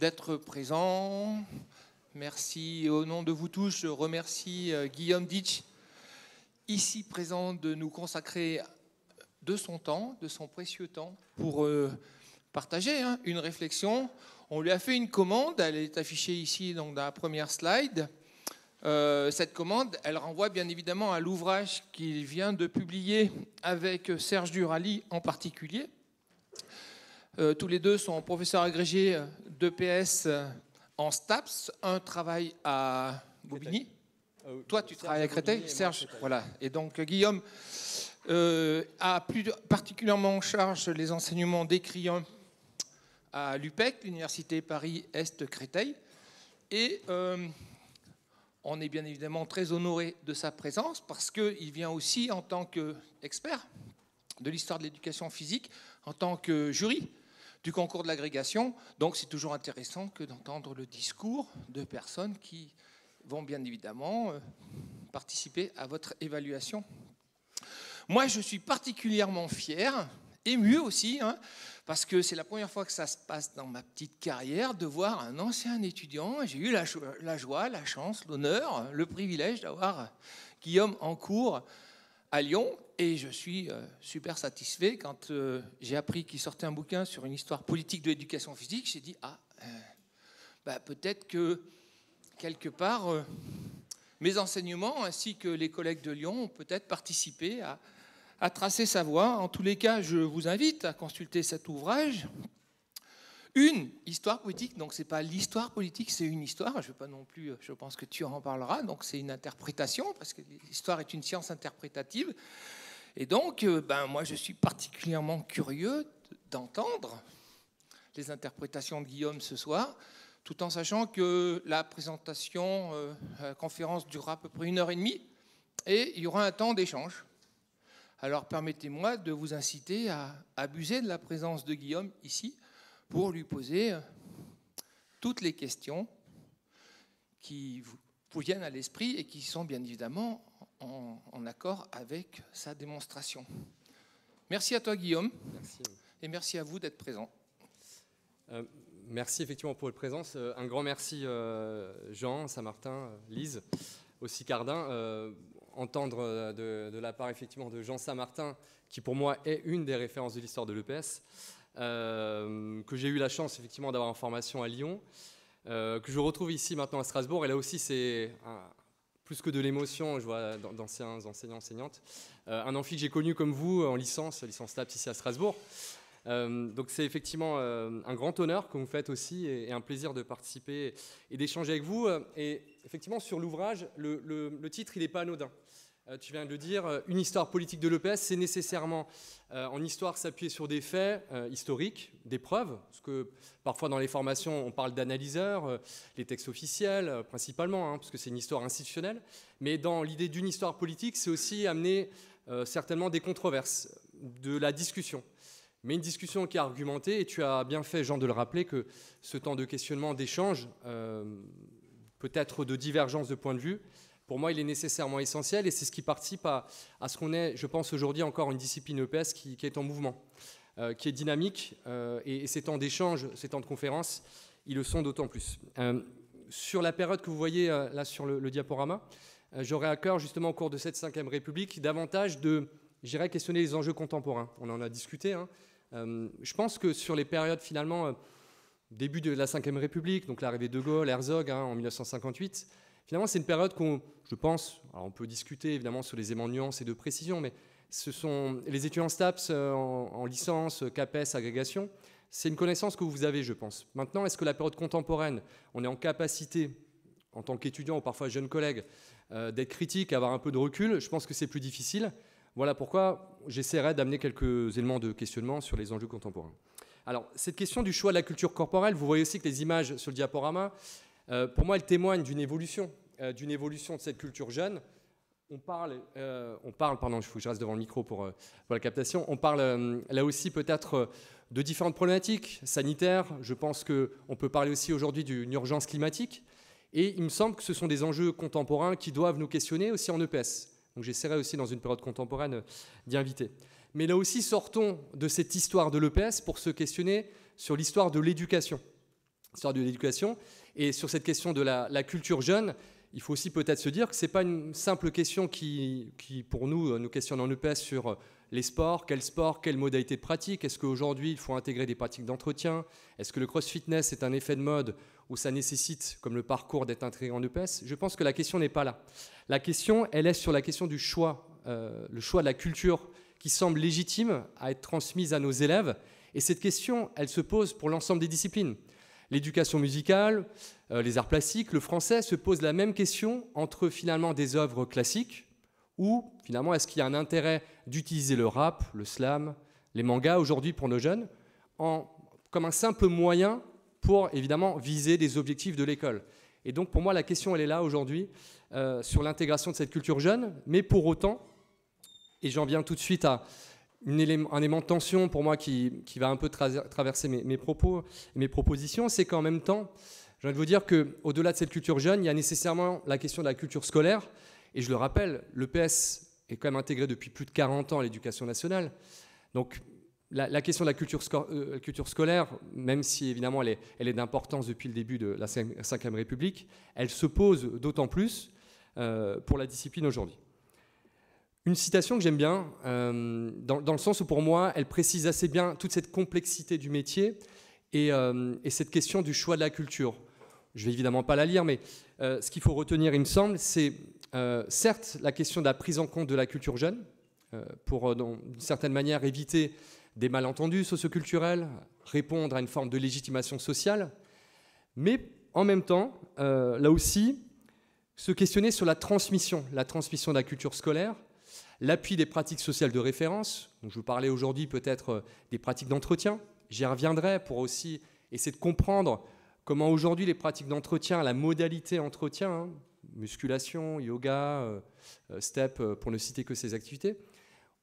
d'être présent. Merci au nom de vous tous. Je remercie euh, Guillaume Ditch, ici présent, de nous consacrer de son temps, de son précieux temps, pour euh, partager hein, une réflexion. On lui a fait une commande, elle est affichée ici dans la première slide. Euh, cette commande, elle renvoie bien évidemment à l'ouvrage qu'il vient de publier avec Serge Durali en particulier, euh, tous les deux sont professeurs agrégés d'EPS euh, en STAPS. Un travaille à Bobigny. Ah Toi, tu travailles à Créteil, Serge. Voilà. Et donc, euh, Guillaume a plus particulièrement en charge les enseignements d'écrivains à l'UPEC, l'Université Paris-Est Créteil. Et on est bien évidemment très honoré de sa présence parce qu'il vient aussi en tant qu'expert de l'histoire de l'éducation physique, en tant que jury du concours de l'agrégation. Donc c'est toujours intéressant que d'entendre le discours de personnes qui vont bien évidemment euh, participer à votre évaluation. Moi, je suis particulièrement fier, ému aussi, hein, parce que c'est la première fois que ça se passe dans ma petite carrière, de voir un ancien étudiant. J'ai eu la, la joie, la chance, l'honneur, le privilège d'avoir Guillaume en cours à Lyon et je suis euh, super satisfait. Quand euh, j'ai appris qu'il sortait un bouquin sur une histoire politique de l'éducation physique, j'ai dit Ah, euh, bah, peut-être que quelque part, mes enseignements ainsi que les collègues de Lyon ont peut-être participé à, à tracer sa voie. En tous les cas, je vous invite à consulter cet ouvrage une histoire politique, donc ce n'est pas l'histoire politique, c'est une histoire. Je veux pas non plus, je pense que tu en parleras. Donc c'est une interprétation parce que l'histoire est une science interprétative. Et donc, euh, ben moi, je suis particulièrement curieux d'entendre les interprétations de Guillaume ce soir, tout en sachant que la présentation, euh, la conférence durera à peu près une heure et demie, et il y aura un temps d'échange. Alors permettez-moi de vous inciter à abuser de la présence de Guillaume ici pour lui poser euh, toutes les questions qui vous viennent à l'esprit et qui sont bien évidemment en, accord avec sa démonstration. Merci à toi Guillaume et merci à vous d'être présent. Euh, merci effectivement pour votre présence. Euh, un grand merci Jean, Saint-Martin, Lise, aussi Cardin. entendre de, de, la part effectivement de Jean Saint-Martin, qui pour moi est une des références de l'histoire de l'EPS, euh, que j'ai eu la chance effectivement d'avoir en formation à Lyon, euh, que je retrouve ici maintenant à Strasbourg. Et là aussi, c'est plus que de l'émotion, je vois d'anciens enseignants, enseignantes. Euh, un amphi que j'ai connu comme vous en licence, licence TAPS ici à Strasbourg. donc c'est effectivement un grand honneur que vous faites aussi et, un plaisir de participer et d'échanger avec vous. Et effectivement sur l'ouvrage, le, le, titre il n'est pas anodin. Euh, tu viens de le dire, euh, une histoire politique de l'EPS, c'est nécessairement euh, en histoire s'appuyer sur des faits historiques, des preuves, parce que parfois dans les formations on parle d'analyseurs, les textes officiels principalement, hein, parce que c'est une histoire institutionnelle, mais dans l'idée d'une histoire politique, c'est aussi amener certainement des controverses, de la discussion. Mais une discussion qui est argumentée, et tu as bien fait, Jean, de le rappeler, que ce temps de questionnement, d'échange, peut-être de divergence de point de vue, pour moi, il est nécessairement essentiel et c'est ce qui participe à, ce qu'on est, je pense, aujourd'hui encore une discipline EPS qui, est en mouvement, euh, qui est dynamique euh, et, ces temps d'échange, ces temps de conférence, ils le sont d'autant plus. Euh, sur la période que vous voyez là sur le, diaporama, j'aurais à cœur justement au cours de cette 5ème République davantage de, j'irais questionner les enjeux contemporains. On en a discuté. Hein. je pense que sur les périodes finalement, début de la 5ème République, donc l'arrivée de Gaulle, Herzog hein, en 1958, Finalement, c'est une période qu'on, je pense, alors on peut discuter évidemment sur les aimants de nuances et de précision, mais ce sont les étudiants STAPS euh, en, licence, CAPES, euh, agrégation, c'est une connaissance que vous avez, je pense. Maintenant, est-ce que la période contemporaine, on est en capacité, en tant qu'étudiant ou parfois jeune collègue, euh, d'être critique, avoir un peu de recul Je pense que c'est plus difficile. Voilà pourquoi j'essaierai d'amener quelques éléments de questionnement sur les enjeux contemporains. Alors, cette question du choix de la culture corporelle, vous voyez aussi que les images sur le diaporama, pour moi, elles témoignent d'une évolution euh, d'une évolution de cette culture jeune. On parle, euh, on parle, pardon, il faut que je reste devant le micro pour, euh, pour la captation. On parle là aussi peut-être de différentes problématiques sanitaires. Je pense qu'on peut parler aussi aujourd'hui d'une urgence climatique. Et il me semble que ce sont des enjeux contemporains qui doivent nous questionner aussi en EPS. Donc j'essaierai aussi dans une période contemporaine d'y inviter. Mais là aussi, sortons de cette histoire de l'EPS pour se questionner sur l'histoire de l'éducation. L'histoire de l'éducation et sur cette question de la, la culture jeune il faut aussi peut-être se dire que ce n'est pas une simple question qui, pour nous, euh, nous questionne en EPS sur euh, les sports, quel sport, quelle modalités de pratique, est-ce qu'aujourd'hui il faut intégrer des pratiques d'entretien, est-ce que le cross-fitness est un effet de mode où ça nécessite, comme le parcours, d'être intégré en EPS Je pense que la question n'est pas là. La question, elle est sur la question du choix, euh, le choix de la culture qui semble légitime à être transmise à nos élèves. Et cette question, elle se pose pour l'ensemble des disciplines. L'éducation musicale, euh, les arts plastiques, le français se pose la même question entre finalement des œuvres classiques ou finalement est-ce qu'il y a un intérêt d'utiliser le rap, le slam, les mangas aujourd'hui pour nos jeunes en, comme un simple moyen pour évidemment viser des objectifs de l'école. Et donc pour moi la question elle est là aujourd'hui euh, sur l'intégration de cette culture jeune, mais pour autant, et j'en viens tout de suite à un élément de tension pour moi qui, va un peu traverser mes, propos, mes propositions, c'est qu'en même temps, je viens de vous dire qu'au-delà de cette culture jeune, il y a nécessairement la question de la culture scolaire. Et je le rappelle, le PS est quand même intégré depuis plus de 40 ans à l'éducation nationale. Donc la, question de la culture, euh, culture, scolaire, même si évidemment elle est, elle est d'importance depuis le début de la Ve République, elle se pose d'autant plus euh, pour la discipline aujourd'hui. Une citation que j'aime bien, euh, dans, le sens où pour moi, elle précise assez bien toute cette complexité du métier et cette question du choix de la culture je vais évidemment pas la lire, mais euh, ce qu'il faut retenir, il me semble, c'est euh, certes la question de la prise en compte de la culture jeune, euh, pour, d'une certaine manière, éviter des malentendus socioculturels, répondre à une forme de légitimation sociale, mais en même temps, là aussi, se questionner sur la transmission, la transmission de la culture scolaire, l'appui des pratiques sociales de référence, dont je vous parlais aujourd'hui peut-être des pratiques d'entretien, j'y reviendrai pour aussi essayer de comprendre comment aujourd'hui les pratiques d'entretien, la modalité entretien, hein, musculation, yoga, euh, euh, step, euh, pour ne citer que ces activités,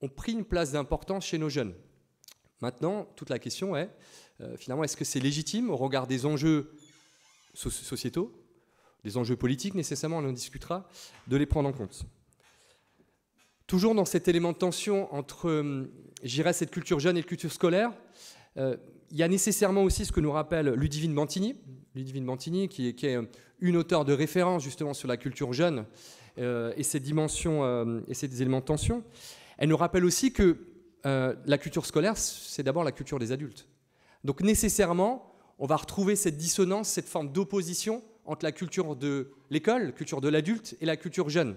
ont pris une place d'importance chez nos jeunes. Maintenant, toute la question est, finalement, est-ce que c'est légitime au regard des enjeux sociétaux, des enjeux politiques nécessairement, on en discutera, de les prendre en compte Toujours dans cet élément de tension entre, hum, j'irais, cette culture jeune et culture scolaire, il y a nécessairement aussi ce que nous rappelle Ludivine Mantini, Ludivine Mantini qui, est euh, une auteure de référence justement sur la culture jeune euh, et ses dimensions euh, et ses éléments de tension. Elle nous rappelle aussi que la culture scolaire, c'est d'abord la culture des adultes. Donc nécessairement, on va retrouver cette dissonance, cette forme d'opposition entre la culture de l'école, culture de l'adulte et la culture jeune.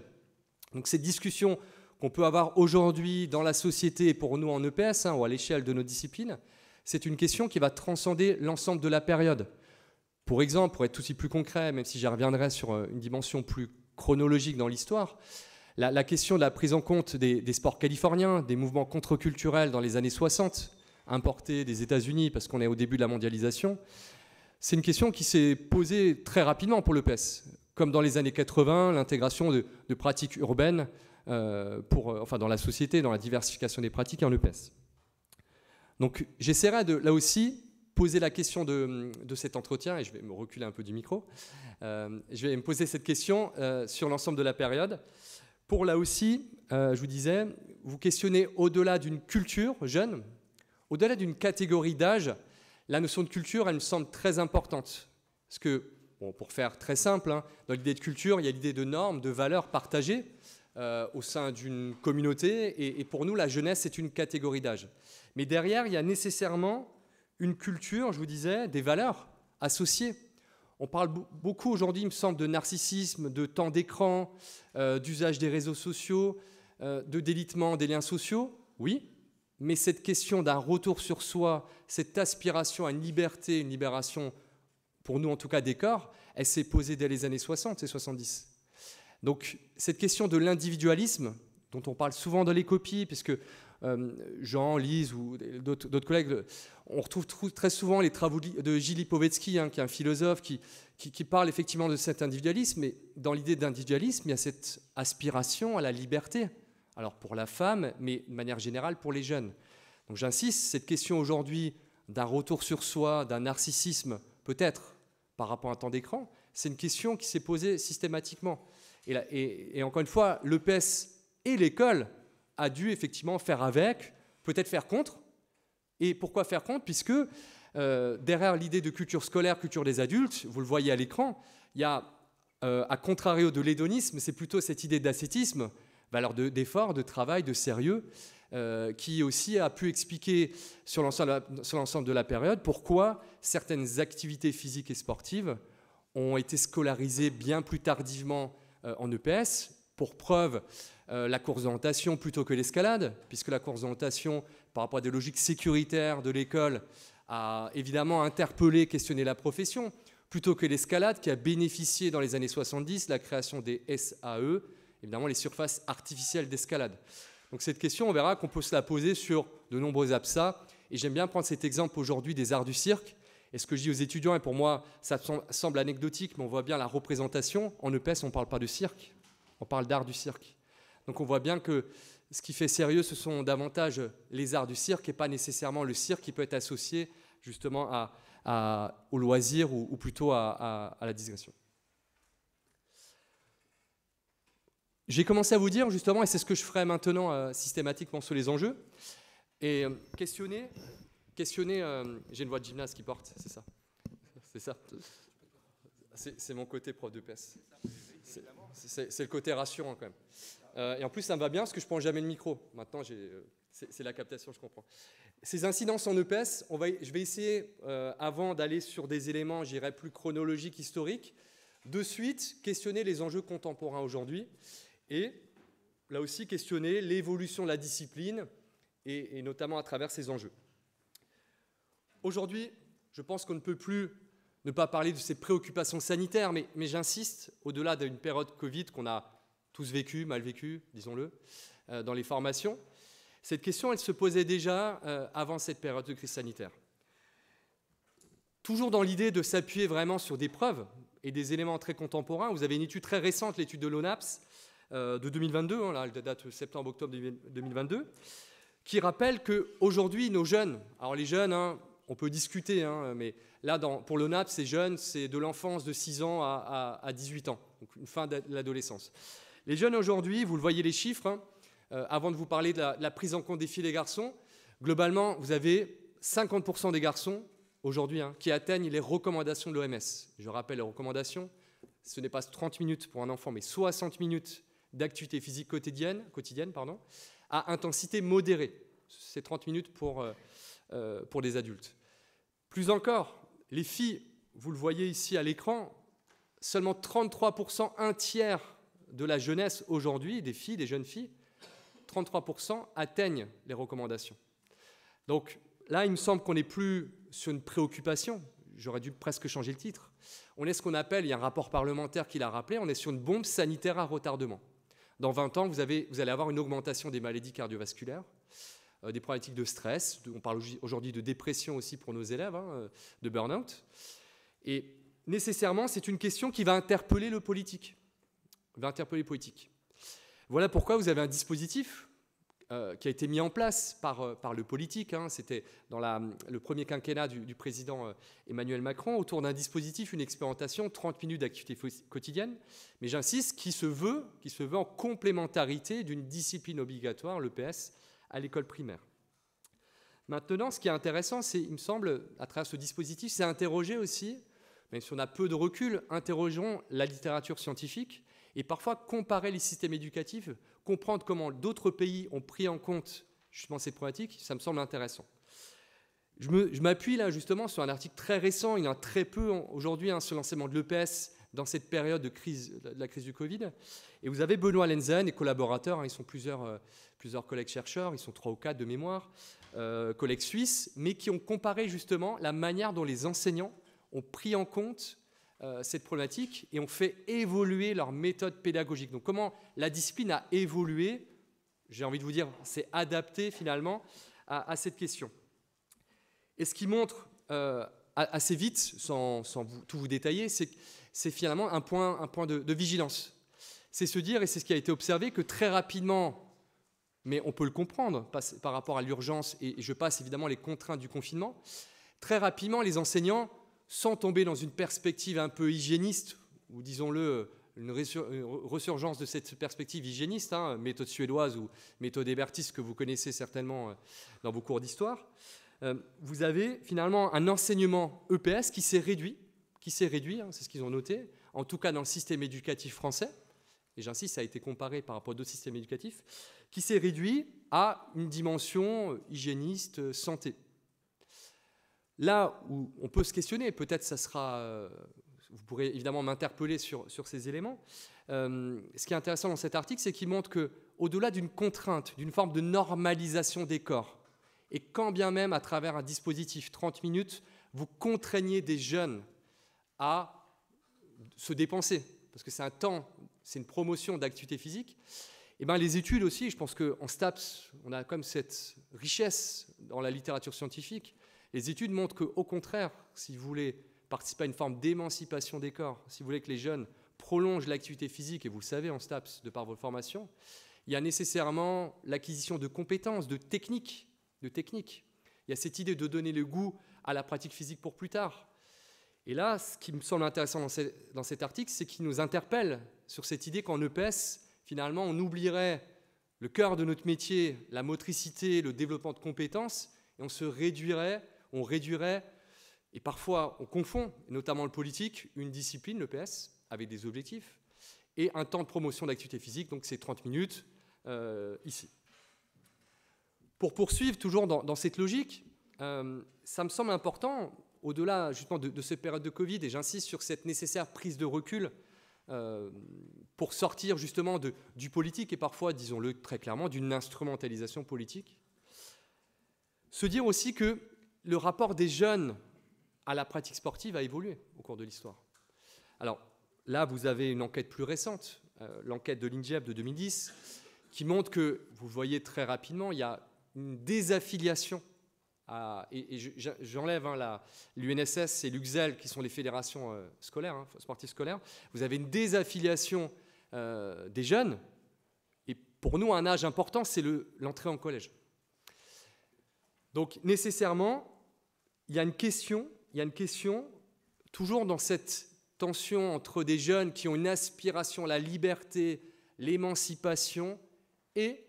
Donc cette discussion qu'on peut avoir aujourd'hui dans la société, pour nous en EPS, hein, ou à l'échelle de nos disciplines, c'est une question qui va transcender l'ensemble de la période. Pour exemple, pour être aussi plus concret, même si j'y reviendrai sur euh, une dimension plus chronologique dans l'histoire, la, question de la prise en compte des, sports californiens, des mouvements contre-culturels dans les années 60, importés des États-Unis parce qu'on est au début de la mondialisation, c'est une question qui s'est posée très rapidement pour le e Comme dans les années 80, l'intégration de, pratiques urbaines euh, euh, enfin, dans la société, dans la diversification des pratiques en EPS. E donc j'essaierai de, là aussi, poser la question de, cet entretien, et je vais me reculer un peu du micro, euh, je vais me poser cette question euh, sur l'ensemble de la période. Pour là aussi, euh, je vous disais, vous questionnez au-delà d'une culture jeune, au-delà d'une catégorie d'âge, la notion de culture, elle me semble très importante. Parce que, pour faire très simple, hein, dans l'idée de culture, il y a l'idée de normes, de valeurs partagées au sein d'une communauté, et, et pour nous, la jeunesse, c'est une catégorie d'âge. Mais derrière, il y a nécessairement une culture, je vous disais, des valeurs associées. On parle beaucoup aujourd'hui, il me semble, de narcissisme, de temps d'écran, euh, d'usage des réseaux sociaux, euh, de délitement des liens sociaux. Oui, mais cette question d'un retour sur soi, cette aspiration à une liberté, une libération, pour nous en tout cas, des corps, elle s'est posée dès les années 60 et 70. Donc cette question de l'individualisme, dont on parle souvent dans les copies, puisque euh, Jean, Lise ou d'autres collègues, on retrouve très souvent les travaux de Gilles Lipovetsky, hein, qui est un philosophe qui, parle effectivement de cet individualisme, mais dans l'idée d'individualisme, il y a cette aspiration à la liberté, alors pour la femme, mais de manière générale pour les jeunes. Donc j'insiste, cette question aujourd'hui d'un retour sur soi, d'un narcissisme, peut-être par rapport à un temps d'écran, c'est une question qui s'est posée systématiquement. Et, et encore une fois, l'EPS et l'école a dû effectivement faire avec, peut-être faire contre. Et pourquoi faire contre Puisque euh, derrière l'idée de culture scolaire, culture des adultes, vous le voyez à l'écran, il y a, euh, à contrario de l'hédonisme, c'est plutôt cette idée d'ascétisme, valeur d'effort, de travail, de sérieux, euh, qui aussi a pu expliquer sur l'ensemble de la période pourquoi certaines activités physiques et sportives ont été scolarisées bien plus tardivement en EPS. Pour preuve, euh, la course d'orientation plutôt que l'escalade, puisque la course d'orientation, par rapport à des logiques sécuritaires de l'école, a évidemment interpellé, questionné la profession, plutôt que l'escalade qui a bénéficié dans les années 70 la création des SAE, évidemment les surfaces artificielles d'escalade. Donc cette question, on verra qu'on peut se la poser sur de nombreux APSA, et j'aime bien prendre cet exemple aujourd'hui des arts du cirque, et ce que je dis aux étudiants, et pour moi, ça semble anecdotique, mais on voit bien la représentation. En EPS, on ne parle pas de cirque, on parle d'art du cirque. Donc on voit bien que ce qui fait sérieux, ce sont davantage les arts du cirque et pas nécessairement le cirque qui peut être associé justement à, au loisir ou, plutôt à, la digression. J'ai commencé à vous dire justement, et c'est ce que je ferai maintenant euh, systématiquement sur les enjeux, et euh, questionner, questionner euh, j'ai une voix de gymnase qui porte, c'est ça. C'est ça. C'est mon côté prof de PS. C'est le côté rassurant quand même. Euh, et en plus, ça me va bien parce que je prends jamais le micro. Maintenant, euh, c'est la captation, je comprends. Ces incidences en EPS, on va, je vais essayer, euh, avant d'aller sur des éléments, j'irai plus chronologiques, historiques, de suite questionner les enjeux contemporains aujourd'hui et là aussi questionner l'évolution de la discipline et, notamment à travers ces enjeux. Aujourd'hui, je pense qu'on ne peut plus ne pas parler de ces préoccupations sanitaires, mais, mais j'insiste, au-delà d'une période Covid qu'on a tous vécus, mal vécus, disons-le, euh, dans les formations. Cette question, elle se posait déjà euh, avant cette période de crise sanitaire. Toujours dans l'idée de s'appuyer vraiment sur des preuves et des éléments très contemporains, vous avez une étude très récente, l'étude de l'ONAPS euh, de 2022, hein, elle date septembre-octobre 2022, qui rappelle qu'aujourd'hui, nos jeunes, alors les jeunes, hein, on peut discuter, hein, mais là, pour l'ONAPS, ces jeunes, c'est de l'enfance de 6 ans à, à 18 ans, donc une fin de l'adolescence. Les jeunes aujourd'hui, vous le voyez les chiffres, hein, euh, avant de vous parler de la, prise en compte des filles et des garçons, globalement, vous avez 50% des garçons aujourd'hui hein, qui atteignent les recommandations de l'OMS. Je rappelle les recommandations, ce n'est pas 30 minutes pour un enfant, mais 60 minutes d'activité physique quotidienne, à intensité modérée. C'est 30 minutes pour, euh, euh, pour les adultes. Plus encore, les filles, vous le voyez ici à l'écran, seulement 33%, un tiers de la jeunesse aujourd'hui, des filles, des jeunes filles, 33% atteignent les recommandations. Donc là, il me semble qu'on n'est plus sur une préoccupation, j'aurais dû presque changer le titre, on est ce qu'on appelle, il y a un rapport parlementaire qui l'a rappelé, on est sur une bombe sanitaire à retardement. Dans 20 ans, vous, allez avoir une augmentation des maladies cardiovasculaires, euh, des problématiques de stress, on parle aujourd'hui de dépression aussi pour nos élèves, hein, euh, de burn-out. Et nécessairement, c'est une question qui va interpeller le politique va interpeller politique. Voilà pourquoi vous avez un dispositif euh, qui a été mis en place par, euh, le politique. Hein. C'était dans le premier quinquennat du, président euh, Emmanuel Macron, autour d'un dispositif, une expérimentation, 30 minutes d'activité quotidienne, mais j'insiste, qui se veut, qui se veut en complémentarité d'une discipline obligatoire, l'EPS, à l'école primaire. Maintenant, ce qui est intéressant, c'est, il me semble, à travers ce dispositif, c'est interroger aussi, même si on a peu de recul, interrogeons la littérature scientifique et parfois comparer les systèmes éducatifs, comprendre comment d'autres pays ont pris en compte justement ces problématiques, ça me semble intéressant. Je m'appuie là justement sur un article très récent, il y en a très peu aujourd'hui hein, sur l'enseignement de l'EPS dans cette période de, crise, de la crise du Covid. Et vous avez Benoît Lenzen et collaborateurs, hein, ils sont plusieurs, euh, plusieurs collègues chercheurs, ils sont trois ou quatre de mémoire, euh, collègues suisses, mais qui ont comparé justement la manière dont les enseignants ont pris en compte euh, cette problématique et ont fait évoluer leur méthode pédagogique. Donc comment la discipline a évolué, j'ai envie de vous dire, c'est adapté finalement à, cette question. Et ce qui montre euh, assez vite, sans, tout vous détailler, c'est finalement un point, de, de vigilance. C'est se dire, et c'est ce qui a été observé, que très rapidement, mais on peut le comprendre par rapport à l'urgence, et je passe évidemment les contraintes du confinement, très rapidement, les enseignants sans tomber dans une perspective un peu hygiéniste, ou disons-le, une, ressurgence de cette perspective hygiéniste, hein, méthode suédoise ou méthode hébertiste que vous connaissez certainement euh, dans vos cours d'histoire, euh, vous avez finalement un enseignement EPS qui s'est réduit, qui s'est réduit, hein, c'est ce qu'ils ont noté, en tout cas dans le système éducatif français, et j'insiste, ça a été comparé par rapport à d'autres systèmes éducatifs, qui s'est réduit à une dimension hygiéniste santé là où on peut se questionner, peut-être ça sera, euh, vous pourrez évidemment m'interpeller sur, ces éléments. Euh, ce qui est intéressant dans cet article, c'est qu'il montre que, au-delà d'une contrainte, d'une forme de normalisation des corps, et quand bien même à travers un dispositif 30 minutes, vous contraignez des jeunes à se dépenser, parce que c'est un temps, c'est une promotion d'activité physique. Et eh ben les études aussi, je pense qu'en STAPS, on a comme cette richesse dans la littérature scientifique les études montrent qu'au contraire, si vous voulez participer à une forme d'émancipation des corps, si vous voulez que les jeunes prolongent l'activité physique, et vous le savez en STAPS de par vos formations, il y a nécessairement l'acquisition de compétences, de techniques, de techniques. Il y a cette idée de donner le goût à la pratique physique pour plus tard. Et là, ce qui me semble intéressant dans, dans cet article, c'est qu'il nous interpelle sur cette idée qu'en EPS, finalement, on oublierait le cœur de notre métier, la motricité, le développement de compétences, et on se réduirait on réduirait, et parfois on confond, notamment le politique, une discipline, le PS, avec des objectifs, et un temps de promotion d'activité physique, donc c'est 30 minutes euh, ici. Pour poursuivre toujours dans, cette logique, euh, ça me semble important, au-delà justement de, cette période de Covid, et j'insiste sur cette nécessaire prise de recul euh, pour sortir justement du politique et parfois, disons-le très clairement, d'une instrumentalisation politique, se dire aussi que le rapport des jeunes à la pratique sportive a évolué au cours de l'histoire. Alors là, vous avez une enquête plus récente, euh, l'enquête de l'INJEP de 2010, qui montre que, vous voyez très rapidement, il y a une désaffiliation. À, et, j'enlève hein, l'UNSS et l'UXEL, qui sont les fédérations euh, scolaires, hein, sportives scolaires. Vous avez une désaffiliation euh, des jeunes. Et pour nous, un âge important, c'est l'entrée en collège. Donc nécessairement, il y a une question, il y une question, toujours dans cette tension entre des jeunes qui ont une aspiration à la liberté, l'émancipation et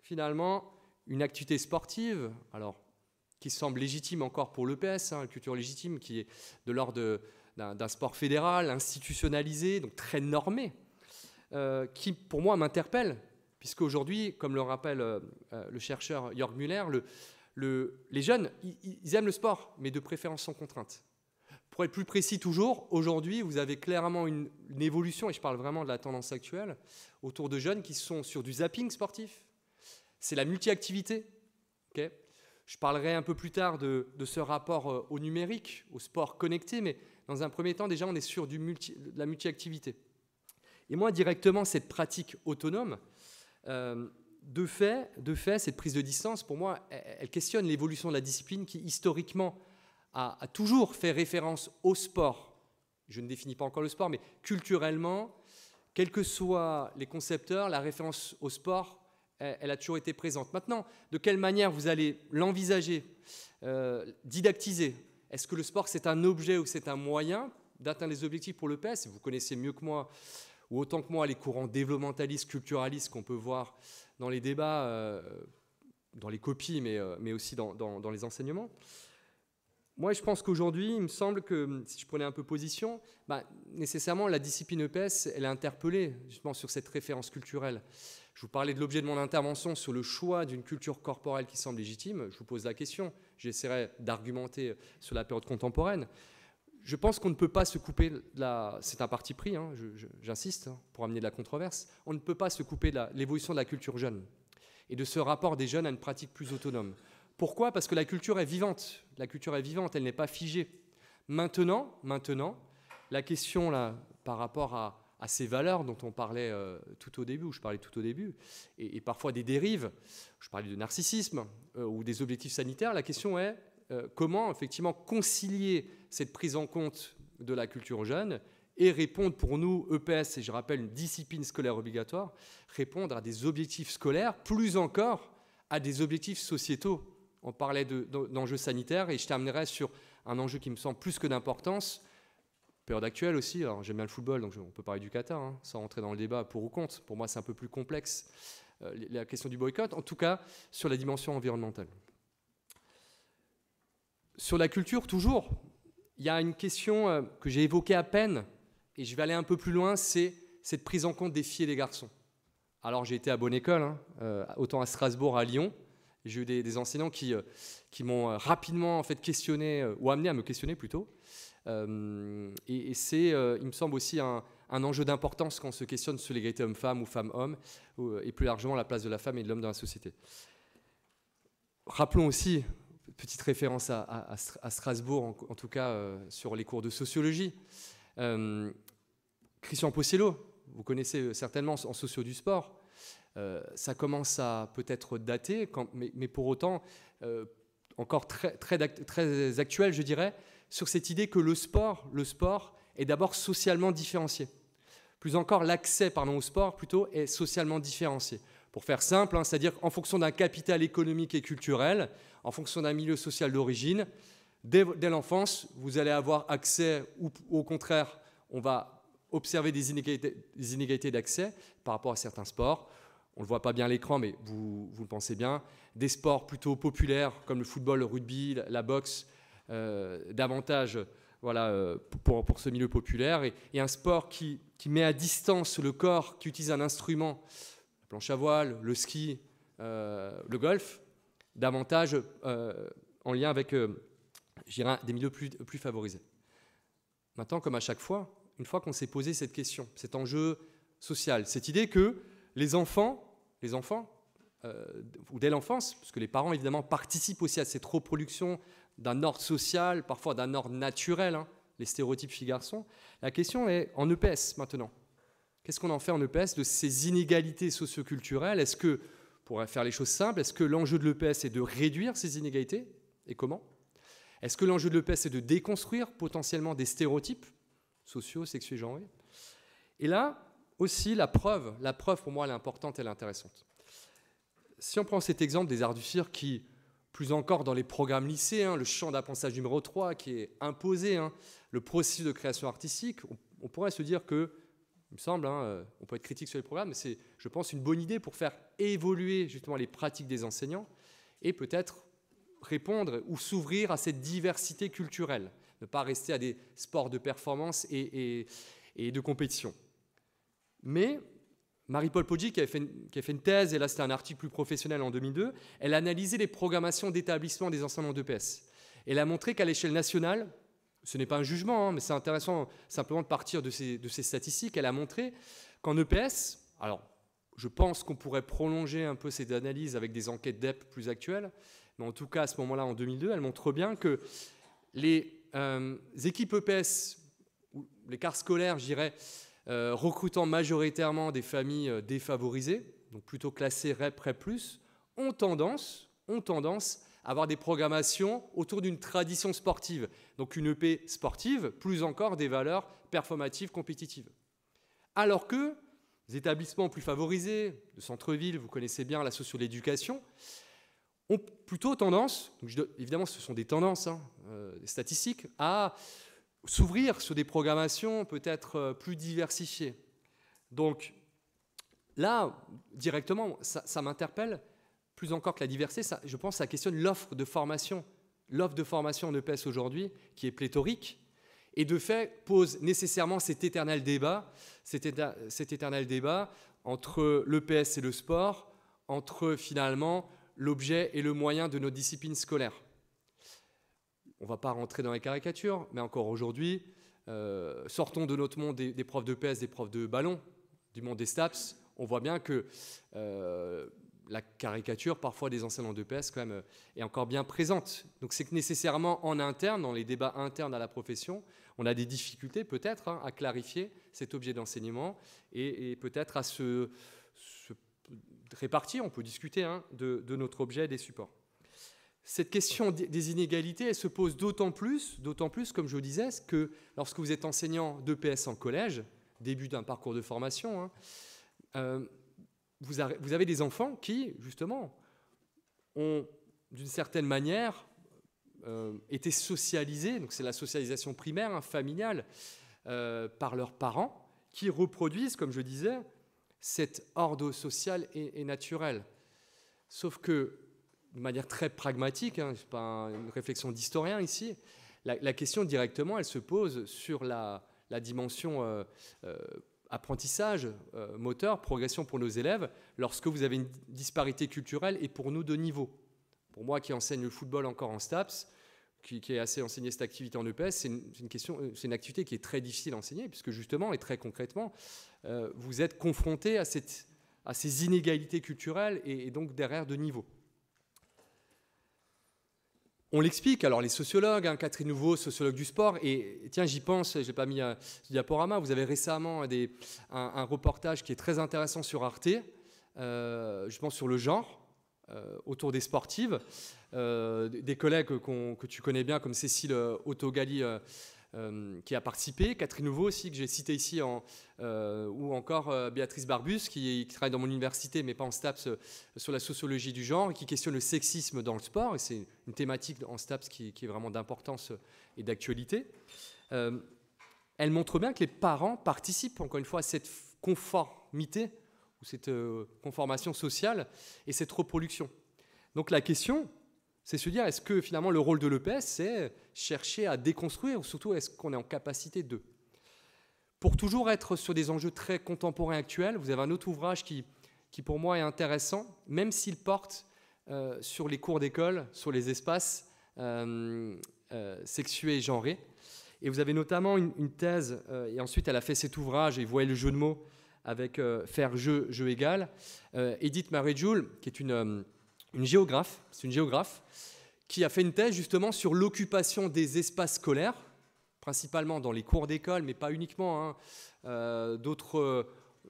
finalement une activité sportive, alors qui semble légitime encore pour l'EPS, hein, une culture légitime qui est de l'ordre d'un sport fédéral, institutionnalisé, donc très normé, euh, qui pour moi m'interpelle, puisque aujourd'hui, comme le rappelle euh, euh, le chercheur Jörg Müller, le, les jeunes, ils, aiment le sport, mais de préférence sans contrainte. Pour être plus précis toujours, aujourd'hui, vous avez clairement une, évolution, et je parle vraiment de la tendance actuelle, autour de jeunes qui sont sur du zapping sportif. C'est la multi-activité. je parlerai un peu plus tard de, ce rapport euh, au numérique, au sport connecté, mais dans un premier temps, déjà, on est sur du multi, de la multi-activité. Et moi, directement, cette pratique autonome, euh, de fait, de fait, cette prise de distance, pour moi, elle questionne l'évolution de la discipline qui, historiquement, a, toujours fait référence au sport. Je ne définis pas encore le sport, mais culturellement, quels que soient les concepteurs, la référence au sport, elle, a toujours été présente. Maintenant, de quelle manière vous allez l'envisager, euh, didactiser Est-ce que le sport, c'est un objet ou c'est un moyen d'atteindre les objectifs pour le PS e Vous connaissez mieux que moi ou autant que moi les courants développementalistes, culturalistes qu'on peut voir dans les débats, euh, dans les copies, mais, euh, aussi dans, les enseignements. Moi, je pense qu'aujourd'hui, il me semble que, si je prenais un peu position, bah, nécessairement, la discipline EPS, elle est interpellée, justement, sur cette référence culturelle. Je vous parlais de l'objet de mon intervention sur le choix d'une culture corporelle qui semble légitime. Je vous pose la question. J'essaierai d'argumenter euh, sur la période contemporaine je pense qu'on ne peut pas se couper, c'est un parti pris, hein, j'insiste, hein, pour amener de la controverse, on ne peut pas se couper de l'évolution de la culture jeune et de ce rapport des jeunes à une pratique plus autonome. Pourquoi Parce que la culture est vivante, la culture est vivante, elle n'est pas figée. Maintenant, maintenant, la question là, par rapport à, ces valeurs dont on parlait euh, tout au début, je parlais tout au début, et, parfois des dérives, je parlais de narcissisme euh, ou des objectifs sanitaires, la question est, euh, comment effectivement concilier cette prise en compte de la culture jeune et répondre pour nous, EPS, et je rappelle une discipline scolaire obligatoire, répondre à des objectifs scolaires, plus encore à des objectifs sociétaux. On parlait d'enjeux sanitaires et je terminerai sur un enjeu qui me semble plus que d'importance, période actuelle aussi, j'aime bien le football, donc on peut parler du Qatar, hein, sans rentrer dans le débat pour ou contre, pour moi c'est un peu plus complexe, euh, la question du boycott, en tout cas sur la dimension environnementale. Sur la culture, toujours, il y a une question euh, que j'ai évoquée à peine, et je vais aller un peu plus loin, c'est cette prise en compte des filles et des garçons. Alors j'ai été à bonne école, hein, euh, autant à Strasbourg, à Lyon. J'ai eu des, enseignants qui, euh, m'ont rapidement en fait questionné, ou amené à me questionner plutôt. et, c'est, il me semble aussi, un, un enjeu d'importance quand on se questionne sur l'égalité homme-femme ou femme-homme, et plus largement la place de la femme et de l'homme dans la société. Rappelons aussi petite référence à, Strasbourg, en, tout cas euh, sur les cours de sociologie. Euh, Christian Possello, vous connaissez euh, certainement en socio du sport, ça commence à peut-être dater, mais, pour autant encore très, très, actuel, je dirais, sur cette idée que le sport, le sport est d'abord socialement différencié. Plus encore, l'accès au sport plutôt est socialement différencié. Pour faire simple, hein, c'est-à-dire qu'en fonction d'un capital économique et culturel, en fonction d'un milieu social d'origine. Dès, l'enfance, vous allez avoir accès, ou au contraire, on va observer des inégalités d'accès par rapport à certains sports. On ne le voit pas bien à l'écran, mais vous, le pensez bien. Des sports plutôt populaires comme le football, le rugby, la boxe, euh, davantage voilà, euh, pour, pour, ce milieu populaire. Et, un sport qui, met à distance le corps, qui utilise un instrument, la planche à voile, le ski, euh, le golf, davantage euh, en lien avec euh, des milieux plus, plus favorisés. Maintenant, comme à chaque fois, une fois qu'on s'est posé cette question, cet enjeu social, cette idée que les enfants, les enfants, euh, ou dès l'enfance, parce que les parents évidemment participent aussi à cette reproduction d'un ordre social, parfois d'un ordre naturel, hein, les stéréotypes filles-garçons. La question est en EPS maintenant. Qu'est-ce qu'on en fait en EPS de ces inégalités socioculturelles Est-ce que pour faire les choses simples, est-ce que l'enjeu de l'EPS est de réduire ces inégalités Et comment Est-ce que l'enjeu de l'EPS est de déconstruire potentiellement des stéréotypes sociaux, sexuels, genrés Et là, aussi, la preuve, la preuve pour moi, elle est importante, elle est intéressante. Si on prend cet exemple des arts du cirque qui, plus encore dans les programmes lycéens, hein, le champ d'apprentissage numéro 3 qui est imposé, hein, le processus de création artistique, on pourrait se dire que il me semble. Hein, euh, on peut être critique sur les programmes, mais c'est, je pense, une bonne idée pour faire évoluer justement les pratiques des enseignants et peut-être répondre ou s'ouvrir à cette diversité culturelle, ne pas rester à des sports de performance et, de compétition. Mais Marie-Paul Poggi, qui, a fait une thèse, et là c'était un article plus professionnel en 2002, elle a analysé les programmations d'établissement des enseignements d'EPS. Elle a montré qu'à l'échelle nationale, ce n'est pas un jugement, hein, mais c'est intéressant simplement de partir de ces, statistiques. Elle a montré qu'en EPS, alors je pense qu'on pourrait prolonger un peu cette analyse avec des enquêtes DEP plus actuelles, mais en tout cas à ce moment-là, en 2002, elle montre bien que les euh, équipes EPS, l'écart scolaires, je dirais, euh, recrutant majoritairement des familles euh, défavorisées, donc plutôt classées REP, REP+, ont tendance, ont tendance avoir des programmations autour d'une tradition sportive. Donc une EP sportive, plus encore des valeurs performatives, compétitives. Alors que les établissements plus favorisés, de centre-ville, vous connaissez bien la socio-l'éducation, ont plutôt tendance, évidemment ce sont des tendances hein, euh, statistiques, à s'ouvrir sur des programmations peut-être euh, plus diversifiées. Donc là, directement, ça m'interpelle plus encore que la diversité, je pense que ça questionne l'offre de formation. L'offre de formation en EPS aujourd'hui, qui est pléthorique, et de fait pose nécessairement cet éternel débat, cet, éternel débat entre l'EPS e et le sport, entre finalement l'objet et le moyen de nos disciplines scolaires. On ne va pas rentrer dans les caricatures, mais encore aujourd'hui, euh, sortons de notre monde des, profs de PS, e des profs de ballon, du monde des STAPS, on voit bien que euh, la caricature parfois des enseignants de PS quand même euh, est encore bien présente. Donc c'est que nécessairement en interne, dans les débats internes à la profession, on a des difficultés peut-être hein, à clarifier cet objet d'enseignement et, peut-être à se, répartir, on peut discuter hein, de, notre objet, des supports. Cette question des inégalités, elle se pose d'autant plus, d'autant plus, comme je vous disais, que lorsque vous êtes enseignant de PS en collège, début d'un parcours de formation, hein, euh, vous avez des enfants qui, justement, ont, d'une certaine manière, euh, été socialisés, donc c'est la socialisation primaire, hein, familiale, euh, par leurs parents, qui reproduisent, comme je disais, cet ordre sociale et, naturel. Sauf que, de manière très pragmatique, hein, n'est pas une réflexion d'historien ici, la, question directement, elle se pose sur la, dimension euh, euh apprentissage euh, moteur, progression pour nos élèves, lorsque vous avez une disparité culturelle et pour nous de niveau. Pour moi qui enseigne le football encore en STAPS, qui, ai est assez enseigné cette activité en EPS, c'est une, euh, une activité qui est très difficile à enseigner, puisque justement et très concrètement, euh, vous êtes confronté à, à ces inégalités culturelles et, et donc derrière de niveau on l'explique. Alors les sociologues, hein, Catherine Nouveau, sociologue du sport, et tiens, j'y pense, je n'ai pas mis un euh, diaporama, vous avez récemment un, reportage qui est très intéressant sur Arte, euh, je pense sur le genre, euh, autour des sportives, des collègues que tu connais bien, comme Cécile Autogali. Euh, qui a participé, Catherine Nouveau aussi, que j'ai cité ici, en, euh, ou encore euh, Béatrice Barbus, qui, travaille dans mon université, mais pas en STAPS, sur la sociologie du genre, et qui questionne le sexisme dans le sport, et c'est une thématique en STAPS qui, qui est vraiment d'importance et d'actualité. elle montre bien que les parents participent, encore une fois, à cette conformité ou cette conformation sociale et cette reproduction. Donc la question, c'est se dire est-ce que finalement le rôle de l'EPS, c'est chercher à déconstruire, ou surtout est-ce qu'on est en capacité de Pour toujours être sur des enjeux très contemporains actuels, vous avez un autre ouvrage qui, qui pour moi est intéressant, même s'il porte euh, sur les cours d'école, sur les espaces euh, euh, sexués et genrés. Et vous avez notamment une, une thèse, et ensuite elle a fait cet ouvrage, et vous voyez le jeu de mots avec Faire jeu, jeu égal. Edith Marie-Joule, qui est une une géographe, c'est une géographe, qui a fait une thèse justement sur l'occupation des espaces scolaires, principalement dans les cours d'école, mais pas uniquement, hein, euh, euh,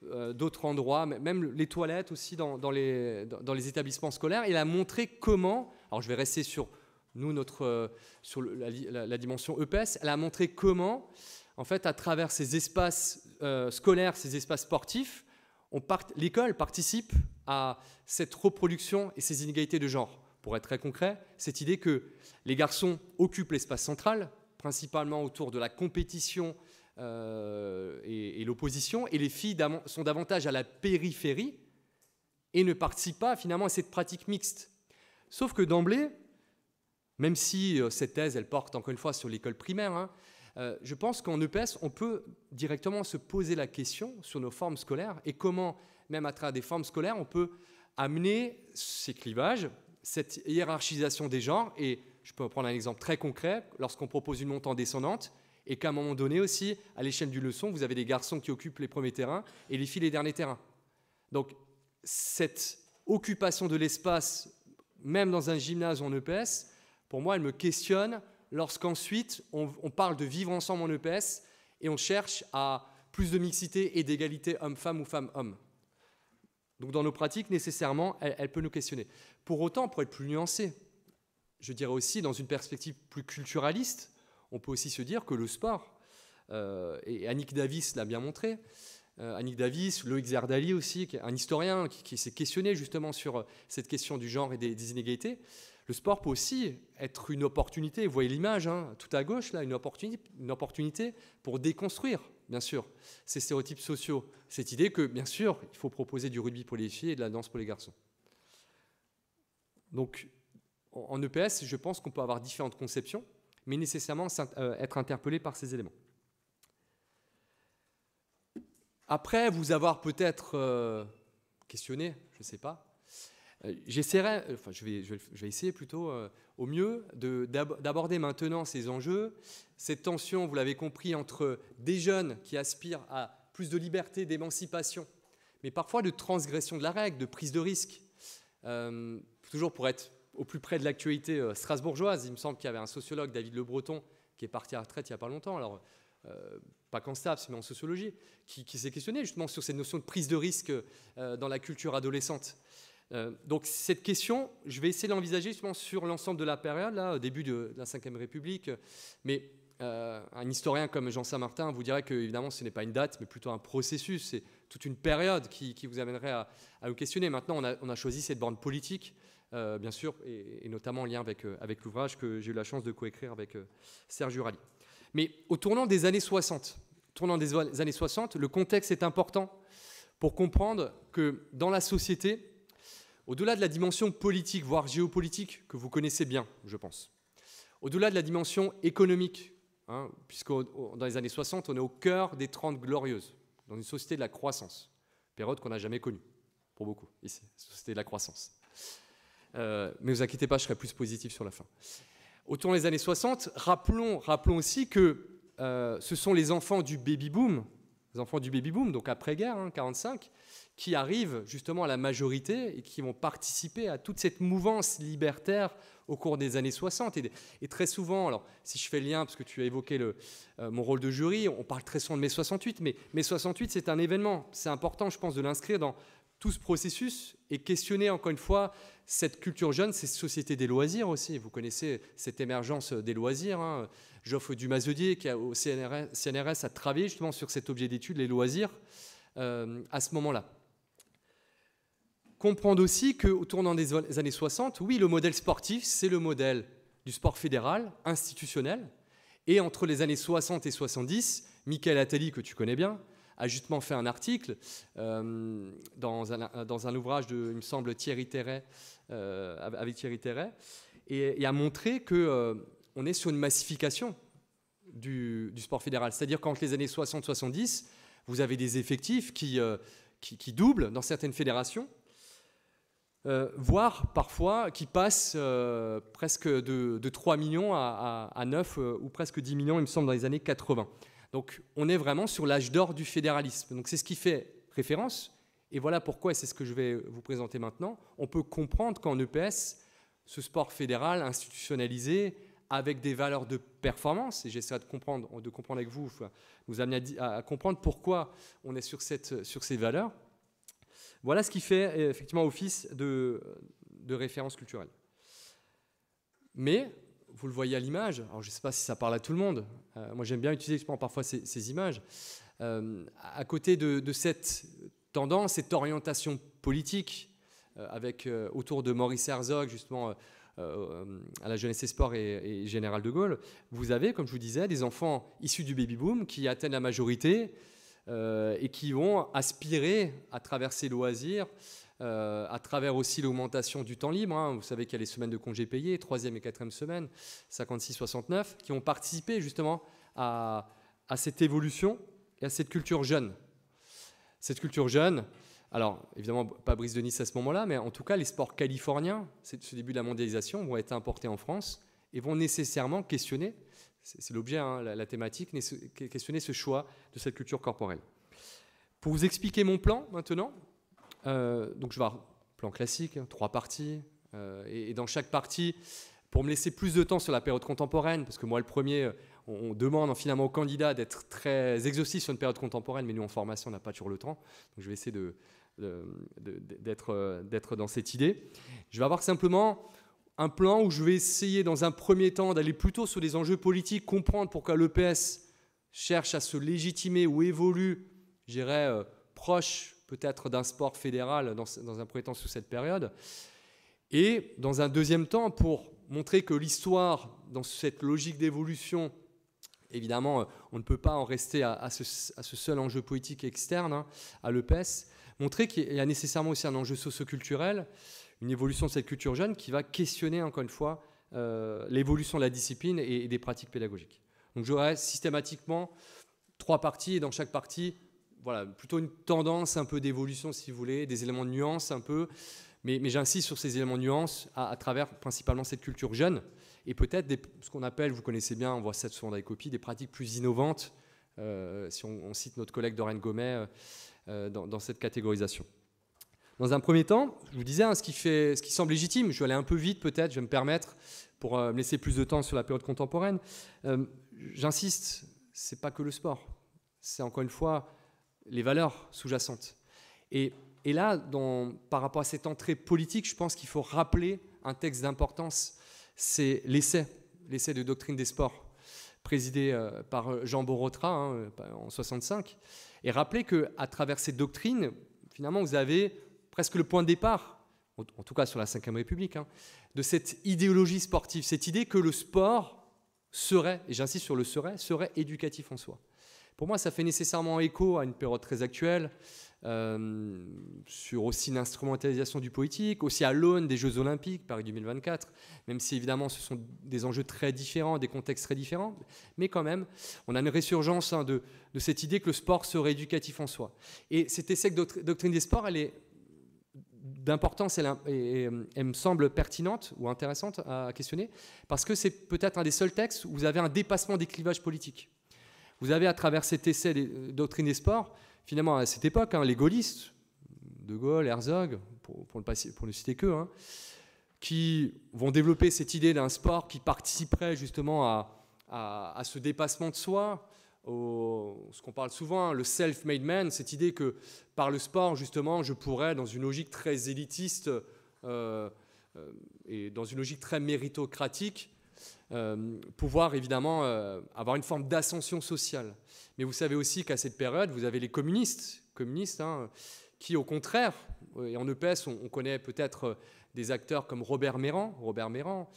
euh, d'autres endroits, même les toilettes aussi dans, les, établissements scolaires. elle a montré comment, alors je vais rester sur nous, notre, sur la, la, dimension EPS, elle a montré comment, en fait, à travers ces espaces scolaires, ces espaces sportifs, l'école participe à cette reproduction et ces inégalités de genre. Pour être très concret, cette idée que les garçons occupent l'espace central, principalement autour de la compétition euh, et, l'opposition, et les filles sont davantage à la périphérie et ne participent pas finalement à cette pratique mixte. Sauf que d'emblée, même si euh, cette thèse, elle porte encore une fois sur l'école primaire, hein, euh, je pense qu'en EPS, on peut directement se poser la question sur nos formes scolaires et comment même à travers des formes scolaires, on peut amener ces clivages, cette hiérarchisation des genres. Et je peux prendre un exemple très concret. Lorsqu'on propose une montée en descendante, et qu'à un moment donné aussi, à l'échelle du leçon, vous avez des garçons qui occupent les premiers terrains et les filles les derniers terrains. Donc cette occupation de l'espace, même dans un gymnase en EPS, pour moi, elle me questionne lorsqu'ensuite on, on, parle de vivre ensemble en EPS et on cherche à plus de mixité et d'égalité homme-femme ou femme-homme. Donc dans nos pratiques, nécessairement, elle, peut nous questionner. Pour autant, pour être plus nuancé, je dirais aussi dans une perspective plus culturaliste, on peut aussi se dire que le sport, euh, et Annick Davis l'a bien montré, euh, Annick Davis, Loïc Zerdali aussi, un historien qui, s'est questionné justement sur cette question du genre et des inégalités, le sport peut aussi être une opportunité, vous voyez l'image hein, tout à gauche, là, une opportunité, une opportunité pour déconstruire, bien sûr, ces stéréotypes sociaux, cette idée que, bien sûr, il faut proposer du rugby pour les filles et de la danse pour les garçons. Donc, en EPS, e je pense qu'on peut avoir différentes conceptions, mais nécessairement euh, être interpellé par ces éléments. Après vous avoir peut-être euh, questionné, je ne sais pas, euh, j'essaierai, euh, enfin, je vais, je vais, essayer plutôt euh, au mieux d'aborder maintenant ces enjeux, cette tension, vous l'avez compris, entre des jeunes qui aspirent à plus de liberté, d'émancipation, mais parfois de transgression de la règle, de prise de risque. toujours pour être au plus près de l'actualité strasbourgeoise, il me semble qu'il y avait un sociologue, David Le Breton, qui est parti à la retraite il n'y a pas longtemps, alors pas qu'en mais en sociologie, qui, qui s'est questionné justement sur cette notion de prise de risque dans la culture adolescente. Euh, donc cette question, je vais essayer de l'envisager sur l'ensemble de la période, là, au début de, la Ve République. Mais euh, un historien comme Jean Saint-Martin vous dirait que évidemment ce n'est pas une date, mais plutôt un processus. C'est toute une période qui, vous amènerait à, vous questionner. Maintenant, on a, choisi cette borne politique, euh, bien sûr, et, notamment en lien avec, avec l'ouvrage que j'ai eu la chance de coécrire avec Serge Urali. Mais au tournant des années 60, tournant des années 60, le contexte est important pour comprendre que dans la société, au-delà de la dimension politique, voire géopolitique, que vous connaissez bien, je pense, au-delà de la dimension économique, hein, puisque dans les années 60, on est au cœur des 30 glorieuses, dans une société de la croissance, période qu'on n'a jamais connue, pour beaucoup, ici, société de la croissance. Euh, mais ne vous inquiétez pas, je serai plus positif sur la fin. Autour des années 60, rappelons, rappelons aussi que euh, ce sont les enfants du baby-boom, les enfants du baby-boom, donc après-guerre, 45, hein, qui arrivent justement à la majorité et qui vont participer à toute cette mouvance libertaire au cours des années 60. Et, très souvent, alors si je fais le lien, parce que tu as évoqué le, euh, mon rôle de jury, on parle très souvent de mai 68, mais mai 68, c'est un événement. C'est important, je pense, de l'inscrire dans tout ce processus et questionner encore une fois cette culture jeune, ces sociétés des loisirs aussi. Vous connaissez cette émergence des loisirs. Hein, Joffre dumas qui au CNRS, a travaillé justement sur cet objet d'étude, les loisirs, euh, à ce moment-là. Comprendre aussi qu'au tournant des années 60, oui, le modèle sportif, c'est le modèle du sport fédéral, institutionnel. Et entre les années 60 et 70, Michael Attali, que tu connais bien, a justement fait un article euh, dans, un, ouvrage de, il me semble, Thierry Terret, euh, avec Thierry Terret, et, et, a montré que on est sur une massification du, sport fédéral. C'est-à-dire qu'entre les années 60-70, vous avez des effectifs qui, euh, doublent dans certaines fédérations, euh, voire parfois qui passent euh, presque de, 3 millions à, 9 ou presque 10 millions, il me semble, dans les années 80. Donc on est vraiment sur l'âge d'or du fédéralisme. Donc c'est ce qui fait référence, et voilà pourquoi, et c'est ce que je vais vous présenter maintenant, on peut comprendre qu'en EPS, ce sport fédéral institutionnalisé, avec des valeurs de performance, et j'essaie de comprendre, de comprendre avec vous, vous amener à, comprendre pourquoi on est sur, cette, sur ces valeurs. Voilà ce qui fait effectivement office de, de référence culturelle. Mais, vous le voyez à l'image, alors je ne sais pas si ça parle à tout le monde, euh, moi j'aime bien utiliser parfois ces, images, euh, à côté de, cette tendance, cette orientation politique, euh, avec autour de Maurice Herzog, justement, euh, à la jeunesse et sport et, Général de Gaulle, vous avez, comme je vous disais, des enfants issus du baby-boom qui atteignent la majorité euh, et qui vont aspirer à traverser le loisir, euh, à travers aussi l'augmentation du temps libre. Hein. vous savez qu'il y a les semaines de congés payés, troisième et quatrième semaine, 56-69, qui ont participé justement à, à, cette évolution et à cette culture jeune. Cette culture jeune alors, évidemment, pas Brice de Nice à ce moment-là, mais en tout cas, les sports californiens, c'est ce début de la mondialisation, vont être importés en France et vont nécessairement questionner, c'est l'objet, hein, la, thématique, questionner ce choix de cette culture corporelle. Pour vous expliquer mon plan maintenant, euh, donc je vais avoir plan classique, hein, trois parties, euh, et, dans chaque partie, pour me laisser plus de temps sur la période contemporaine, parce que moi, le premier, euh, on, on demande finalement aux candidats d'être très exhaustifs sur une période contemporaine, mais nous, en formation, on n'a pas toujours le temps. Donc, je vais essayer de, euh, d'être dans cette idée. Je vais avoir simplement un plan où je vais essayer dans un premier temps d'aller plutôt sur des enjeux politiques, comprendre pourquoi l'EPS cherche à se légitimer ou évolue, je dirais, euh, proche peut-être d'un sport fédéral dans, un premier temps sous cette période. Et dans un deuxième temps, pour montrer que l'histoire, dans cette logique d'évolution, évidemment, euh, on ne peut pas en rester à, ce, seul enjeu politique externe, hein, à l'EPS, montrer qu'il y a nécessairement aussi un enjeu socioculturel, une évolution de cette culture jeune qui va questionner encore une fois euh, l'évolution de la discipline et, des pratiques pédagogiques. Donc j'aurais systématiquement trois parties et dans chaque partie, voilà, plutôt une tendance un peu d'évolution si vous voulez, des éléments de nuance un peu, mais, j'insiste sur ces éléments de nuance à, travers principalement cette culture jeune et peut-être ce qu'on appelle, vous connaissez bien, on voit ça souvent dans les copies, des pratiques plus innovantes. Euh, si on, cite notre collègue Dorène Gomet, euh, euh, dans, cette catégorisation. Dans un premier temps, je vous disais hein, ce, qui fait, ce qui semble légitime, je vais aller un peu vite peut-être, je vais me permettre pour euh, me laisser plus de temps sur la période contemporaine. Euh, j'insiste, c'est pas que le sport, c'est encore une fois les valeurs sous-jacentes. Et, là, par rapport à cette entrée politique, je pense qu'il faut rappeler un texte d'importance, c'est l'essai, l'essai de doctrine des sports, présidé par Jean Borotra hein, en 65, et rappelez à travers cette doctrine, finalement, vous avez presque le point de départ, en tout cas sur la Ve République, hein, de cette idéologie sportive, cette idée que le sport serait, et j'insiste sur le serait, serait éducatif en soi. Pour moi, ça fait nécessairement écho à une période très actuelle, euh, sur aussi l'instrumentalisation du politique, aussi à l'aune des Jeux Olympiques Paris 2024, même si évidemment ce sont des enjeux très différents, des contextes très différents, mais quand même, on a une résurgence hein, de, cette idée que le sport serait éducatif en soi. Et cet essai de doctrine des sports, elle est d'importance, elle, me semble pertinente ou intéressante à questionner, parce que c'est peut-être un des seuls textes où vous avez un dépassement des clivages politiques. Vous avez à travers cet essai de euh, doctrine des sports, finalement, à cette époque, hein, les gaullistes, De Gaulle, Herzog, pour, ne, pour citer que, hein, qui vont développer cette idée d'un sport qui participerait justement à, ce dépassement de soi, ce qu'on parle souvent, hein, le self-made man, cette idée que par le sport, justement, je pourrais, dans une logique très élitiste euh, euh, et dans une logique très méritocratique, euh, pouvoir évidemment euh, avoir une forme d'ascension sociale. Mais vous savez aussi qu'à cette période, vous avez les communistes, communistes hein, qui au contraire, euh, et en EPS on, connaît peut-être des acteurs comme Robert Méran, Robert Méran,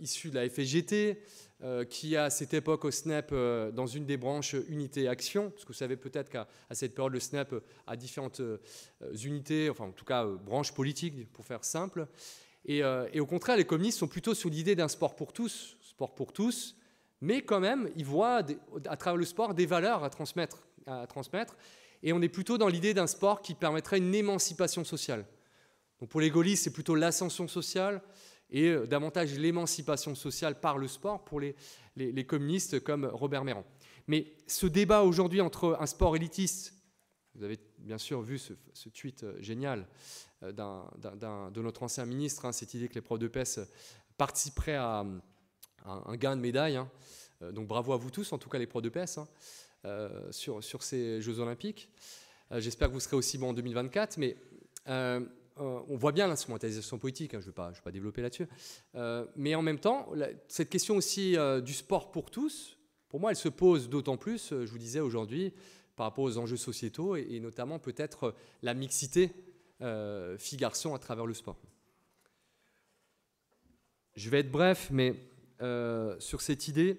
issu de la FGT, qui à cette époque au SNEP, dans une des branches Unité Action, parce que vous savez peut-être qu'à cette période, le SNEP a différentes unités, enfin en tout cas branches politiques, pour faire simple, euh, et, au contraire, les communistes sont plutôt sur l'idée d'un sport pour tous, sport pour tous, mais quand même, ils voient à travers le sport des valeurs à transmettre, à transmettre. Et on est plutôt dans l'idée d'un sport qui permettrait une émancipation sociale. Donc pour les gaullistes, c'est plutôt l'ascension sociale et euh, davantage l'émancipation sociale par le sport pour les, communistes comme Robert Méran. Mais ce débat aujourd'hui entre un sport élitiste, vous avez bien sûr vu ce, tweet euh, génial euh, de notre ancien ministre, hein, cette idée que les profs de PES euh, participeraient à, un gain de médaille. Hein. Euh, donc bravo à vous tous, en tout cas les profs de PS, e hein, sur, sur, ces Jeux Olympiques. J'espère que vous serez aussi bons en 2024, mais on voit bien l'instrumentalisation politique, je ne vais, pas développer là-dessus. mais en même temps, cette question aussi du sport pour tous, pour moi, elle se pose d'autant plus, je vous disais aujourd'hui, par rapport aux enjeux sociétaux et, et notamment peut-être la mixité euh, filles-garçons à travers le sport. Je vais être bref, mais euh, sur cette idée,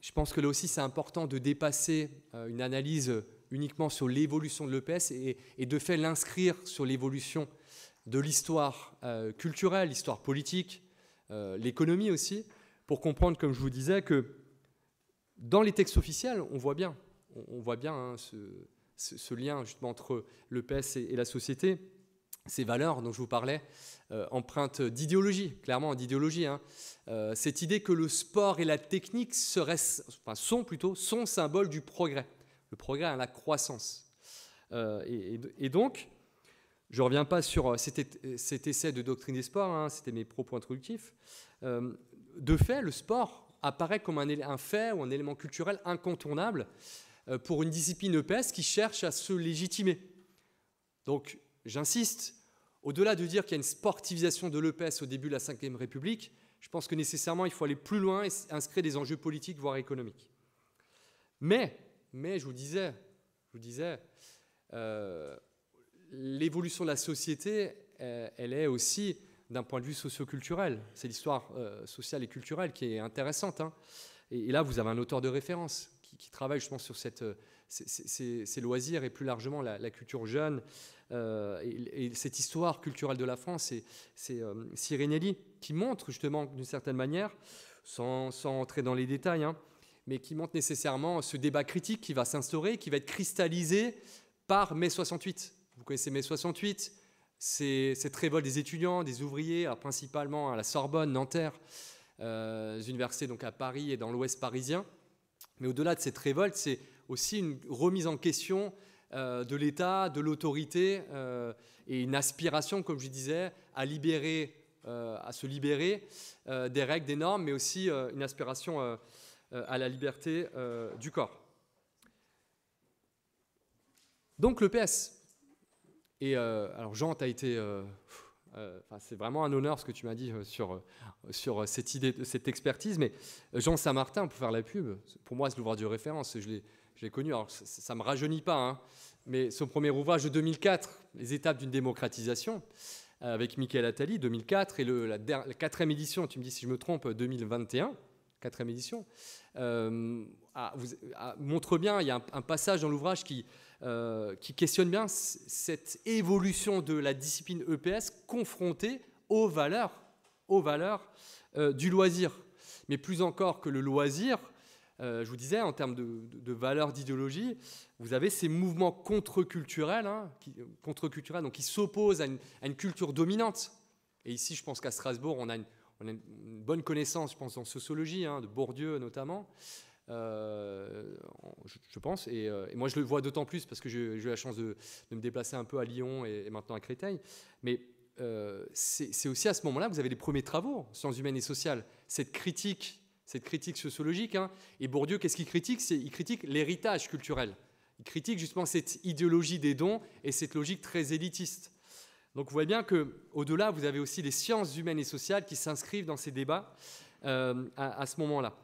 je pense que là aussi c'est important de dépasser euh, une analyse uniquement sur l'évolution de l'EPS et, de faire l'inscrire sur l'évolution de l'histoire euh, culturelle, l'histoire politique, l'économie aussi, pour comprendre, comme je vous disais, que dans les textes officiels, on voit bien, on, voit bien hein, ce, lien justement entre l'EPS et la société ces valeurs dont je vous parlais, euh, empruntent d'idéologie, clairement d'idéologie. Hein. Euh, cette idée que le sport et la technique seraient, sont plutôt, sont symboles du progrès. Le progrès, la croissance. Euh, et, donc, je ne reviens pas sur cet, essai de doctrine des sports, hein, c'était mes propos introductifs. de fait, le sport apparaît comme un, un fait ou un élément culturel incontournable pour une discipline EPS qui cherche à se légitimer. Donc, j'insiste, au-delà de dire qu'il y a une sportivisation de l'EPS au début de la Ve République, je pense que nécessairement il faut aller plus loin et inscrire des enjeux politiques, voire économiques. Mais, mais je vous disais, je disais, euh, l'évolution de la société, elle est aussi d'un point de vue socioculturel. C'est l'histoire euh, sociale et culturelle qui est intéressante. Hein. Et, là, vous avez un auteur de référence qui, travaille, je pense, sur euh, ces, loisirs et plus largement la culture jeune, euh, et, cette histoire culturelle de la France, c'est euh, Sirinelli qui montre justement d'une certaine manière, sans, entrer dans les détails, hein, mais qui montre nécessairement ce débat critique qui va s'instaurer, qui va être cristallisé par mai 68. Vous connaissez mai 68, c'est cette révolte des étudiants, des ouvriers, principalement à la Sorbonne, Nanterre, euh, universités donc à Paris et dans l'Ouest parisien. Mais au-delà de cette révolte, c'est aussi une remise en question euh, de l'État, de l'autorité, euh, et une aspiration, comme je disais, à libérer, euh, à se libérer des règles, des normes, mais aussi une aspiration à la liberté du corps. Donc le PS. Et alors Jean, tu as été... c'est vraiment un honneur ce que tu m'as dit sur, sur cette idée, cette expertise. Mais Jean Saint-Martin, pour faire la pub, pour moi c'est l'ouvrage de référence. Je l'ai j'ai connu, alors ça ne me rajeunit pas, hein, mais son premier ouvrage de 2004, Les étapes d'une démocratisation, euh, avec Michael Attali, 2004, et le, la, quatrième édition, tu me dis si je me trompe, 2021, euh, quatrième édition, euh, ah, ah, montre bien, il y a un, passage dans l'ouvrage qui, questionne bien cette évolution de la discipline EPS confrontée aux valeurs, aux valeurs du loisir, mais plus encore que le loisir, euh, je vous disais, en termes de, de, valeurs d'idéologie, vous avez ces mouvements contre-culturels, hein, qui, contre donc qui s'opposent à, une, culture dominante. Et ici, je pense qu'à Strasbourg, on a, une, bonne connaissance, je pense, en sociologie, hein, de Bourdieu notamment. Euh, je, pense, euh, et, moi je le vois d'autant plus parce que j'ai eu la chance de, me déplacer un peu à Lyon et, et maintenant à Créteil. Mais c'est aussi à ce moment-là que vous avez les premiers travaux, sciences humaines et sociales, cette critique cette critique sociologique. Hein. Et Bourdieu, qu'est-ce qu'il critique Il critique l'héritage culturel. Il critique justement cette idéologie des dons et cette logique très élitiste. Donc vous voyez bien au delà vous avez aussi les sciences humaines et sociales qui s'inscrivent dans ces débats euh, à, ce moment-là.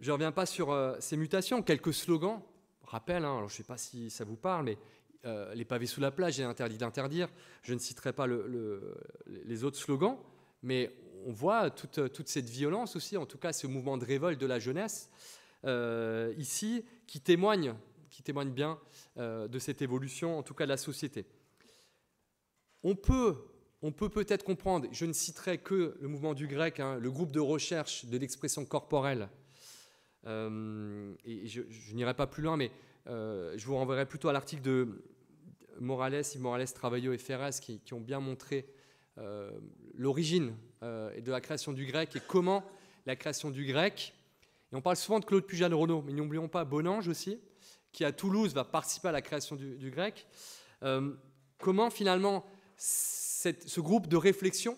Je ne reviens pas sur euh, ces mutations. Quelques slogans, rappel, hein. je ne sais pas si ça vous parle, mais euh, les pavés sous la plage j'ai interdit d'interdire. Je ne citerai pas les autres slogans, mais on voit toute, cette violence aussi, en tout cas ce mouvement de révolte de la jeunesse euh, ici, qui témoigne, qui témoigne bien euh, de cette évolution, en tout cas de la société. On peut on peut peut-être comprendre, je ne citerai que le mouvement du grec, hein, le groupe de recherche de l'expression corporelle, euh, et je, n'irai pas plus loin, mais je vous renverrai plutôt à l'article de Morales, Morales, Travaillot et Ferres qui, ont bien montré euh, l'origine euh, de la création du grec et comment la création du grec. Et on parle souvent de Claude Pujan Renault, mais n'oublions pas Bonange aussi, qui à Toulouse va participer à la création du, grec. Euh, comment finalement ce groupe de réflexion,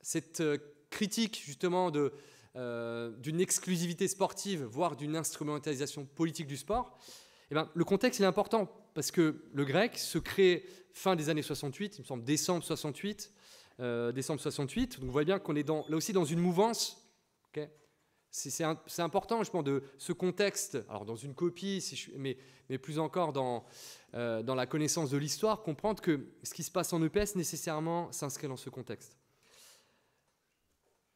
cette critique justement d'une exclusivité sportive, voire d'une instrumentalisation politique du sport, eh bien, le contexte est important parce que le grec se crée fin des années 68, il me semble décembre 68, euh, décembre 68. Donc, on voit bien qu'on est dans, là aussi dans une mouvance. c'est important, je pense, de ce contexte, alors dans une copie, si mais, mais, plus encore dans, euh, dans la connaissance de l'histoire, comprendre que ce qui se passe en EPS nécessairement s'inscrit dans ce contexte.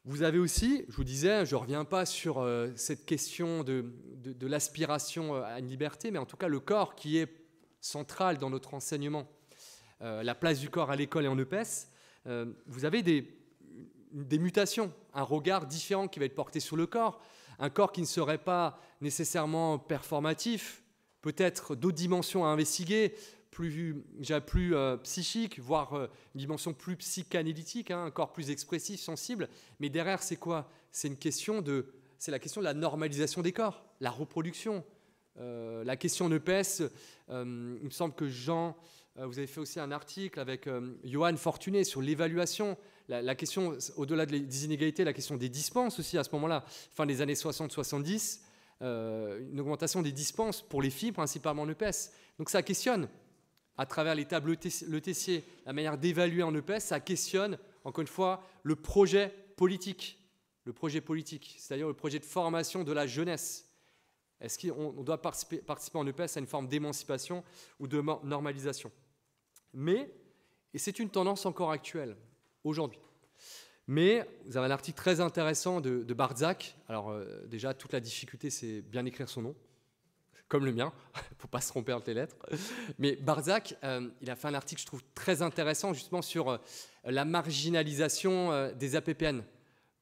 Vous avez aussi, je vous disais, je ne reviens pas sur euh, cette question de, l'aspiration à une liberté, mais en tout cas le corps qui est central dans notre enseignement, la place du corps à l'école et en EPS. Euh, vous avez des, mutations, un regard différent qui va être porté sur le corps, un corps qui ne serait pas nécessairement performatif, peut-être d'autres dimensions à investiguer, plus, déjà plus euh, psychique, voire euh, une dimension plus psychanalytique, hein, un corps plus expressif, sensible. Mais derrière, c'est quoi C'est une question de, c'est la question de la normalisation des corps, la reproduction, la question de pèse. il me semble que Jean euh, vous avez fait aussi un article avec euh, Johan Fortuné sur l'évaluation, la, question, au-delà des inégalités, la question des dispenses aussi à ce moment-là, fin des années 60-70, euh, une augmentation des dispenses pour les filles, principalement en EPS. Donc ça questionne, à travers les tables le Tessier, la manière d'évaluer en EPS, ça questionne, encore une fois, le projet politique, le projet politique, c'est-à-dire le projet de formation de la jeunesse. Est-ce qu'on doit participer, participer en EPS à une forme d'émancipation ou de normalisation Mais, et c'est une tendance encore actuelle, aujourd'hui, mais vous avez un article très intéressant de, Barzac. Alors euh, déjà, toute la difficulté, c'est bien écrire son nom, comme le mien, pour pas se tromper entre les lettres. Mais Barzac, euh, il a fait un article, je trouve, très intéressant, justement sur euh, la marginalisation des APPN.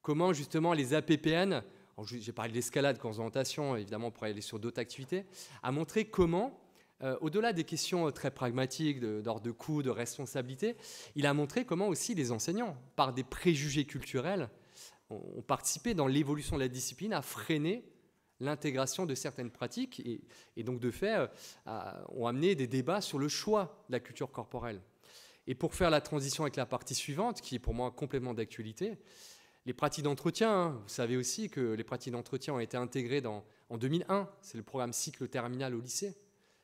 Comment justement les APPN j'ai parlé de l'escalade, contentation, évidemment, pour aller sur d'autres activités, a montré comment, euh, au-delà des questions euh, très pragmatiques d'ordre de, coût, de responsabilité, il a montré comment aussi les enseignants, par des préjugés culturels, ont, participé dans l'évolution de la discipline à freiner l'intégration de certaines pratiques et, donc de fait euh, ont amené des débats sur le choix de la culture corporelle. Et pour faire la transition avec la partie suivante, qui est pour moi complètement d'actualité, les pratiques d'entretien, hein. vous savez aussi que les pratiques d'entretien ont été intégrées en 2001, c'est le programme cycle terminal au lycée.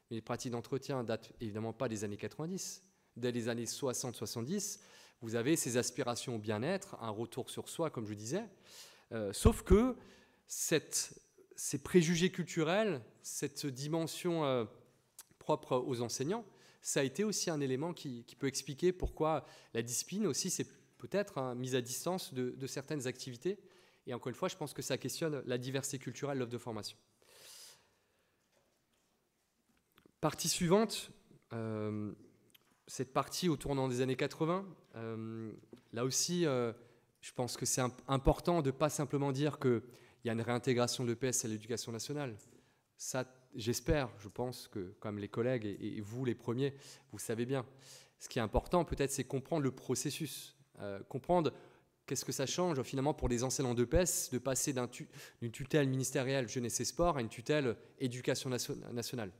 les pratiques d'entretien datent évidemment pas des années 90. Dès les années 60-70, vous avez ces aspirations au bien-être, un retour sur soi, comme je disais. Euh, sauf que ces préjugés culturels, cette dimension euh, propre aux enseignants, ça a été aussi un élément qui, qui peut expliquer pourquoi la discipline aussi s'est peut-être, hein, mise à distance de, certaines activités. Et encore une fois, je pense que ça questionne la diversité culturelle l'offre de formation. Partie suivante, euh, cette partie au tournant des années 80. Euh, là aussi, euh, je pense que c'est important de ne pas simplement dire qu'il y a une réintégration de l'EPS à l'éducation nationale. Ça, j'espère, je pense que comme les collègues et vous les premiers, vous savez bien. Ce qui est important peut-être, c'est comprendre le processus. Euh, comprendre qu'est-ce que ça change finalement pour les enseignants de PES de passer d'une tutelle ministérielle jeunesse et sport à une tutelle éducation nationale.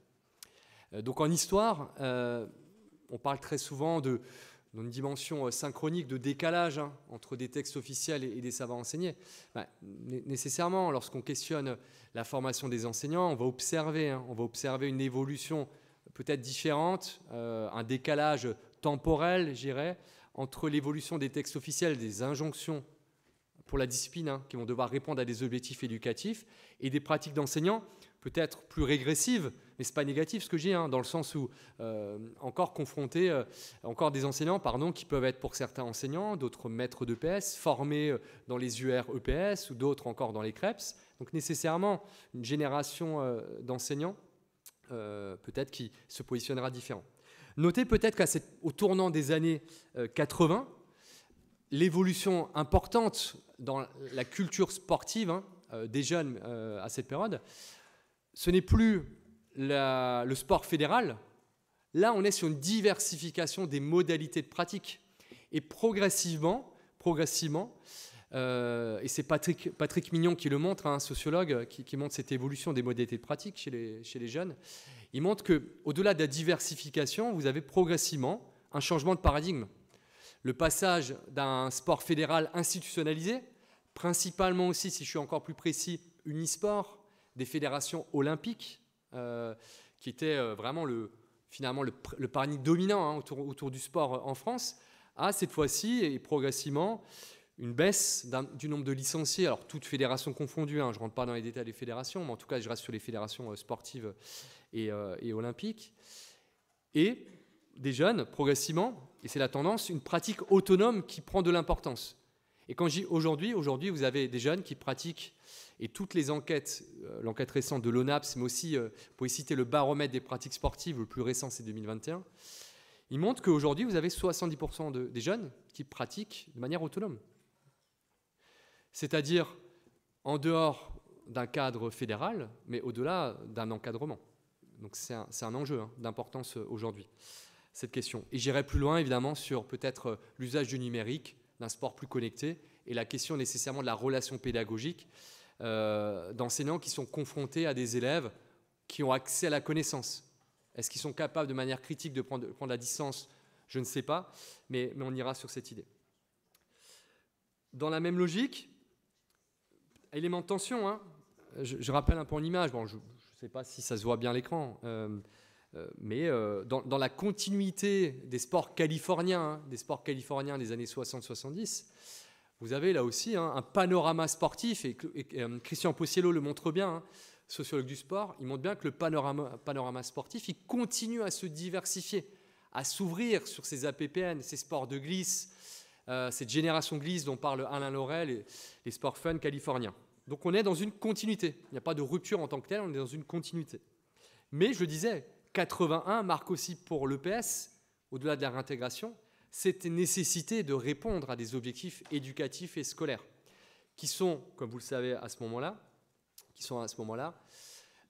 Euh, donc en histoire, euh, on parle très souvent d'une dimension synchronique de décalage hein, entre des textes officiels et, des savoirs enseignés. Bah, nécessairement, lorsqu'on questionne la formation des enseignants, on va observer, hein, on va observer une évolution peut-être différente, un décalage temporel, j'irais, entre l'évolution des textes officiels, des injonctions pour la discipline, hein, qui vont devoir répondre à des objectifs éducatifs, et des pratiques d'enseignants, peut-être plus régressives, mais ce n'est pas négatif ce que j'ai, hein, dans le sens où euh, encore confronté euh, encore des enseignants, pardon, qui peuvent être pour certains enseignants, d'autres maîtres d'EPS, formés euh, dans les UR e ou d'autres encore dans les CREPS. Donc nécessairement, une génération d'enseignants, peut-être, qui se positionnera différemment. Notez peut-être qu'au tournant des années 80, euh, l'évolution importante dans la culture sportive hein, euh, des jeunes euh, à cette période, ce n'est plus le sport fédéral. Là, on est sur une diversification des modalités de pratique. Et progressivement, progressivement et c'est Patrick, Mignon qui le montre, un sociologue, qui, montre cette évolution des modalités de pratique chez les jeunes, il montre qu'au-delà de la diversification, vous avez progressivement un changement de paradigme. Le passage d'un sport fédéral institutionnalisé, principalement aussi, si je suis encore plus précis, unisport, des fédérations olympiques, euh, qui était euh, vraiment le, finalement le, dominant hein, autour, du sport euh, en France, à cette fois-ci et progressivement une baisse du nombre de licenciés, alors toutes fédérations confondues, hein, je ne rentre pas dans les détails des fédérations, mais en tout cas je reste sur les fédérations sportives et, euh, et olympiques, et des jeunes, progressivement, et c'est la tendance, une pratique autonome qui prend de l'importance. Et quand je dis aujourd'hui, aujourd'hui, vous avez des jeunes qui pratiquent, et toutes les enquêtes, euh, l'enquête récente de l'ONAPS, mais aussi, pour euh, vous pouvez citer le baromètre des pratiques sportives, le plus récent, c'est 2021, il montre qu'aujourd'hui, vous avez 70% des jeunes qui pratiquent de manière autonome. C'est-à-dire en dehors d'un cadre fédéral, mais au-delà d'un encadrement donc c'est un, enjeu hein, d'importance euh, aujourd'hui, cette question. Et j'irai plus loin, évidemment, sur peut-être euh, l'usage du numérique, d'un sport plus connecté, et la question nécessairement de la relation pédagogique euh, d'enseignants qui sont confrontés à des élèves qui ont accès à la connaissance. Est-ce qu'ils sont capables de manière critique de prendre, prendre la distance Je ne sais pas, mais, on ira sur cette idée. Dans la même logique, élément de tension, hein, je, rappelle un peu en image, je, je ne sais pas si ça se voit bien à l'écran, euh, euh, mais euh, dans, la continuité des sports californiens, hein, des sports californiens des années 60-70, vous avez là aussi hein, un panorama sportif, et, Christian Possiello le montre bien, hein, sociologue du sport, il montre bien que le panorama, sportif, il continue à se diversifier, à s'ouvrir sur ces APPN, ces sports de glisse, cette génération glisse dont parle Alain Laurel, et les sports fun californiens. Donc on est dans une continuité. Il n'y a pas de rupture en tant que telle, on est dans une continuité. Mais je disais, 81 marque aussi pour l'EPS, au-delà de la réintégration, cette nécessité de répondre à des objectifs éducatifs et scolaires, qui sont, comme vous le savez à ce moment-là, qui sont à ce moment-là,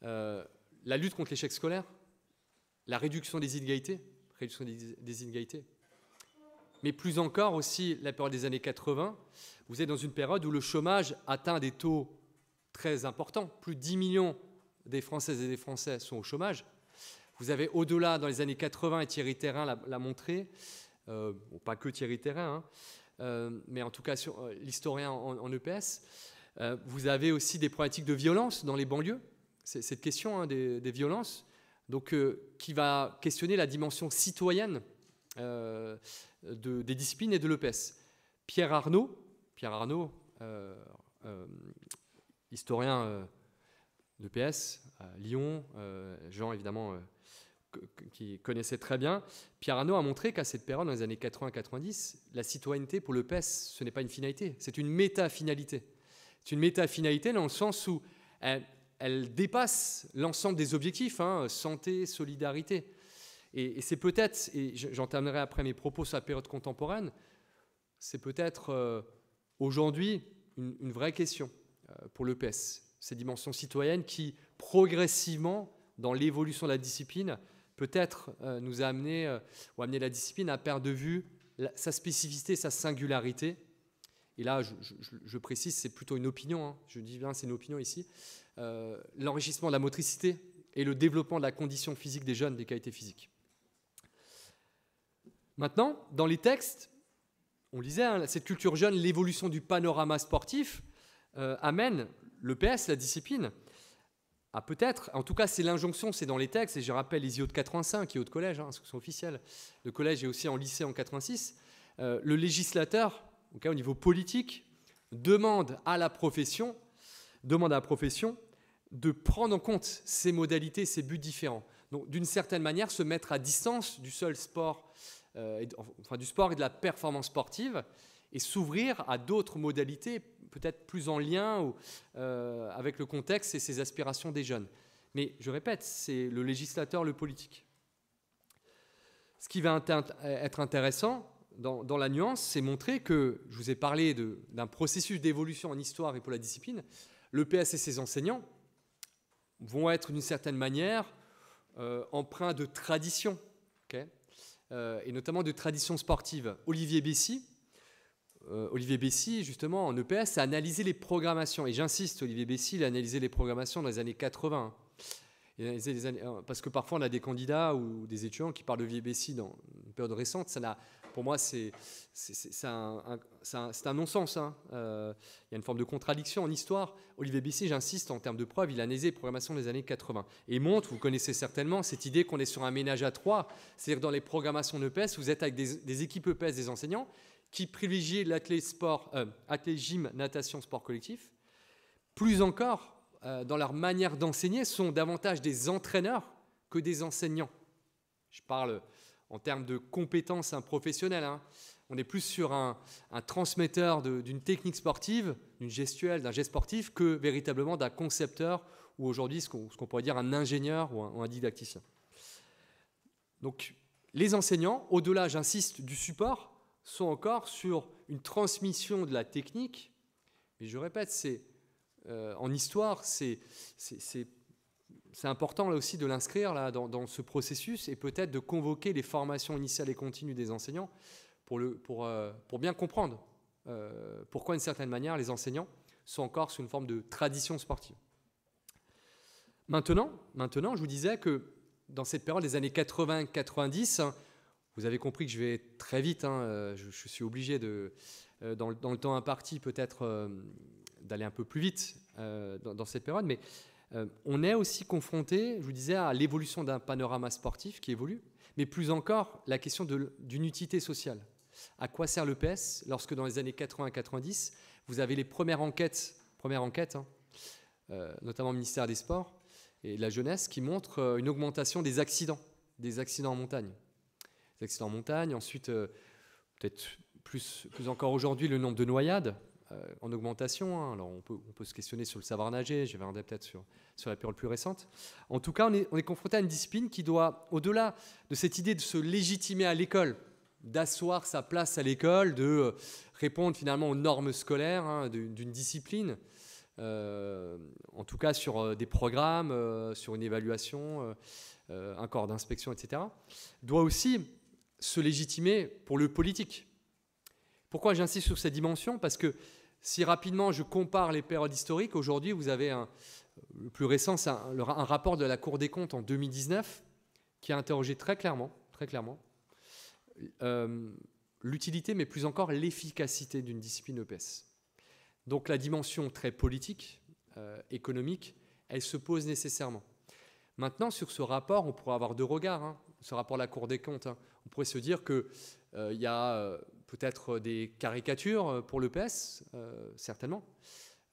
euh, la lutte contre l'échec scolaire, la réduction des réduction des inégalités, mais plus encore aussi la période des années 80, vous êtes dans une période où le chômage atteint des taux très importants. Plus de 10 millions des Françaises et des Français sont au chômage. Vous avez au-delà, dans les années 80, et Thierry Terrain l'a montré, euh, pas que Thierry Terrain, hein. euh, mais en tout cas euh, l'historien en, EPS, e vous avez aussi des problématiques de violence dans les banlieues, cette question hein, des, des, violences, donc qui va questionner la dimension citoyenne euh, des disciplines et de l'EPS. Pierre Arnaud, Pierre Arnaud euh, euh, historien de PS à Lyon, Jean évidemment qui connaissait très bien, Pierre Arnaud a montré qu'à cette période, dans les années 80-90, la citoyenneté pour l'EPS ce n'est pas une finalité, c'est une méta-finalité. C'est une méta-finalité dans le sens où elle, dépasse l'ensemble des objectifs, hein, santé, solidarité. Et, c'est peut-être, et j'entamerai après mes propos sur la période contemporaine, c'est peut-être euh, aujourd'hui une, vraie question euh, pour l'EPS, ces dimensions citoyennes qui, progressivement, dans l'évolution de la discipline, peut-être euh, nous a amené, ou amené la discipline à perdre de vue sa spécificité, sa singularité. Et là, je, précise, c'est plutôt une opinion, hein, je dis bien c'est une opinion ici, l'enrichissement de la motricité et le développement de la condition physique des jeunes, des qualités physiques. Maintenant, dans les textes, on lisait, hein, cette culture jeune, l'évolution du panorama sportif euh, amène le PS, la discipline, à peut-être, en tout cas c'est l'injonction, c'est dans les textes, et je rappelle les IO de 85, IO de collège, hein, sont officiels, de collège et aussi en lycée en 86, euh, le législateur, au niveau politique, demande à la profession, demande à la profession de prendre en compte ces modalités, ces buts différents. Donc d'une certaine manière, se mettre à distance du seul sport euh, enfin, du sport et de la performance sportive et s'ouvrir à d'autres modalités, peut-être plus en lien euh, avec le contexte et ses aspirations des jeunes. Mais je répète, c'est le législateur, le politique. Ce qui va être intéressant dans, la nuance, c'est montrer que, je vous ai parlé d'un processus d'évolution en histoire et pour la discipline, le PS et ses enseignants vont être d'une certaine manière euh, de tradition. Euh, et notamment de tradition sportive. Olivier Bessy, euh, Olivier Bessy, justement, en EPS, a analysé les programmations. Et j'insiste, Olivier Bessy, il a analysé les programmations dans les années 80. Euh, parce que parfois, on a des candidats ou des étudiants qui parlent Olivier Bessy dans une période récente. Ça n'a pour moi, c'est un, un, non-sens. Hein. Euh, il y a une forme de contradiction en histoire. Olivier Bessé, j'insiste, en termes de preuves, il a naisé programmation des années 80. Et montre, vous connaissez certainement, cette idée qu'on est sur un ménage à trois. C'est-à-dire, dans les programmations d'EPS, vous êtes avec des, équipes EPS des enseignants qui privilégient l'athlète sport euh, gym, natation, sport collectif. Plus encore, euh, dans leur manière d'enseigner, sont davantage des entraîneurs que des enseignants. Je parle en termes de compétences un hein, professionnelles. Hein. On est plus sur un, transmetteur d'une technique sportive, d'une gestuelle, d'un geste sportif, que véritablement d'un concepteur ou aujourd'hui ce qu'on pourrait dire un ingénieur ou un, didacticien. Donc les enseignants, au-delà, j'insiste, du support, sont encore sur une transmission de la technique. Mais je répète, c'est euh, en histoire, c'est c'est important là aussi de l'inscrire là dans, ce processus et peut-être de convoquer les formations initiales et continues des enseignants pour, le, pour, euh, pour bien comprendre euh, pourquoi, d'une certaine manière, les enseignants sont encore sous une forme de tradition sportive. Maintenant, maintenant je vous disais que dans cette période des années 80-90, hein, vous avez compris que je vais très vite, hein, euh, je, suis obligé, de, dans, le temps imparti, peut-être d'aller un peu plus vite dans, dans, cette période, mais euh, on est aussi confronté, je vous disais, à l'évolution d'un panorama sportif qui évolue, mais plus encore la question d'une utilité sociale. À quoi sert le PS lorsque dans les années 80-90, vous avez les premières enquêtes, hein, euh, notamment au ministère des Sports et de la Jeunesse, qui montrent euh, une augmentation des accidents, des accidents en montagne. Des accidents en montagne, ensuite, peut-être plus encore aujourd'hui, le nombre de noyades. Euh, en augmentation. Hein. Alors on peut, se questionner sur le savoir nager, je vais peut-être sur, la période plus récente. En tout cas, on est, confronté à une discipline qui doit, au-delà de cette idée de se légitimer à l'école, d'asseoir sa place à l'école, de euh, répondre finalement aux normes scolaires hein, d'une discipline, euh, en tout cas sur des programmes, sur une évaluation, un corps d'inspection, etc., doit aussi se légitimer pour le politique. Pourquoi j'insiste sur cette dimension Parce que si rapidement je compare les périodes historiques, aujourd'hui vous avez un, le plus récent, c'est un, rapport de la Cour des comptes en 2019 qui a interrogé très clairement, très clairement, euh, l'utilité, mais plus encore l'efficacité d'une discipline EPS. Donc la dimension très politique, euh, économique, elle se pose nécessairement. Maintenant, sur ce rapport, on pourrait avoir deux regards. Hein. ce rapport de la Cour des comptes, hein. on pourrait se dire qu'il euh, y a peut-être des caricatures euh, pour l'EPS, euh, certainement.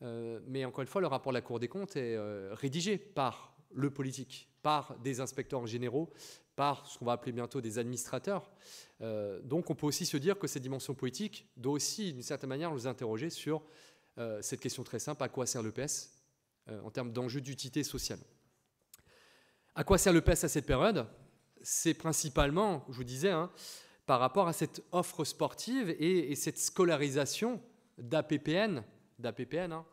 Euh, mais encore une fois, le rapport de la Cour des comptes est rédigé par le politique, par des inspecteurs généraux, par ce qu'on va appeler bientôt des administrateurs. donc on peut aussi se dire que cette dimension politique doit aussi, d'une certaine manière, nous interroger sur cette question très simple, à quoi sert l'EPS PS en termes d'enjeux d'utilité sociale. À quoi sert l'EPS à cette période C'est principalement, je vous disais, hein, par rapport à cette offre sportive et, cette scolarisation d'APPN, d'APPN hein,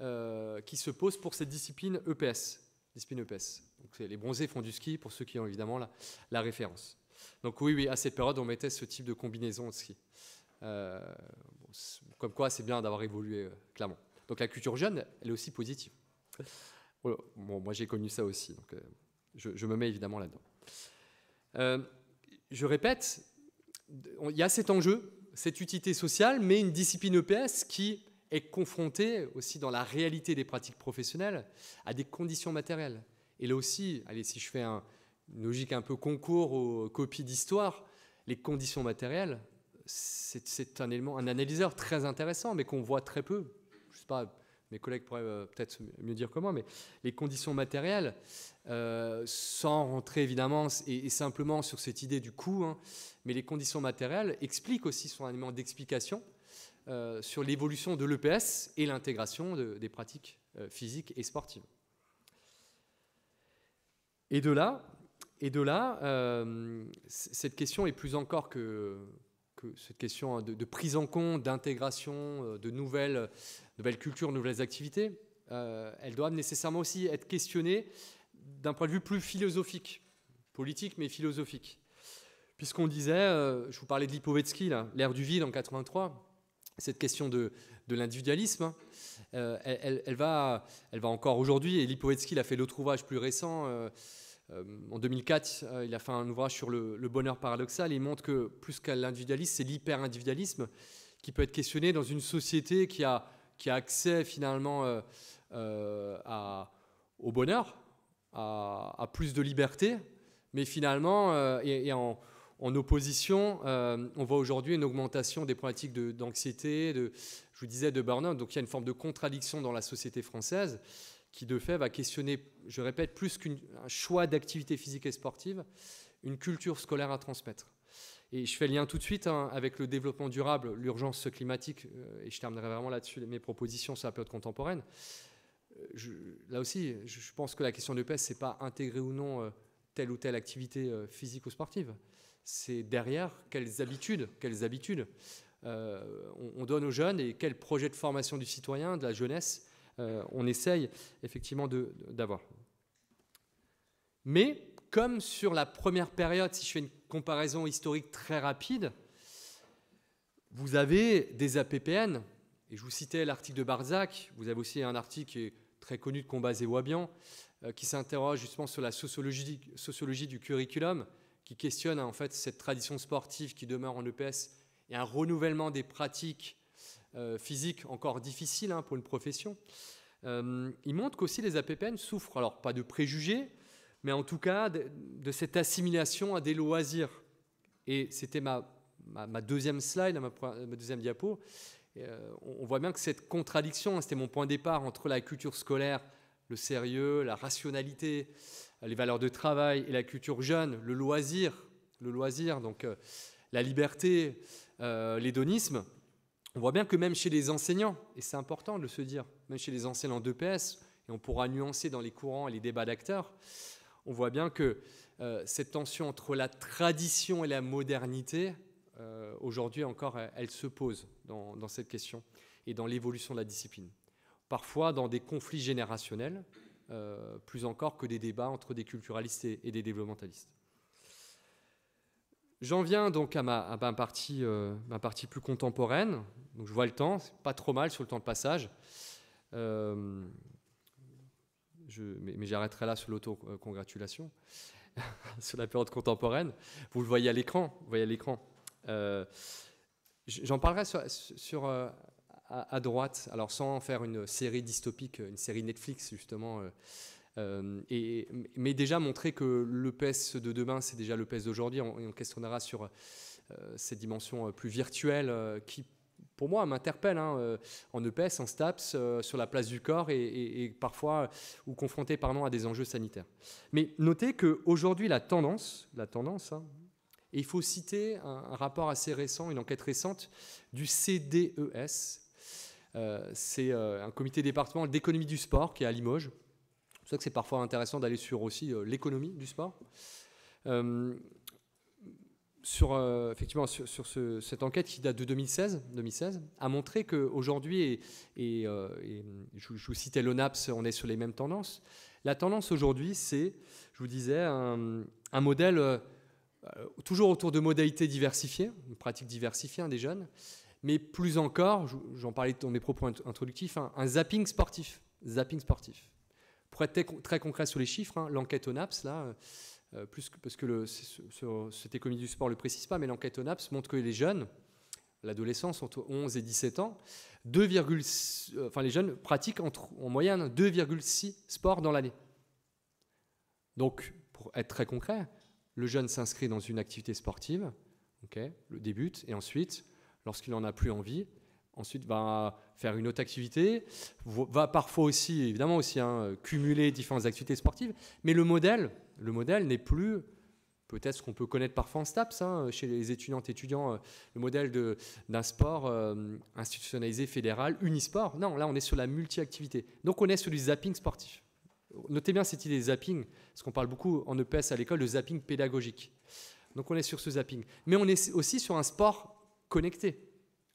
euh, qui se pose pour cette discipline EPS. Discipline EPS. Donc, les bronzés font du ski, pour ceux qui ont évidemment la, référence. Donc oui, oui, à cette période, on mettait ce type de combinaison de ski. Euh, comme quoi, c'est bien d'avoir évolué, euh, clairement. Donc la culture jeune, elle est aussi positive. moi, j'ai connu ça aussi, donc je me mets évidemment là-dedans. je répète, il y a cet enjeu, cette utilité sociale, mais une discipline EPS qui est confrontée aussi dans la réalité des pratiques professionnelles à des conditions matérielles. Et là aussi, allez, si je fais un, une logique un peu concours aux copies d'histoire, les conditions matérielles, c'est un élément, un analyseur très intéressant, mais qu'on voit très peu. Je sais pas, mes collègues pourraient euh, peut-être mieux dire que moi, mais les conditions matérielles, euh, sans rentrer évidemment et, simplement sur cette idée du coût, hein, mais les conditions matérielles expliquent aussi, son élément d'explication euh, sur l'évolution de l'EPS et l'intégration des pratiques physiques et sportives. Et de là, et de là cette question est plus encore que, que cette question hein, de, prise en compte, d'intégration, euh, de nouvelles, nouvelles cultures, nouvelles activités, euh, elle doit nécessairement aussi être questionnée d'un point de vue plus philosophique, politique mais philosophique. Puisqu'on disait, euh, je vous parlais de Lipovetsky, l'ère du vide en 83, cette question de, l'individualisme, hein, elle, va, elle va encore aujourd'hui, et Lipovetsky l'a fait l'autre ouvrage plus récent euh, en 2004, euh, il a fait un ouvrage sur le, bonheur paradoxal. Et il montre que plus qu'à l'individualisme, c'est l'hyper-individualisme qui peut être questionné dans une société qui a, qui a accès finalement euh, au bonheur, à, plus de liberté, mais finalement, et, en, opposition, on voit aujourd'hui une augmentation des problématiques d'anxiété, de, je vous disais, de burn-out. Donc il y a une forme de contradiction dans la société française qui de fait va questionner, je répète, plus qu'un choix d'activité physique et sportive, une culture scolaire à transmettre. Et je fais lien tout de suite hein, avec le développement durable, l'urgence climatique, euh, et je terminerai vraiment là-dessus mes propositions sur la période contemporaine. Euh, là aussi, je pense que la question de paix, ce n'est pas intégrer ou non euh, telle ou telle activité physique ou sportive. C'est derrière quelles habitudes, quelles habitudes on, donne aux jeunes et quels projets de formation du citoyen, de la jeunesse, euh, on essaye effectivement d'avoir. Mais comme sur la première période, si je fais une comparaison historique très rapide, vous avez des APPN, et je vous citais l'article de Barzac, vous avez aussi un article qui est très connu de Combaz et Wabian, euh, qui s'interroge justement sur la sociologie, du curriculum, qui questionne en fait cette tradition sportive qui demeure en EPS et un renouvellement des pratiques euh, physique encore difficile hein, pour une profession, euh, il montre qu'aussi les APPN souffrent, alors pas de préjugés, mais en tout cas de, cette assimilation à des loisirs. Et c'était ma, deuxième slide, ma, deuxième diapo. Euh, on voit bien que cette contradiction, hein, c'était mon point de départ entre la culture scolaire, le sérieux, la rationalité, les valeurs de travail et la culture jeune, le loisir, le loisir, donc la liberté, l'hédonisme, on voit bien que même chez les enseignants, et c'est important de se dire, même chez les enseignants d'EPS, et on pourra nuancer dans les courants et les débats d'acteurs, on voit bien que euh, cette tension entre la tradition et la modernité, euh, aujourd'hui encore, elle, se pose dans, cette question et dans l'évolution de la discipline. Parfois dans des conflits générationnels, euh, plus encore que des débats entre des culturalistes et des développementalistes. J'en viens donc à ma, partie, euh, ma partie plus contemporaine. Donc je vois le temps, c'est pas trop mal sur le temps de passage. Euh, je, mais, mais j'arrêterai là sur l'auto-congratulation, sur la période contemporaine. Vous le voyez à l'écran. voyez l'écran. Euh, j'en parlerai sur, à, à, droite. Alors sans faire une série dystopique, une série Netflix justement euh, et, mais déjà montrer que l'EPS e de demain, c'est déjà l'EPS e d'aujourd'hui. On, on questionnera sur cette euh, ces dimensions euh, plus virtuelle qui, pour moi, m'interpelle hein, en EPS, e en STAPS, sur la place du corps et, parfois, ou confronté à des enjeux sanitaires. Mais notez qu'aujourd'hui, la tendance, la tendance, hein, et il faut citer un, rapport assez récent, une enquête récente du CDES. c'est un comité départemental d'économie du sport qui est à Limoges, pour ça que c'est parfois intéressant d'aller sur aussi euh, l'économie du sport. Euh, sur, euh, effectivement, sur, cette enquête qui date de 2016, 2016 a montré qu'aujourd'hui, et, et, je, vous citais l'ONAPS, on est sur les mêmes tendances, la tendance aujourd'hui, c'est, je vous disais, un, modèle toujours autour de modalités diversifiées, une pratique diversifiée hein, des jeunes, mais plus encore, j'en parlais dans mes propos introductifs, hein, un zapping sportif. Zapping sportif. Pour être très concret sur les chiffres, hein, l'enquête ONAPS, là, euh, euh, parce que le, cette économie du sport ne le précise pas, mais l'enquête ONAPS montre que les jeunes, l'adolescence entre 11 et 17 ans, 2, euh, enfin, les jeunes pratiquent en moyenne 2,6 sports dans l'année. Donc, pour être très concret, le jeune s'inscrit dans une activité sportive, le débute, et ensuite, lorsqu'il n'en a plus envie, ensuite va faire une autre activité, va parfois aussi, évidemment aussi, hein, cumuler différentes activités sportives, mais le modèle, le modèle n'est plus peut-être ce qu'on peut connaître parfois en STAPS, hein, chez les étudiantes et étudiants, euh, le modèle d'un sport euh, institutionnalisé, fédéral, unisport. Non, là on est sur la multi-activité. Donc on est sur du zapping sportif. Notez bien cette idée de zapping, parce qu'on parle beaucoup en EPS à l'école de zapping pédagogique. Donc on est sur ce zapping. Mais on est aussi sur un sport connecté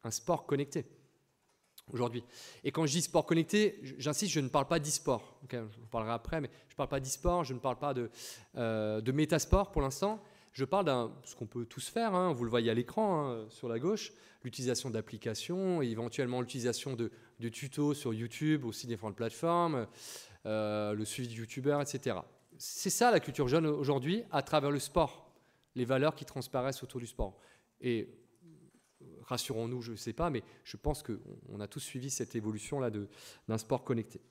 un sport connecté aujourd'hui. Et quand je dis sport connecté, j'insiste, je ne parle pas d'e-sport. je parlerai après, mais je ne parle pas d'e-sport, je ne parle pas de, euh, de métasport pour l'instant. Je parle d'un ce qu'on peut tous faire, hein. vous le voyez à l'écran hein, sur la gauche, l'utilisation d'applications, éventuellement l'utilisation de, de, tutos sur YouTube, aussi différentes plateformes, euh, le suivi de YouTubeurs, etc. C'est ça la culture jeune aujourd'hui à travers le sport, les valeurs qui transparaissent autour du sport. Et rassurons-nous, je ne sais pas, mais je pense qu'on a tous suivi cette évolution-là d'un sport connecté.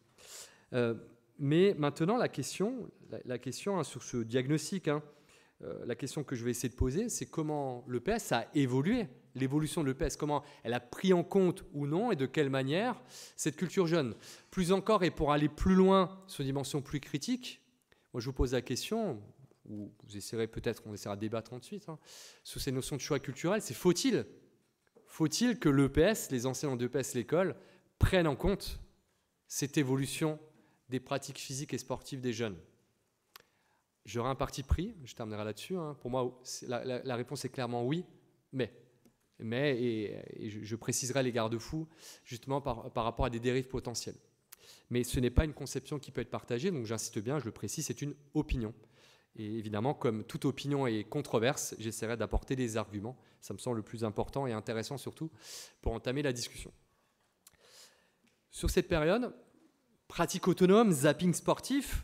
Euh, mais maintenant, la question, la, question hein, sur ce diagnostic, hein, euh, la question que je vais essayer de poser, c'est comment l'EPS a évolué, l'évolution de l'EPS, comment elle a pris en compte ou non et de quelle manière cette culture jeune. Plus encore, et pour aller plus loin sur une dimension plus critique, moi je vous pose la question, ou vous essaierez peut-être, on essaiera de débattre ensuite, hein, sur ces notions de choix culturels, c'est faut-il faut-il que l'EPS, les enseignants d'EPS, l'école, prennent en compte cette évolution des pratiques physiques et sportives des jeunes J'aurai un parti pris, je terminerai là-dessus. Hein. Pour moi, la, réponse est clairement oui, mais, mais et, je, préciserai les garde-fous justement par, par rapport à des dérives potentielles. Mais ce n'est pas une conception qui peut être partagée, donc j'insiste bien, je le précise, c'est une opinion. Et évidemment, comme toute opinion est controverse, j'essaierai d'apporter des arguments. Ça me semble le plus important et intéressant surtout pour entamer la discussion. Sur cette période, pratique autonome, zapping sportif,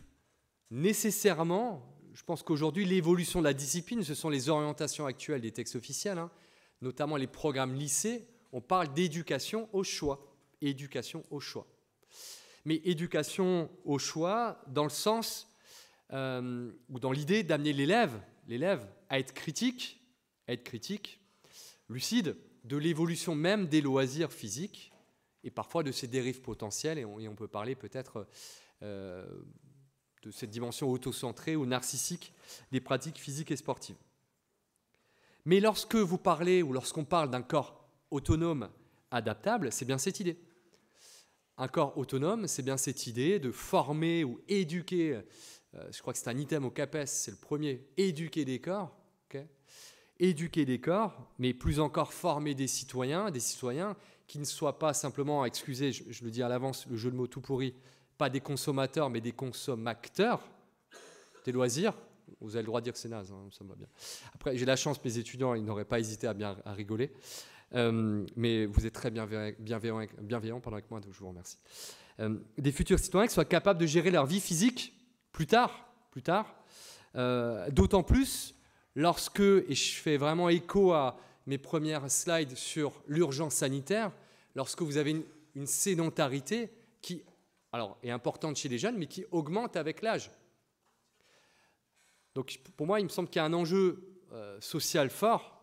nécessairement, je pense qu'aujourd'hui, l'évolution de la discipline, ce sont les orientations actuelles des textes officiels, hein, notamment les programmes lycées. On parle d'éducation au choix. Éducation au choix. Mais éducation au choix dans le sens euh, ou dans l'idée d'amener l'élève, l'élève à être critique, être critique, lucide de l'évolution même des loisirs physiques et parfois de ses dérives potentielles. Et on, peut parler peut-être euh, de cette dimension autocentrée ou narcissique des pratiques physiques et sportives. Mais lorsque vous parlez ou lorsqu'on parle d'un corps autonome adaptable, c'est bien cette idée. Un corps autonome, c'est bien cette idée de former ou éduquer euh, je crois que c'est un item au CAPES, c'est le premier, éduquer des corps, éduquer des corps, mais plus encore former des citoyens, des citoyens qui ne soient pas simplement, excusez, je, le dis à l'avance, le jeu de mots tout pourri, pas des consommateurs, mais des consommateurs des loisirs. Vous avez le droit de dire que c'est naze, hein, ça me va bien. Après, j'ai la chance, mes étudiants, ils n'auraient pas hésité à bien à rigoler. Euh, mais vous êtes très bienveillants, bienveillant, bienveillant, avec moi, donc je vous remercie. Euh, des futurs citoyens qui soient capables de gérer leur vie physique plus tard, plus tard, euh, d'autant plus lorsque, et je fais vraiment écho à mes premières slides sur l'urgence sanitaire, lorsque vous avez une, sédentarité qui alors, est importante chez les jeunes, mais qui augmente avec l'âge. Donc pour moi, il me semble qu'il y a un enjeu euh, social fort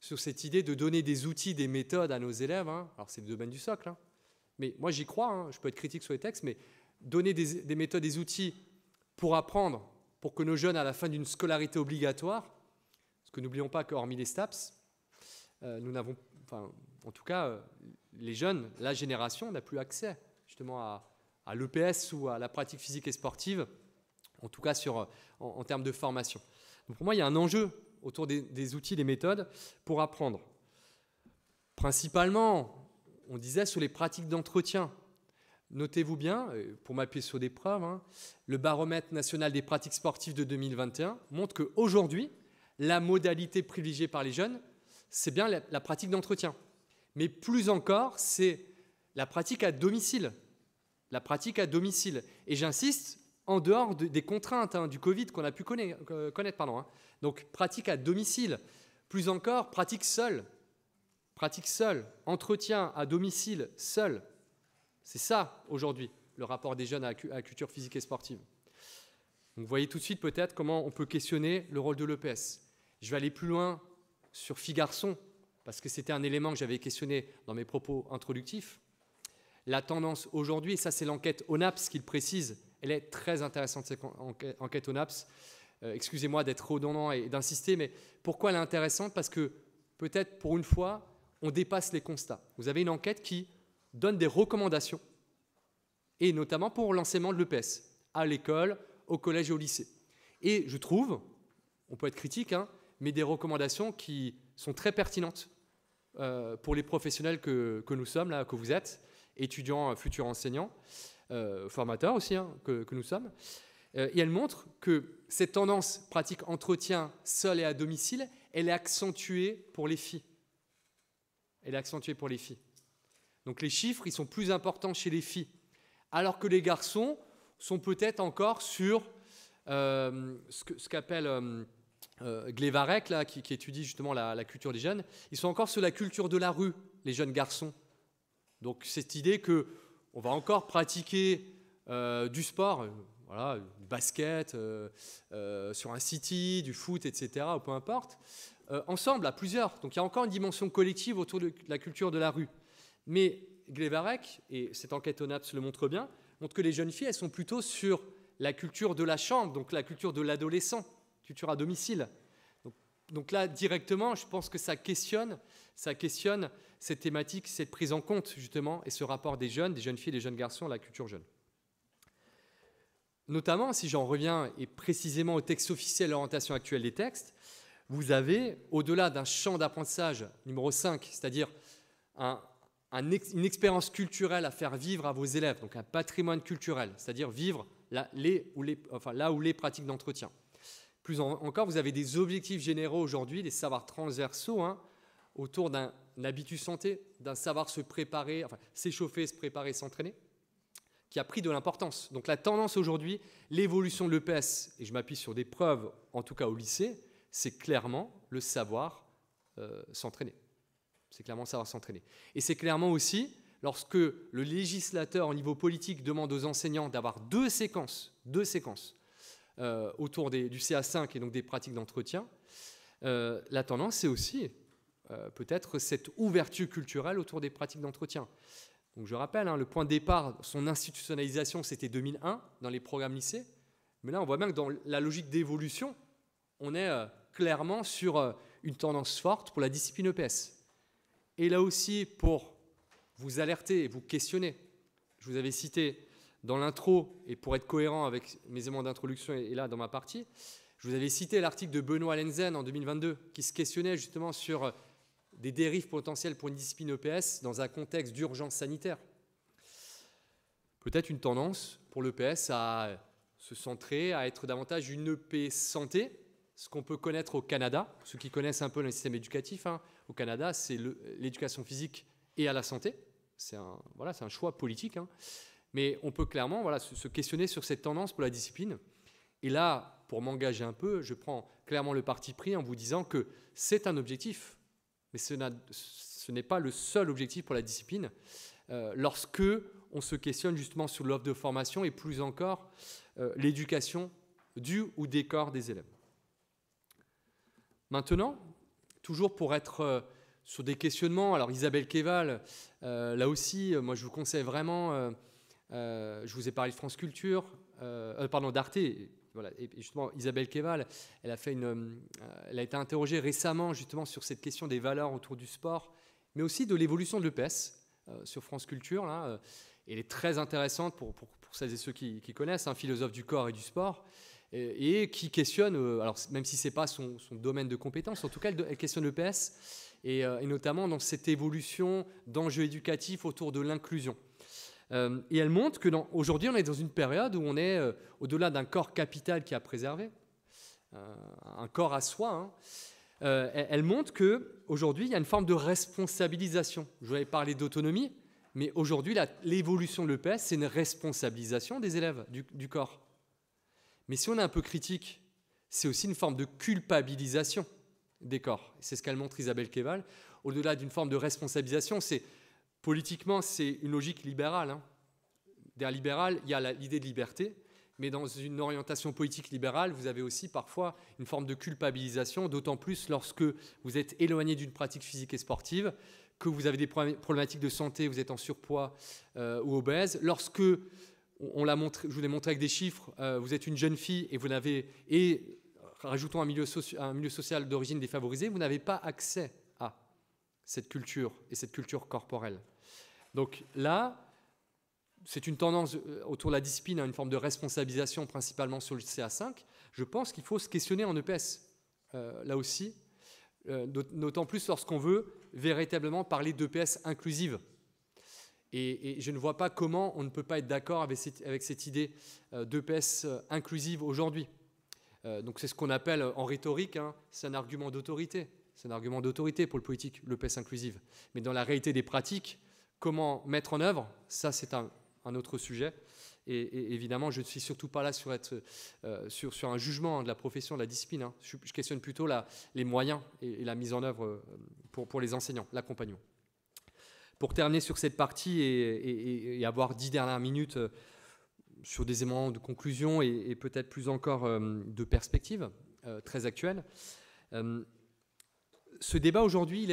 sur cette idée de donner des outils, des méthodes à nos élèves. Hein. Alors c'est le domaine du socle, hein. mais moi j'y crois, hein. je peux être critique sur les textes, mais donner des méthodes, des outils pour apprendre, pour que nos jeunes, à la fin d'une scolarité obligatoire, parce que n'oublions pas qu'hormis les STAPS, euh, nous n'avons, en tout cas, euh, les jeunes, la génération n'a plus accès justement à, à l'EPS ou à la pratique physique et sportive, en tout cas sur, en, termes de formation. Donc pour moi, il y a un enjeu autour des, des outils, des méthodes pour apprendre. Principalement, on disait sur les pratiques d'entretien, Notez-vous bien, euh, pour m'appuyer sur des preuves, hein, le baromètre national des pratiques sportives de 2021 montre qu'aujourd'hui, la modalité privilégiée par les jeunes, c'est bien la, pratique d'entretien. Mais plus encore, c'est la pratique à domicile. La pratique à domicile. Et j'insiste, en dehors des contraintes hein, du Covid qu'on a pu connaître. pardon, hein. Donc pratique à domicile. Plus encore, pratique seule. Pratique seule. Entretien à domicile seul. C'est ça, aujourd'hui, le rapport des jeunes à la culture physique et sportive. vous voyez tout de suite peut-être comment on peut questionner le rôle de l'EPS. Je vais aller plus loin sur garçons parce que c'était un élément que j'avais questionné dans mes propos introductifs. La tendance aujourd'hui, et ça c'est l'enquête ONAPS qui le précise, elle est très intéressante cette enquête ONAPS. Euh, excusez-moi d'être redondant et d'insister, mais pourquoi elle est intéressante Parce que peut-être pour une fois, on dépasse les constats. Vous avez une enquête qui donne des recommandations, et notamment pour l'enseignement de l'EPS, à l'école, au collège et au lycée. Et je trouve, on peut être critique, hein, mais des recommandations qui sont très pertinentes euh, pour les professionnels que, nous sommes, là, que vous êtes, étudiants, futurs enseignants, euh, formateurs aussi, hein, que, nous sommes. Euh, et elles montrent que cette tendance pratique entretien seul et à domicile, elle est accentuée pour les filles. Elle est accentuée pour les filles. Donc les chiffres, ils sont plus importants chez les filles, alors que les garçons sont peut-être encore sur euh, ce qu'appelle euh, euh, Glevarek, là, qui, étudie justement la, culture des jeunes, ils sont encore sur la culture de la rue, les jeunes garçons. Donc cette idée que on va encore pratiquer du sport, du basket, sur un city, du foot, etc., ou peu importe, ensemble, à plusieurs. Donc il y a encore une dimension collective autour de la culture de la rue. Mais Glevarek, et cette enquête ONAPS le montre bien, montre que les jeunes filles, elles sont plutôt sur la culture de la chambre, donc la culture de l'adolescent, culture à domicile. Donc, là, directement, je pense que ça questionne, ça questionne cette thématique, cette prise en compte, justement, et ce rapport des jeunes, des jeunes filles, des jeunes garçons à la culture jeune. Notamment, si j'en reviens, et précisément au texte officiel, l'orientation actuelle des textes, vous avez, au-delà d'un champ d'apprentissage numéro 5, c'est-à-dire un, une expérience culturelle à faire vivre à vos élèves, donc un patrimoine culturel, c'est-à-dire vivre là, les, ou les, enfin, là où les pratiques d'entretien. Plus encore, vous avez des objectifs généraux aujourd'hui, des savoirs transversaux, hein, autour d'un habitus santé, d'un savoir se préparer, s'échauffer, se préparer, s'entraîner, qui a pris de l'importance. Donc la tendance aujourd'hui, l'évolution de l'EPS, et je m'appuie sur des preuves, en tout cas au lycée, c'est clairement le savoir euh, s'entraîner. C'est clairement savoir s'entraîner. Et c'est clairement aussi lorsque le législateur au niveau politique demande aux enseignants d'avoir deux séquences, deux séquences euh, autour du CA5 et donc des pratiques d'entretien, euh, la tendance c'est aussi euh, peut-être cette ouverture culturelle autour des pratiques d'entretien. Donc je rappelle, hein, le point de départ, son institutionnalisation, c'était 2001 dans les programmes lycées. Mais là, on voit bien que dans la logique d'évolution, on est clairement sur une tendance forte pour la discipline EPS. Et là aussi pour vous alerter et vous questionner. Je vous avais cité dans l'intro, et pour être cohérent avec mes éléments d'introduction et là dans ma partie, je vous avais cité l'article de Benoît Lenzen en 2022 qui se questionnait justement sur euh, des dérives potentielles pour une discipline EPS dans un contexte d'urgence sanitaire. Peut-être une tendance pour l'EPS à se centrer, à être davantage une EP santé, ce qu'on peut connaître au Canada, ceux qui connaissent un peu le système éducatif. Hein au Canada, c'est l'éducation physique et à la santé. C'est un, choix politique. Hein. Mais on peut clairement se, questionner sur cette tendance pour la discipline. Et là, pour m'engager un peu, je prends clairement le parti pris en vous disant que c'est un objectif, mais ce n'est pas le seul objectif pour la discipline. Euh, lorsque on se questionne justement sur l'offre de formation et plus encore euh, l'éducation du ou des corps des élèves. Maintenant, toujours pour être euh, sur des questionnements. Alors Isabelle Keval, euh, là aussi, euh, moi je vous conseille vraiment, je vous ai parlé de France Culture, pardon, d'Arte, Et justement, Isabelle Keval, elle a, fait une, elle a été interrogée récemment justement sur cette question des valeurs autour du sport, mais aussi de l'évolution de l'EPS sur France Culture. elle est très intéressante pour, celles et ceux qui, connaissent, un hein, philosophe du corps et du sport et, qui questionne, euh, alors même si ce n'est pas son, domaine de compétence, en tout cas, elle, elle questionne l'EPS, et, euh, et, notamment dans cette évolution d'enjeux éducatifs autour de l'inclusion. Euh, et elle montre que aujourd'hui, on est dans une période où on est au-delà d'un corps capital qui a préservé, un corps à soi. Hein, elle montre qu'aujourd'hui, il y a une forme de responsabilisation. Je vous avais parlé d'autonomie, mais aujourd'hui, l'évolution de l'EPS, c'est une responsabilisation des élèves, du corps. Mais si on est un peu critique, c'est aussi une forme de culpabilisation des corps. C'est ce qu'elle montre Isabelle Keval. Au-delà d'une forme de responsabilisation, c'est politiquement, c'est une logique libérale. Hein. Derrière libéral, il y a l'idée de liberté, mais dans une orientation politique libérale, vous avez aussi parfois une forme de culpabilisation, d'autant plus lorsque vous êtes éloigné d'une pratique physique et sportive, que vous avez des problématiques de santé, vous êtes en surpoids euh, ou obèse, lorsque on, l'a je vous l'ai montré avec des chiffres, euh, vous êtes une jeune fille et vous n'avez, et rajoutons un milieu, social d'origine défavorisée, vous n'avez pas accès à cette culture et cette culture corporelle. Donc là, c'est une tendance euh, autour de la discipline à hein, une forme de responsabilisation principalement sur le CA5. Je pense qu'il faut se questionner en EPS, euh, là aussi, d'autant plus lorsqu'on veut véritablement parler d'EPS inclusive. Et, je ne vois pas comment on ne peut pas être d'accord avec, avec, cette idée euh, d'EPS euh, inclusive aujourd'hui. Euh, donc c'est ce qu'on appelle en rhétorique, hein, c'est un argument d'autorité. C'est un argument d'autorité pour le politique, l'EPS inclusive. Mais dans la réalité des pratiques, comment mettre en œuvre, ça c'est un, autre sujet. Et, évidemment, je ne suis surtout pas là sur, être, sur, un jugement hein, de la profession, de la discipline. Hein. Je, questionne plutôt les moyens et, la mise en œuvre pour, pour les enseignants, l'accompagnement pour terminer sur cette partie et, avoir dix dernières minutes euh, sur des éléments de conclusion et, peut-être plus encore euh, de perspective euh, très actuelle. ce débat aujourd'hui,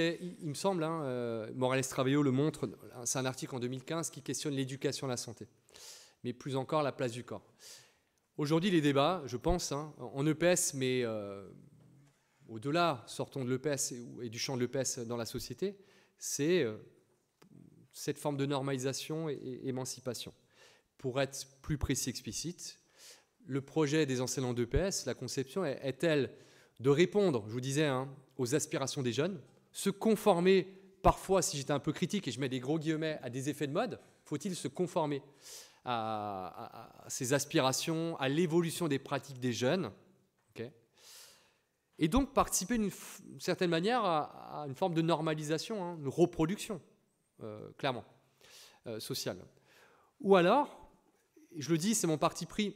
il, me semble, hein, Morales Travaillot le montre, c'est un article en 2015 qui questionne l'éducation à la santé, mais plus encore la place du corps. Aujourd'hui, les débats, je pense, hein, en EPS, mais au-delà, sortons de l'EPS et, du champ de l'EPS dans la société, c'est cette forme de normalisation et, émancipation. Pour être plus précis, explicite, le projet des enseignants d'EPS, la conception est-elle de répondre, je vous disais, hein, aux aspirations des jeunes, se conformer parfois, si j'étais un peu critique et je mets des gros guillemets, à des effets de mode Faut-il se conformer à, ces aspirations, à l'évolution des pratiques des jeunes Et donc participer d'une certaine manière à, une forme de normalisation, hein, une reproduction. Euh, clairement, euh, social. Ou alors, je le dis, c'est mon parti pris,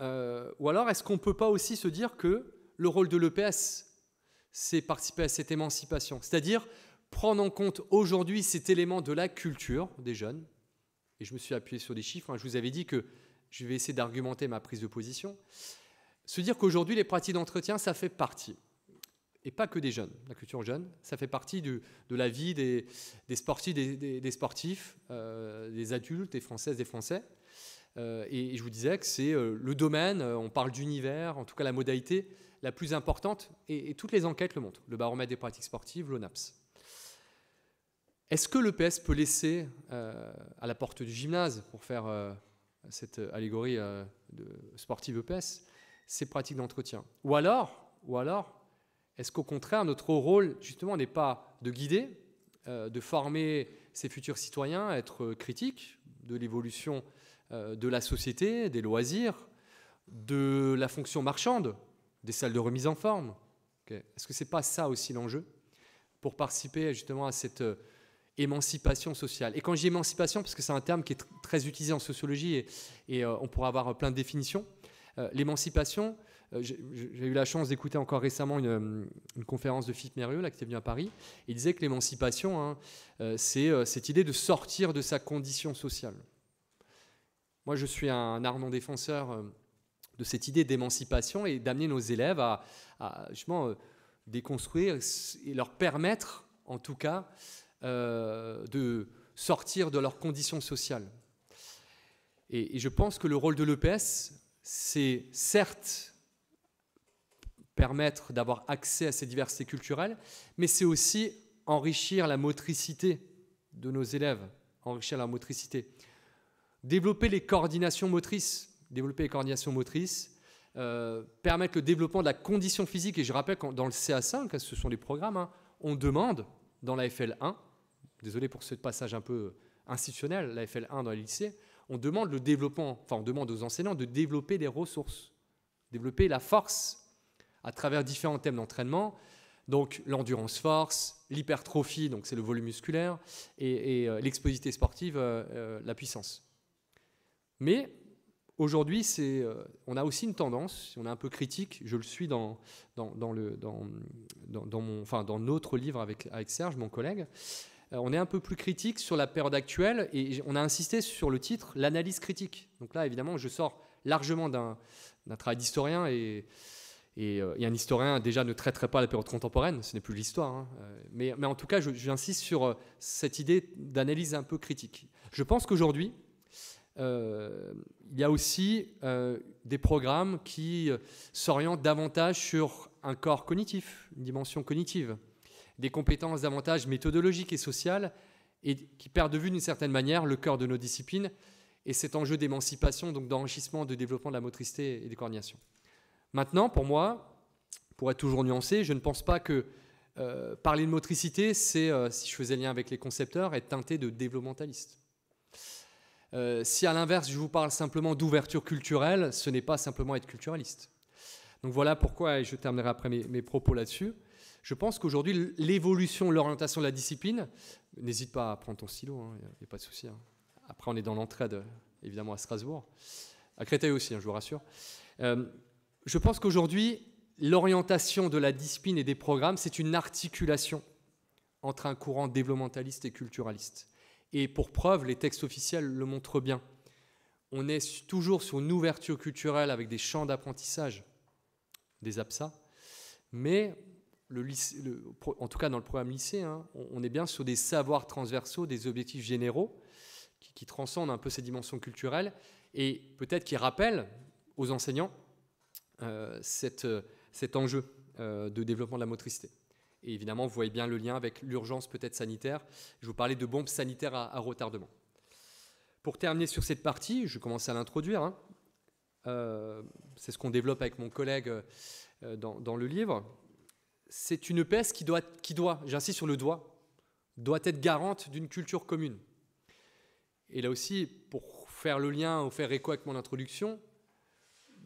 euh, ou alors est-ce qu'on ne peut pas aussi se dire que le rôle de l'EPS, c'est participer à cette émancipation, c'est-à-dire prendre en compte aujourd'hui cet élément de la culture des jeunes, et je me suis appuyé sur des chiffres, hein, je vous avais dit que je vais essayer d'argumenter ma prise de position, se dire qu'aujourd'hui les pratiques d'entretien, ça fait partie et pas que des jeunes. La culture jeune, ça fait partie de la vie des, sportifs, des, sportifs euh, des adultes, des Françaises, des Français. Euh, et, je vous disais que c'est euh, le domaine, on parle d'univers, en tout cas la modalité la plus importante, et, toutes les enquêtes le montrent, le baromètre des pratiques sportives, l'ONAPS. Est-ce que l'EPS peut laisser à la porte du gymnase, pour faire cette allégorie de sportive EPS, ces pratiques d'entretien Ou alors, ou alors est-ce qu'au contraire, notre rôle, justement, n'est pas de guider, euh, de former ces futurs citoyens, à être critiques de l'évolution euh, de la société, des loisirs, de la fonction marchande, des salles de remise en forme Est-ce que ce n'est pas ça aussi l'enjeu pour participer justement à cette euh, émancipation sociale Et quand j'ai émancipation, parce que c'est un terme qui est très utilisé en sociologie et, et on pourra avoir plein de définitions, l'émancipation, euh, j'ai eu la chance d'écouter encore récemment euh, une, conférence de Philippe Mérieux, là, qui est venu à Paris. Il disait que l'émancipation, hein, euh, c'est cette idée de sortir de sa condition sociale. Moi, je suis un ardent défenseur de cette idée d'émancipation et d'amener nos élèves à, justement déconstruire et leur permettre, en tout cas, de sortir de leur condition sociale et, je pense que le rôle de l'EPS, c'est certes permettre d'avoir accès à ces diversités culturelles, mais c'est aussi enrichir la motricité de nos élèves, enrichir la motricité. Développer les coordinations motrices, développer les coordinations motrices, euh, permettre le développement de la condition physique. Et je rappelle que dans le CA5, hein, ce sont des programmes, hein, on demande dans la FL1, désolé pour ce passage un peu institutionnel, la FL1 dans les lycées, on demande le développement, enfin on demande aux enseignants de développer des ressources, développer la force à travers différents thèmes d'entraînement. Donc l'endurance force, l'hypertrophie, donc c'est le volume musculaire, et, et euh, l'exposité sportive, euh, euh, la puissance. Mais aujourd'hui, c'est, on a aussi une tendance, on est un peu critique, je le suis dans, dans, le, dans, dans, mon, enfin, dans notre livre avec, avec Serge, mon collègue, on est un peu plus critique sur la période actuelle et on a insisté sur le titre, l'analyse critique. Donc là, évidemment, je sors largement d'un travail d'historien et euh, et, un historien déjà ne traiterait pas la période contemporaine, ce n'est plus l'histoire. Hein, euh, mais, en tout cas, j'insiste sur euh, cette idée d'analyse un peu critique. Je pense qu'aujourd'hui, il y a aussi des programmes qui s'orientent davantage sur un corps cognitif, une dimension cognitive, des compétences davantage méthodologiques et sociales, et qui perdent de vue d'une certaine manière le cœur de nos disciplines et cet enjeu d'émancipation, donc d'enrichissement, de développement de la motricité et des coordinations. Maintenant, pour moi, pour être toujours nuancé, je ne pense pas que euh, parler de motricité, c'est, euh, si je faisais lien avec les concepteurs, être teinté de développementaliste. Euh, si à l'inverse, je vous parle simplement d'ouverture culturelle, ce n'est pas simplement être culturaliste. Donc voilà pourquoi, et je terminerai après mes, propos là-dessus, je pense qu'aujourd'hui, l'évolution, l'orientation de la discipline, n'hésite pas à prendre ton stylo, il hein, n'y a, pas de souci. Hein. Après, on est dans l'entraide, évidemment, à Strasbourg, à Créteil aussi, hein, je vous rassure. Je pense qu'aujourd'hui, l'orientation de la discipline et des programmes, c'est une articulation entre un courant développementaliste et culturaliste. Et pour preuve, les textes officiels le montrent bien. On est toujours sur une ouverture culturelle avec des champs d'apprentissage, des APSA, mais en tout cas dans le programme lycée, hein, on, est bien sur des savoirs transversaux, des objectifs généraux qui, qui transcendent un peu ces dimensions culturelles et peut-être qui rappellent aux enseignants euh, euh, cet enjeu euh, de développement de la motricité. Et évidemment, vous voyez bien le lien avec l'urgence peut-être sanitaire. Je vous parlais de bombes sanitaires à, retardement. Pour terminer sur cette partie, je commence à l'introduire. Hein, c'est ce qu'on développe avec mon collègue dans, le livre. C'est une EPS qui doit, qui doit j'insiste sur le doigt, doit être garante d'une culture commune. Et là aussi, pour faire le lien ou faire écho avec mon introduction,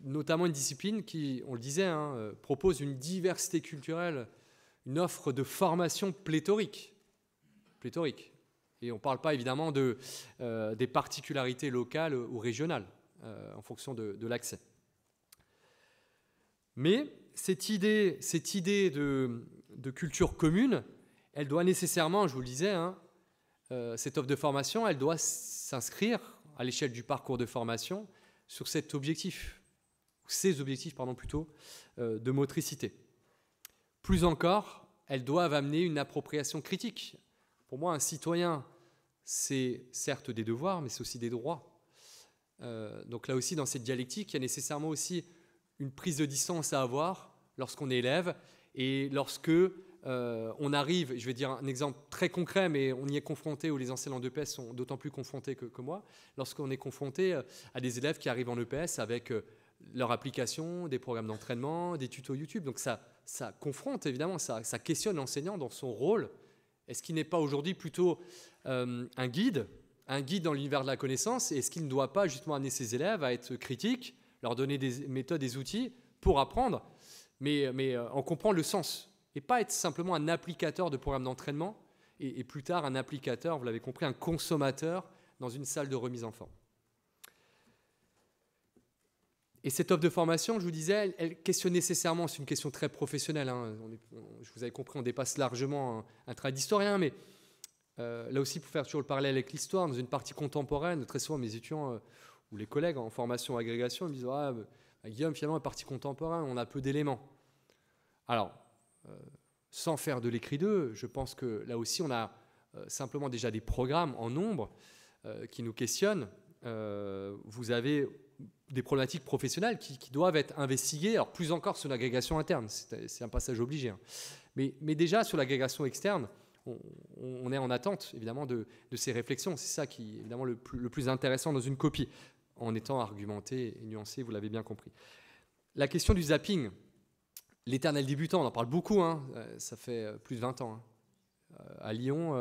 notamment une discipline qui, on le disait, hein, euh, propose une diversité culturelle, une offre de formation pléthorique. Pléthorique. Et on ne parle pas évidemment de, euh, des particularités locales ou régionales euh, en fonction de, l'accès. Mais cette idée, cette idée de, culture commune, elle doit nécessairement, je vous le disais, hein, cette offre de formation, elle doit s'inscrire à l'échelle du parcours de formation sur cet objectif ses objectifs pardon, plutôt, euh, de motricité. Plus encore, elles doivent amener une appropriation critique. Pour moi, un citoyen, c'est certes des devoirs, mais c'est aussi des droits. Euh, donc là aussi, dans cette dialectique, il y a nécessairement aussi une prise de distance à avoir lorsqu'on est élève et lorsque euh, on arrive, je vais dire un exemple très concret, mais on y est confronté, ou les enseignants d'EPS sont d'autant plus confrontés que, que moi, lorsqu'on est confronté à des élèves qui arrivent en EPS avec leur application, des programmes d'entraînement, des tutos YouTube. Donc ça, ça confronte évidemment, ça, questionne l'enseignant dans son rôle. Est-ce qu'il n'est pas aujourd'hui plutôt euh, un guide, un guide dans l'univers de la connaissance Est-ce qu'il ne doit pas justement amener ses élèves à être critiques, leur donner des méthodes, des outils pour apprendre, mais, mais en euh, comprendre le sens et pas être simplement un applicateur de programmes d'entraînement et, et plus tard un applicateur, vous l'avez compris, un consommateur dans une salle de remise en forme. Et cette offre de formation, je vous disais, elle, questionne nécessairement, c'est une question très professionnelle, hein. je vous avais compris, on dépasse largement un, trait travail d'historien, mais euh, là aussi, pour faire toujours le parallèle avec l'histoire, dans une partie contemporaine, très souvent mes étudiants euh, ou les collègues en formation ou agrégation me disent ah, bah, Guillaume, finalement, la partie contemporaine, on a peu d'éléments. Alors, euh, sans faire de l'écrit d'eux, je pense que là aussi, on a simplement déjà des programmes en nombre qui nous questionnent. vous avez des problématiques professionnelles qui, doivent être investiguées, alors plus encore sur l'agrégation interne, c'est un passage obligé. Hein. Mais, déjà sur l'agrégation externe, on, est en attente évidemment de, ces réflexions. C'est ça qui est évidemment le plus, intéressant dans une copie, en étant argumenté et nuancé, vous l'avez bien compris. La question du zapping, l'éternel débutant, on en parle beaucoup, hein, euh, ça fait euh, plus de 20 ans. Hein. Euh, à Lyon,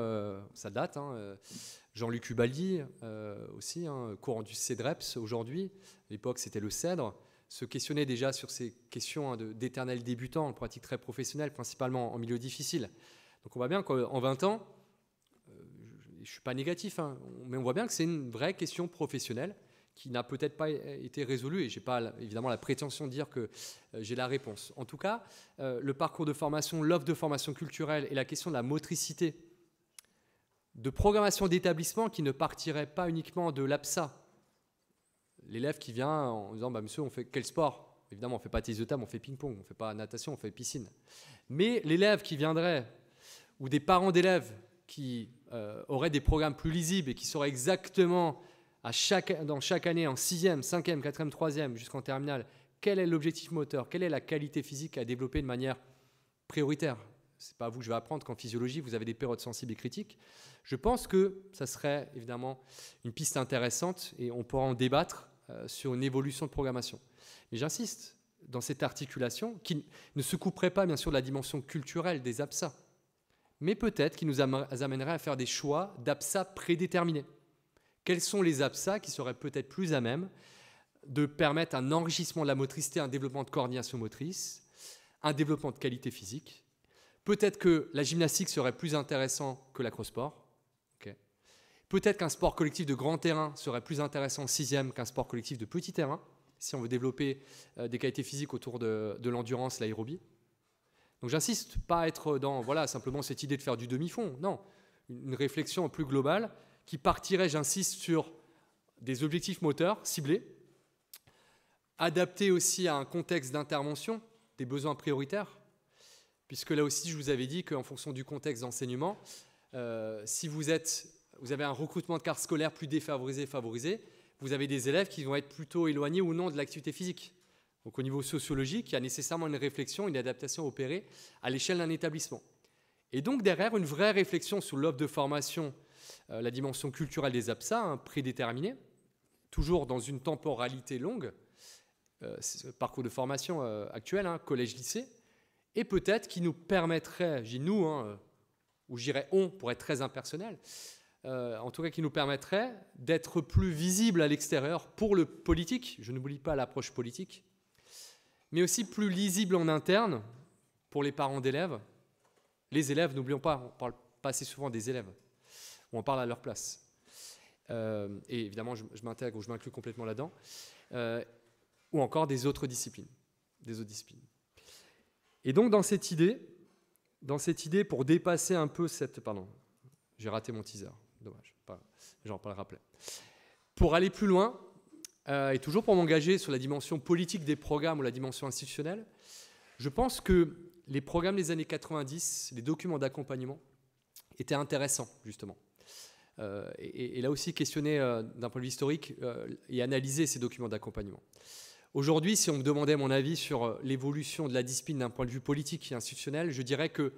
ça date. Jean-Luc Ubaldi euh, aussi, hein, courant du CEDREPS aujourd'hui, à l'époque c'était le CEDRE, se questionnait déjà sur ces questions hein, d'éternels débutants en pratique très professionnelle, principalement en milieu difficile. Donc on voit bien qu'en 20 ans, euh, je ne suis pas négatif, hein, mais on voit bien que c'est une vraie question professionnelle qui n'a peut-être pas été résolue, et je n'ai pas évidemment la prétention de dire que euh, j'ai la réponse. En tout cas, le parcours de formation, l'offre de formation culturelle et la question de la motricité de programmation d'établissement qui ne partirait pas uniquement de l'APSA. L'élève qui vient en disant bah, Monsieur, on fait quel sport Évidemment, on ne fait pas tennis de on fait ping-pong, on ne fait pas natation, on fait piscine. Mais l'élève qui viendrait, ou des parents d'élèves qui euh, auraient des programmes plus lisibles et qui sauraient exactement à chaque, dans chaque année, en 6e, 5e, 4e, 3e, jusqu'en terminale, quel est l'objectif moteur, quelle est la qualité physique à développer de manière prioritaire c'est pas à vous que je vais apprendre qu'en physiologie, vous avez des périodes sensibles et critiques. Je pense que ça serait évidemment une piste intéressante et on pourra en débattre euh, sur une évolution de programmation. Mais j'insiste, dans cette articulation, qui ne se couperait pas bien sûr de la dimension culturelle des APSA, mais peut-être qui nous amènerait à faire des choix d'APSA prédéterminés. Quels sont les APSA qui seraient peut-être plus à même de permettre un enrichissement de la motricité, un développement de coordination motrice, un développement de qualité physique Peut-être que la gymnastique serait plus intéressant que l'acrosport. Peut-être qu'un sport collectif de grand terrain serait plus intéressant en sixième qu'un sport collectif de petit terrain, si on veut développer euh, des qualités physiques autour de, de l'endurance, l'aérobie. Donc j'insiste, pas être dans voilà simplement cette idée de faire du demi-fond. Non, une réflexion plus globale qui partirait, j'insiste, sur des objectifs moteurs ciblés, adaptés aussi à un contexte d'intervention, des besoins prioritaires, puisque là aussi, je vous avais dit qu'en fonction du contexte d'enseignement, euh, si vous, êtes, vous avez un recrutement de cartes scolaires plus défavorisé, favorisé, vous avez des élèves qui vont être plutôt éloignés ou non de l'activité physique. Donc au niveau sociologique, il y a nécessairement une réflexion, une adaptation opérée à l'échelle d'un établissement. Et donc derrière, une vraie réflexion sur l'offre de formation, euh, la dimension culturelle des APSA, hein, prédéterminée, toujours dans une temporalité longue, euh, parcours de formation euh, actuel, hein, collège-lycée, et peut-être qui nous permettrait, j'ai nous, hein, euh, ou j'irais on pour être très impersonnel, euh, en tout cas qui nous permettrait d'être plus visible à l'extérieur pour le politique, je n'oublie pas l'approche politique, mais aussi plus lisible en interne pour les parents d'élèves. Les élèves, n'oublions pas, on parle pas assez souvent des élèves, on parle à leur place. Euh, et évidemment, je, m'intègre ou je m'inclus complètement là-dedans, ou encore des autres disciplines, des autres disciplines. Et donc dans cette idée, dans cette idée pour dépasser un peu cette... Pardon, j'ai raté mon teaser, dommage, pas, j'en rappeler. Pour aller plus loin, euh, et toujours pour m'engager sur la dimension politique des programmes ou la dimension institutionnelle, je pense que les programmes des années 90, les documents d'accompagnement, étaient intéressants, justement. Euh, et, là aussi, questionner euh, d'un point de vue historique et analyser ces documents d'accompagnement. Aujourd'hui, si on me demandait mon avis sur euh, l'évolution de la discipline d'un point de vue politique et institutionnel, je dirais qu'il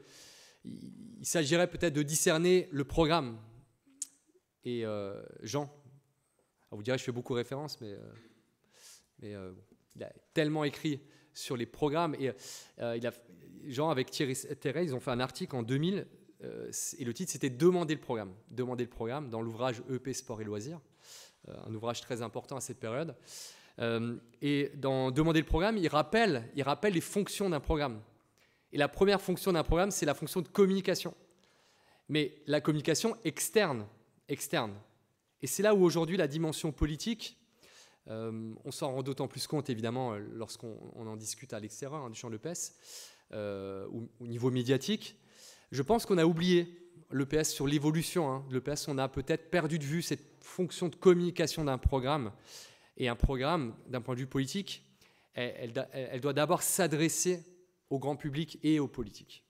s'agirait peut-être de discerner le programme. Et euh, Jean, vous direz, que je fais beaucoup référence, mais, euh, mais il a tellement écrit sur les programmes. Et Jean, avec Thierry Terret, ils ont fait un article en 2000, et le titre c'était Demander le programme. Demander le programme dans l'ouvrage EP Sport et Loisirs, un ouvrage très important à cette période. Euh, et dans Demander le programme, il rappelle, il rappelle les fonctions d'un programme. Et la première fonction d'un programme, c'est la fonction de communication. Mais la communication externe, externe. Et c'est là où aujourd'hui la dimension politique, euh, on s'en rend d'autant plus compte évidemment lorsqu'on en discute à l'extérieur hein, du champ de l'EPS, euh, au, niveau médiatique. Je pense qu'on a oublié l'EPS sur l'évolution. Hein. L'EPS, on a peut-être perdu de vue cette fonction de communication d'un programme et un programme, d'un point de vue politique, elle, doit d'abord s'adresser au grand public et aux politiques.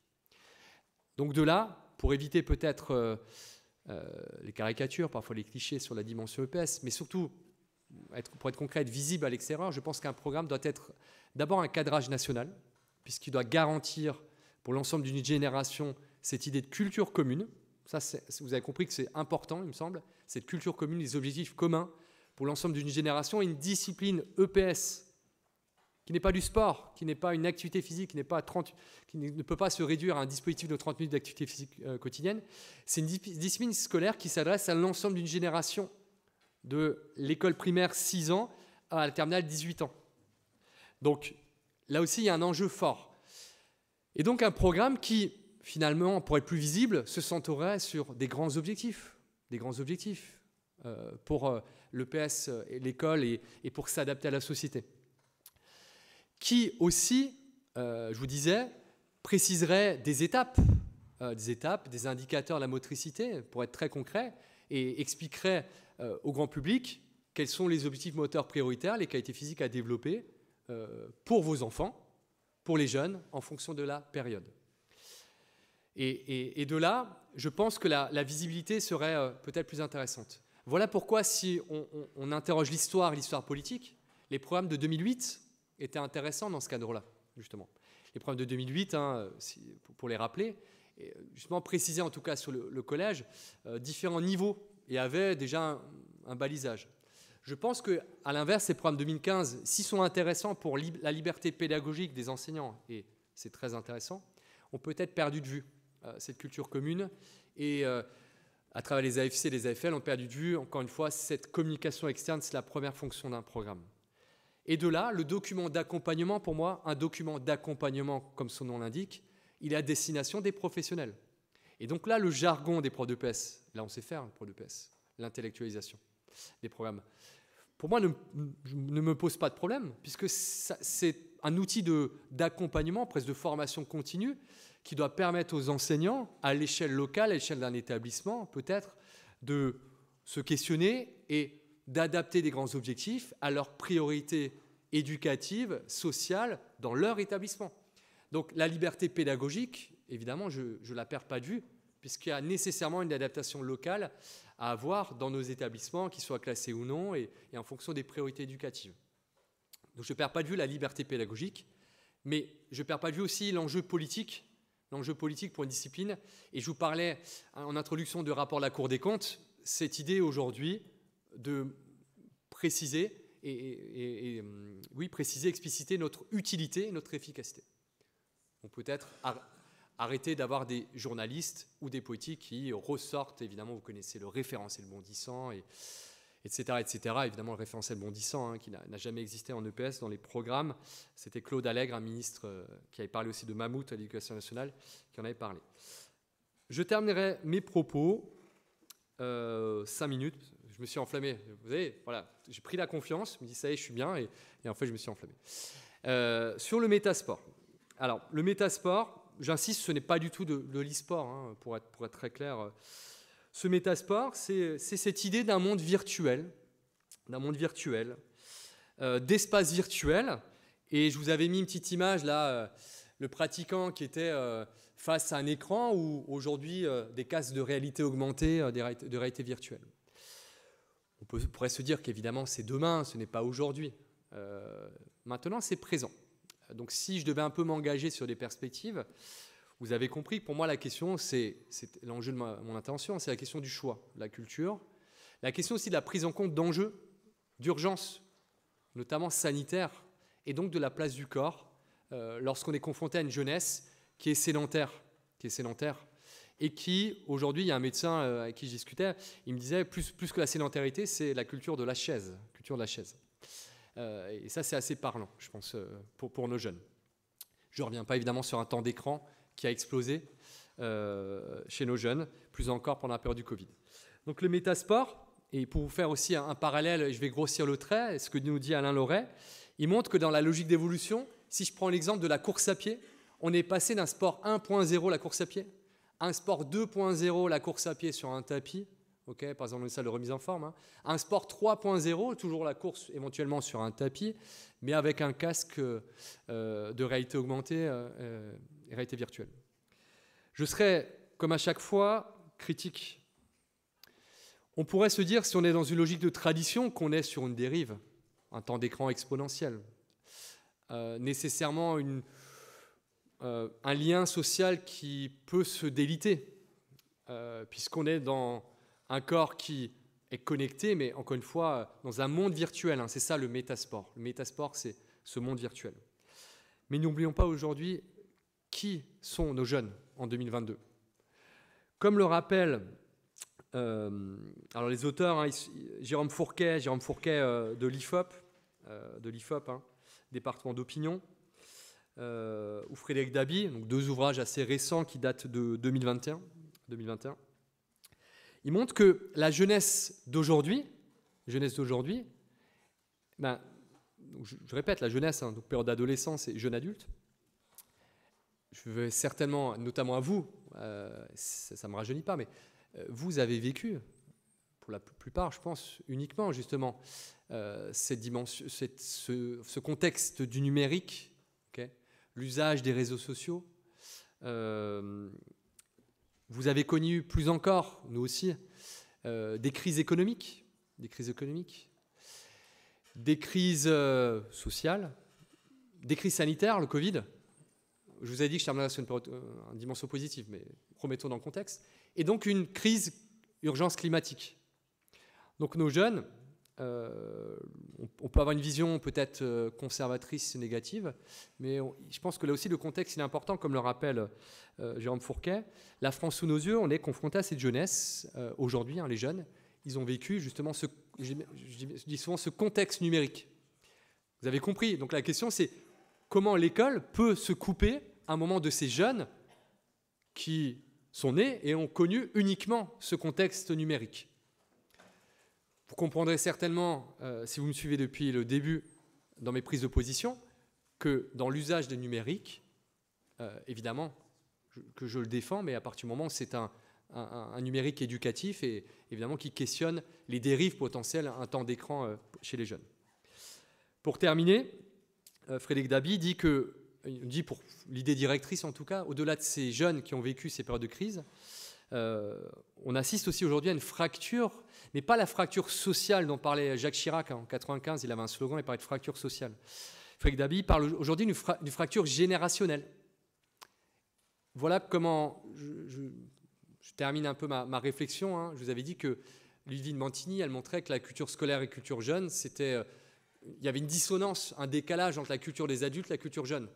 Donc de là, pour éviter peut-être euh, euh, les caricatures, parfois les clichés sur la dimension EPS, mais surtout, être, pour être concret, visible à l'extérieur, je pense qu'un programme doit être d'abord un cadrage national, puisqu'il doit garantir pour l'ensemble d'une génération cette idée de culture commune. Ça, vous avez compris que c'est important, il me semble, cette culture commune, les objectifs communs pour l'ensemble d'une génération une discipline EPS qui n'est pas du sport, qui n'est pas une activité physique, qui, n'est pas 30, qui ne peut pas se réduire à un dispositif de 30 minutes d'activité physique euh, quotidienne. C'est une discipline scolaire qui s'adresse à l'ensemble d'une génération, de l'école primaire 6 ans à la terminale 18 ans. Donc là aussi, il y a un enjeu fort. Et donc un programme qui, finalement, pour être plus visible, se centrerait sur des grands objectifs, des grands objectifs euh, pour... Euh, le PS euh, et l'école et, pour s'adapter à la société. Qui aussi, euh, je vous disais, préciserait des étapes, euh, des étapes, des indicateurs de la motricité, pour être très concret, et expliquerait au grand public quels sont les objectifs moteurs prioritaires, les qualités physiques à développer pour vos enfants, pour les jeunes, en fonction de la période. Et, de là, je pense que la visibilité serait peut-être plus intéressante. Voilà pourquoi, si on, interroge l'histoire l'histoire politique, les programmes de 2008 étaient intéressants dans ce cadre-là, justement. Les programmes de 2008, hein, pour les rappeler, et justement précisaient en tout cas sur le, collège euh, différents niveaux et avaient déjà un, balisage. Je pense que, à l'inverse, ces programmes 2015, s'ils sont intéressants pour la liberté pédagogique des enseignants, et c'est très intéressant, ont peut-être perdu de vue euh, cette culture commune et euh, à travers les AFC et les AFL, on perdu de vue, encore une fois, cette communication externe, c'est la première fonction d'un programme. Et de là, le document d'accompagnement, pour moi, un document d'accompagnement, comme son nom l'indique, il est à destination des professionnels. Et donc là, le jargon des pro de PS, là on sait faire, le pro de PS, l'intellectualisation des programmes, pour moi ne me pose pas de problème, puisque c'est un outil d'accompagnement, presque de formation continue, qui doit permettre aux enseignants, à l'échelle locale, à l'échelle d'un établissement, peut-être, de se questionner et d'adapter des grands objectifs à leurs priorités éducatives, sociales, dans leur établissement. Donc la liberté pédagogique, évidemment, je ne la perds pas de vue, puisqu'il y a nécessairement une adaptation locale à avoir dans nos établissements, qu'ils soient classés ou non, et, et en fonction des priorités éducatives. Donc je ne perds pas de vue la liberté pédagogique, mais je ne perds pas de vue aussi l'enjeu politique, l'enjeu politique pour une discipline. Et je vous parlais hein, en introduction de rapport de la Cour des comptes, cette idée aujourd'hui de préciser et, hum, oui, préciser, expliciter notre utilité, notre efficacité. On peut peut être arrêter d'avoir des journalistes ou des politiques qui ressortent, évidemment, vous connaissez le le bondissant et etc., etc. Évidemment, le référentiel bondissant, hein, qui n'a jamais existé en EPS dans les programmes. C'était Claude Allègre, un ministre euh, qui avait parlé aussi de mammouth à l'éducation nationale, qui en avait parlé. Je terminerai mes propos, euh, cinq minutes, je me suis enflammé. Vous voyez, voilà, j'ai pris la confiance, je me dit ça y est, je suis bien, et, en fait, je me suis enflammé. Euh, sur le métasport. Alors, le métasport, j'insiste, ce n'est pas du tout de, l'e-sport, hein, pour, être, pour être très clair. Ce métasport, c'est cette idée d'un monde virtuel, d'un monde virtuel, euh, d'espace virtuel. Et je vous avais mis une petite image là, euh, le pratiquant qui était euh, face à un écran ou aujourd'hui des casques de réalité augmentée, des de réalité virtuelle. On, on pourrait se dire qu'évidemment c'est demain, ce n'est pas aujourd'hui. maintenant c'est présent. Donc si je devais un peu m'engager sur des perspectives, vous avez compris pour moi, la question, c'est l'enjeu de mon intervention, c'est la question du choix, la culture, la question aussi de la prise en compte d'enjeux, d'urgence, notamment sanitaire, et donc de la place du corps euh, lorsqu'on est confronté à une jeunesse qui est sédentaire, qui est sédentaire, et qui, aujourd'hui, il y a un médecin euh, avec qui je discutais, il me disait, plus, plus que la sédentarité, c'est la culture de la chaise, culture de la chaise. Euh, et ça, c'est assez parlant, je pense, pour, pour nos jeunes. Je ne reviens pas évidemment sur un temps d'écran, qui a explosé euh, chez nos jeunes, plus encore pendant la période du Covid. Donc le métasport, et pour vous faire aussi un, parallèle, je vais grossir le trait, ce que nous dit Alain Loret, il montre que dans la logique d'évolution, si je prends l'exemple de la course à pied, on est passé d'un sport 1.0, la course à pied, un sport 2.0, la course à pied sur un tapis, Okay, par exemple une salle de remise en forme. Hein, un sport 3.0, toujours la course éventuellement sur un tapis, mais avec un casque euh, de réalité augmentée euh, réalité virtuelle. Je serai, comme à chaque fois, critique. On pourrait se dire, si on est dans une logique de tradition, qu'on est sur une dérive, un temps d'écran exponentiel, euh, nécessairement euh, un lien social qui peut se déliter, euh, puisqu'on est dans un corps qui est connecté, mais encore une fois, dans un monde virtuel. Hein. c'est ça le métasport. Le métasport, c'est ce monde virtuel. Mais n'oublions pas aujourd'hui qui sont nos jeunes en 2022 Comme le rappellent euh, alors les auteurs, hein, Jérôme Fourquet, Jérôme Fourquet euh, de l'IFOP, euh, de hein, département d'opinion, ou Frédéric Dabi, donc deux ouvrages assez récents qui datent de 2021. 2021. Ils montrent que la jeunesse d'aujourd'hui, jeunesse d'aujourd'hui, ben, je, répète, la jeunesse, hein, donc période d'adolescence et jeune adulte, je veux certainement, notamment à vous, euh, ça ne me rajeunit pas, mais euh, vous avez vécu, pour la plupart, je pense, uniquement justement euh, cette dimension, ce, contexte du numérique, l'usage des réseaux sociaux. vous avez connu plus encore, nous aussi, des crises économiques, des crises économiques, des crises sociales, des crises sanitaires, le Covid je vous ai dit que je terminerai sur une, euh, dimension positive, mais remettons dans le contexte. Et donc une crise, urgence climatique. Donc nos jeunes, euh, on, peut avoir une vision peut-être euh, conservatrice, négative, mais je pense que là aussi le contexte il est important, comme le rappelle Jérôme Fourquet. La France sous nos yeux, on est confronté à cette jeunesse aujourd'hui, hein, les jeunes, ils ont vécu justement ce, souvent ce contexte numérique. Vous avez compris. Donc la question c'est comment l'école peut se couper un moment de ces jeunes qui sont nés et ont connu uniquement ce contexte numérique. Vous comprendrez certainement, euh, si vous me suivez depuis le début dans mes prises de position, que dans l'usage des numériques, euh, évidemment, que je le défends, mais à partir du moment où c'est un, numérique éducatif et évidemment qui questionne les dérives potentielles un temps d'écran euh, chez les jeunes. Pour terminer, Frédéric Dabi dit que dit pour l'idée directrice en tout cas, au-delà de ces jeunes qui ont vécu ces périodes de crise, euh, on assiste aussi aujourd'hui à une fracture, mais pas la fracture sociale dont parlait Jacques Chirac en 95, il avait un slogan, il parlait de fracture sociale. Frédéric Dabi parle aujourd'hui d'une, fracture générationnelle. Voilà comment je, termine un peu ma, réflexion. Hein. Je vous avais dit que Ludivine Mantini, elle montrait que la culture scolaire et culture jeune, c'était, euh, il y avait une dissonance, un décalage entre la culture des adultes et la culture jeune.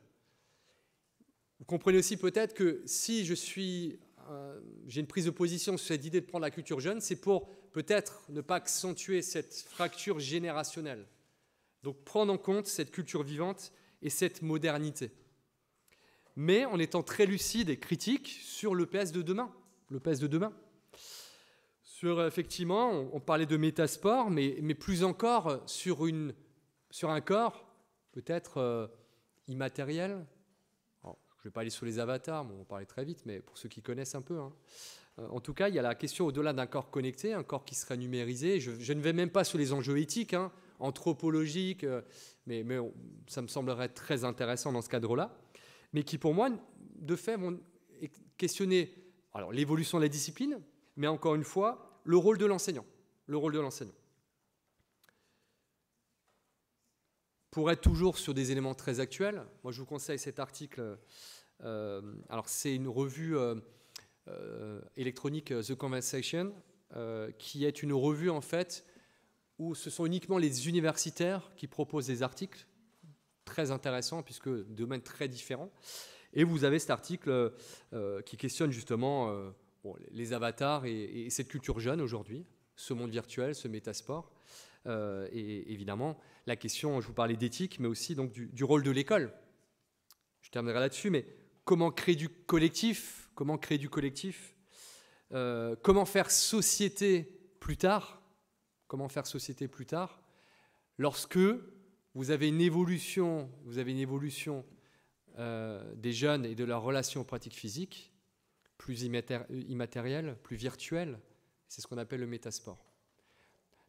Vous comprenez aussi peut-être que si je suis, euh, j'ai une prise de position sur cette idée de prendre la culture jeune, c'est pour peut-être ne pas accentuer cette fracture générationnelle. Donc prendre en compte cette culture vivante et cette modernité. Mais en étant très lucide et critique sur l'EPS de demain. PS de demain. Sur, effectivement, on, parlait de métasport, mais, mais plus encore sur, une, sur un corps peut-être euh, immatériel, je ne vais pas aller sur les avatars, on on parler très vite, mais pour ceux qui connaissent un peu. Hein. Euh, en tout cas, il y a la question au-delà d'un corps connecté, un corps qui serait numérisé. Je, ne vais même pas sur les enjeux éthiques, hein, anthropologiques, euh, mais, ça me semblerait très intéressant dans ce cadre-là, mais qui pour moi, de fait, vont questionner alors l'évolution de la discipline, mais encore une fois, le rôle de l'enseignant. Le rôle de l'enseignant. Pour être toujours sur des éléments très actuels, moi je vous conseille cet article. Euh, alors c'est une revue euh, euh, électronique The Conversation, qui est une revue en fait où ce sont uniquement les universitaires qui proposent des articles très intéressants puisque domaines très différents. Et vous avez cet article qui questionne justement les avatars et, et, cette culture jeune aujourd'hui, ce monde virtuel, ce métasport. Euh, et évidemment la question, je vous parlais d'éthique, mais aussi donc du, rôle de l'école. Je terminerai là-dessus, mais comment créer du collectif Comment créer du collectif euh, Comment faire société plus tard Comment faire société plus tard Lorsque vous avez une évolution, vous avez une évolution euh, des jeunes et de leur relation aux pratiques physiques, plus immatérielle, plus virtuelle, c'est ce qu'on appelle le métasport.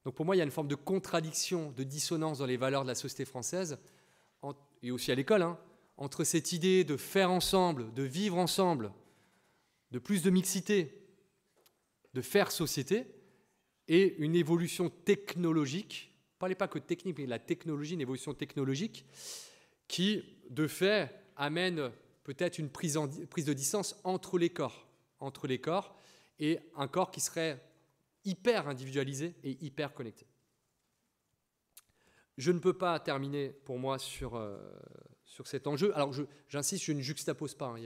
Donc pour moi, il y a une forme de contradiction, de dissonance dans les valeurs de la société française, et aussi à l'école, hein, entre cette idée de faire ensemble, de vivre ensemble, de plus de mixité, de faire société, et une évolution technologique, parlez pas que technique, mais la technologie, une évolution technologique, qui, de fait, amène peut-être une prise, prise de distance entre les corps, entre les corps, et un corps qui serait hyper individualisé et hyper connecté. Je ne peux pas terminer pour moi sur, euh, sur cet enjeu. Alors j'insiste, je, ne juxtapose pas. Hein.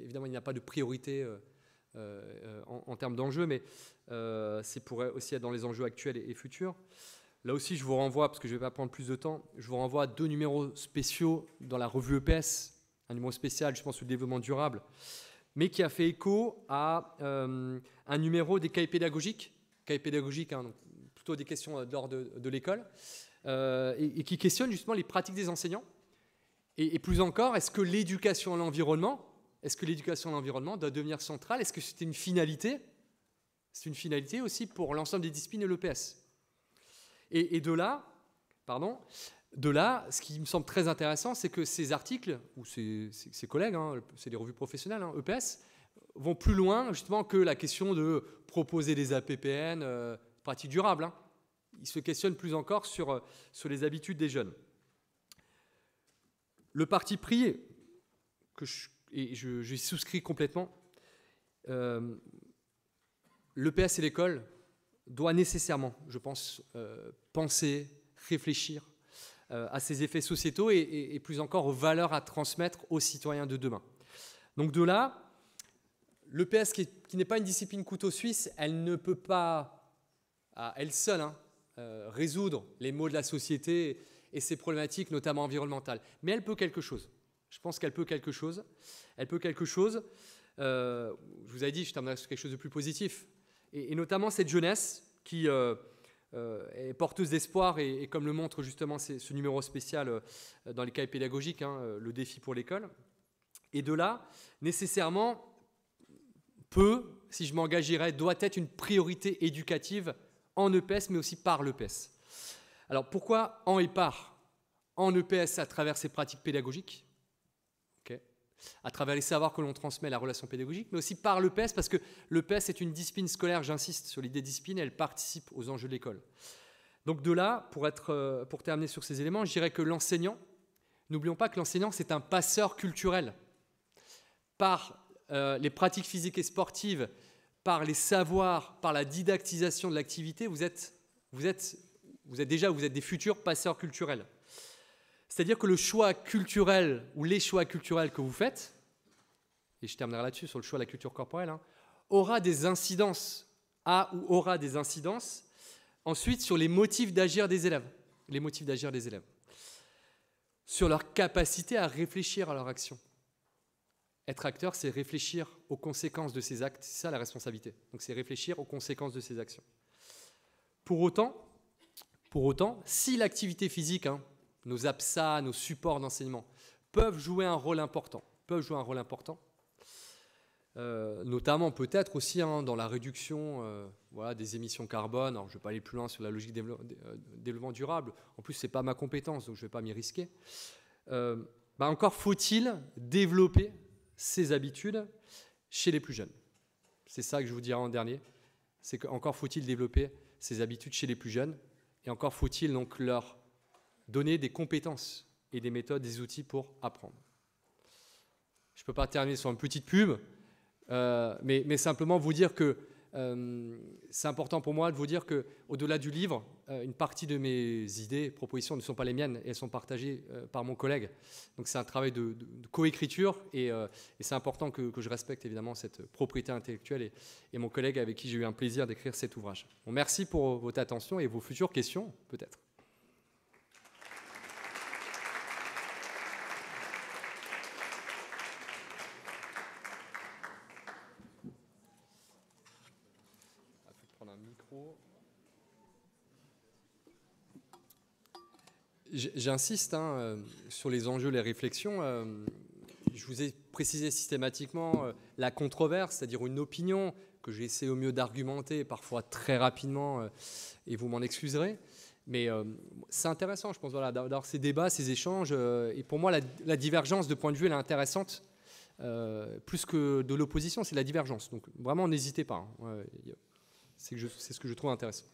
évidemment, il n'y a pas de priorité euh, euh, en, termes d'enjeux, mais c'est pourrait aussi être dans les enjeux actuels et, futurs. Là aussi, je vous renvoie, parce que je ne vais pas prendre plus de temps, je vous renvoie à deux numéros spéciaux dans la revue EPS, un numéro spécial, je pense, sur le développement durable, mais qui a fait écho à un numéro des cahiers pédagogiques cahier pédagogique, hein, plutôt des questions euh, de l'ordre de, l'école, euh, et, qui questionnent justement les pratiques des enseignants. Et, plus encore, est-ce que l'éducation à l'environnement, est-ce que l'éducation à l'environnement doit devenir centrale Est-ce que c'est une finalité C'est une finalité aussi pour l'ensemble des disciplines de l'EPS. Et, de là, pardon, de là, ce qui me semble très intéressant, c'est que ces articles, ou ces, collègues, hein, c'est des revues professionnelles, EPS, hein, e vont plus loin justement que la question de proposer des APPN, euh, pratiques durables. Hein. Ils se questionnent plus encore sur, euh, sur les habitudes des jeunes. Le parti prié, que je, et je, souscris complètement, euh, le PS et l'école doit nécessairement, je pense, euh, penser, réfléchir à ses effets sociétaux et, plus encore aux valeurs à transmettre aux citoyens de demain. Donc de là, L'EPS, qui, qui n'est pas une discipline couteau suisse, elle ne peut pas, à elle seule, hein, euh, résoudre les maux de la société et ses problématiques, notamment environnementales. Mais elle peut quelque chose. Je pense qu'elle peut quelque chose. Elle peut quelque chose. Euh, je vous avais dit, je terminerai sur quelque chose de plus positif. Et, notamment cette jeunesse qui euh, est porteuse d'espoir, et, comme le montre justement ce numéro spécial dans les cahiers pédagogiques, hein, le défi pour l'école. Et de là, nécessairement, peut, si je m'engagerais, doit être une priorité éducative en EPS, mais aussi par l'EPS. Alors pourquoi en et par En EPS, à travers ses pratiques pédagogiques, à travers les savoirs que l'on transmet, la relation pédagogique, mais aussi par l'EPS, parce que l'EPS est une discipline scolaire, j'insiste sur l'idée discipline, elle participe aux enjeux de l'école. Donc de là, pour, être, euh, pour terminer sur ces éléments, je dirais que l'enseignant, n'oublions pas que l'enseignant, c'est un passeur culturel. Par euh, les pratiques physiques et sportives par les savoirs, par la didactisation de l'activité, vous êtes, déjà vous êtes des futurs passeurs culturels. C'est-à-dire que le choix culturel ou les choix culturels que vous faites, et je terminerai là-dessus sur le choix de la culture corporelle, hein, aura des incidences, a ou aura des incidences ensuite sur les motifs d'agir des élèves. Les motifs d'agir des élèves. Sur leur capacité à réfléchir à leur action. Être acteur, c'est réfléchir aux conséquences de ses actes. C'est ça la responsabilité. Donc c'est réfléchir aux conséquences de ses actions. Pour autant, pour autant si l'activité physique, hein, nos APSA, nos supports d'enseignement, peuvent jouer un rôle important, peuvent jouer un rôle important, euh, notamment peut-être aussi hein, dans la réduction euh, des émissions carbone. je ne vais pas aller plus loin sur la logique euh, développement durable. En plus, ce n'est pas ma compétence, donc je ne vais pas m'y risquer. Bah, encore faut-il développer ces habitudes chez les plus jeunes. C'est ça que je vous dirai en dernier. C'est qu'encore faut-il développer ces habitudes chez les plus jeunes et encore faut-il donc leur donner des compétences et des méthodes, des outils pour apprendre. Je ne peux pas terminer sur une petite pub, euh, mais, simplement vous dire que euh, c'est important pour moi de vous dire que, au-delà du livre, euh, une partie de mes idées, propositions ne sont pas les miennes, et elles sont partagées euh, par mon collègue. Donc c'est un travail de, de coécriture et, c'est important que, je respecte évidemment cette propriété intellectuelle et, et mon collègue avec qui j'ai eu un plaisir d'écrire cet ouvrage. Bon, merci pour votre attention et vos futures questions peut-être. J'insiste hein, euh, sur les enjeux, les réflexions. Euh, je vous ai précisé systématiquement euh, la controverse, c'est-à-dire une opinion que j'ai essayé au mieux d'argumenter, parfois très rapidement, et vous m'en excuserez. Mais c'est intéressant, je pense, voilà, d'avoir ces débats, ces échanges. et pour moi, la, divergence de point de vue, elle est intéressante. plus que de l'opposition, c'est la divergence. Donc vraiment, n'hésitez pas. Hein. c'est ce que je trouve intéressant.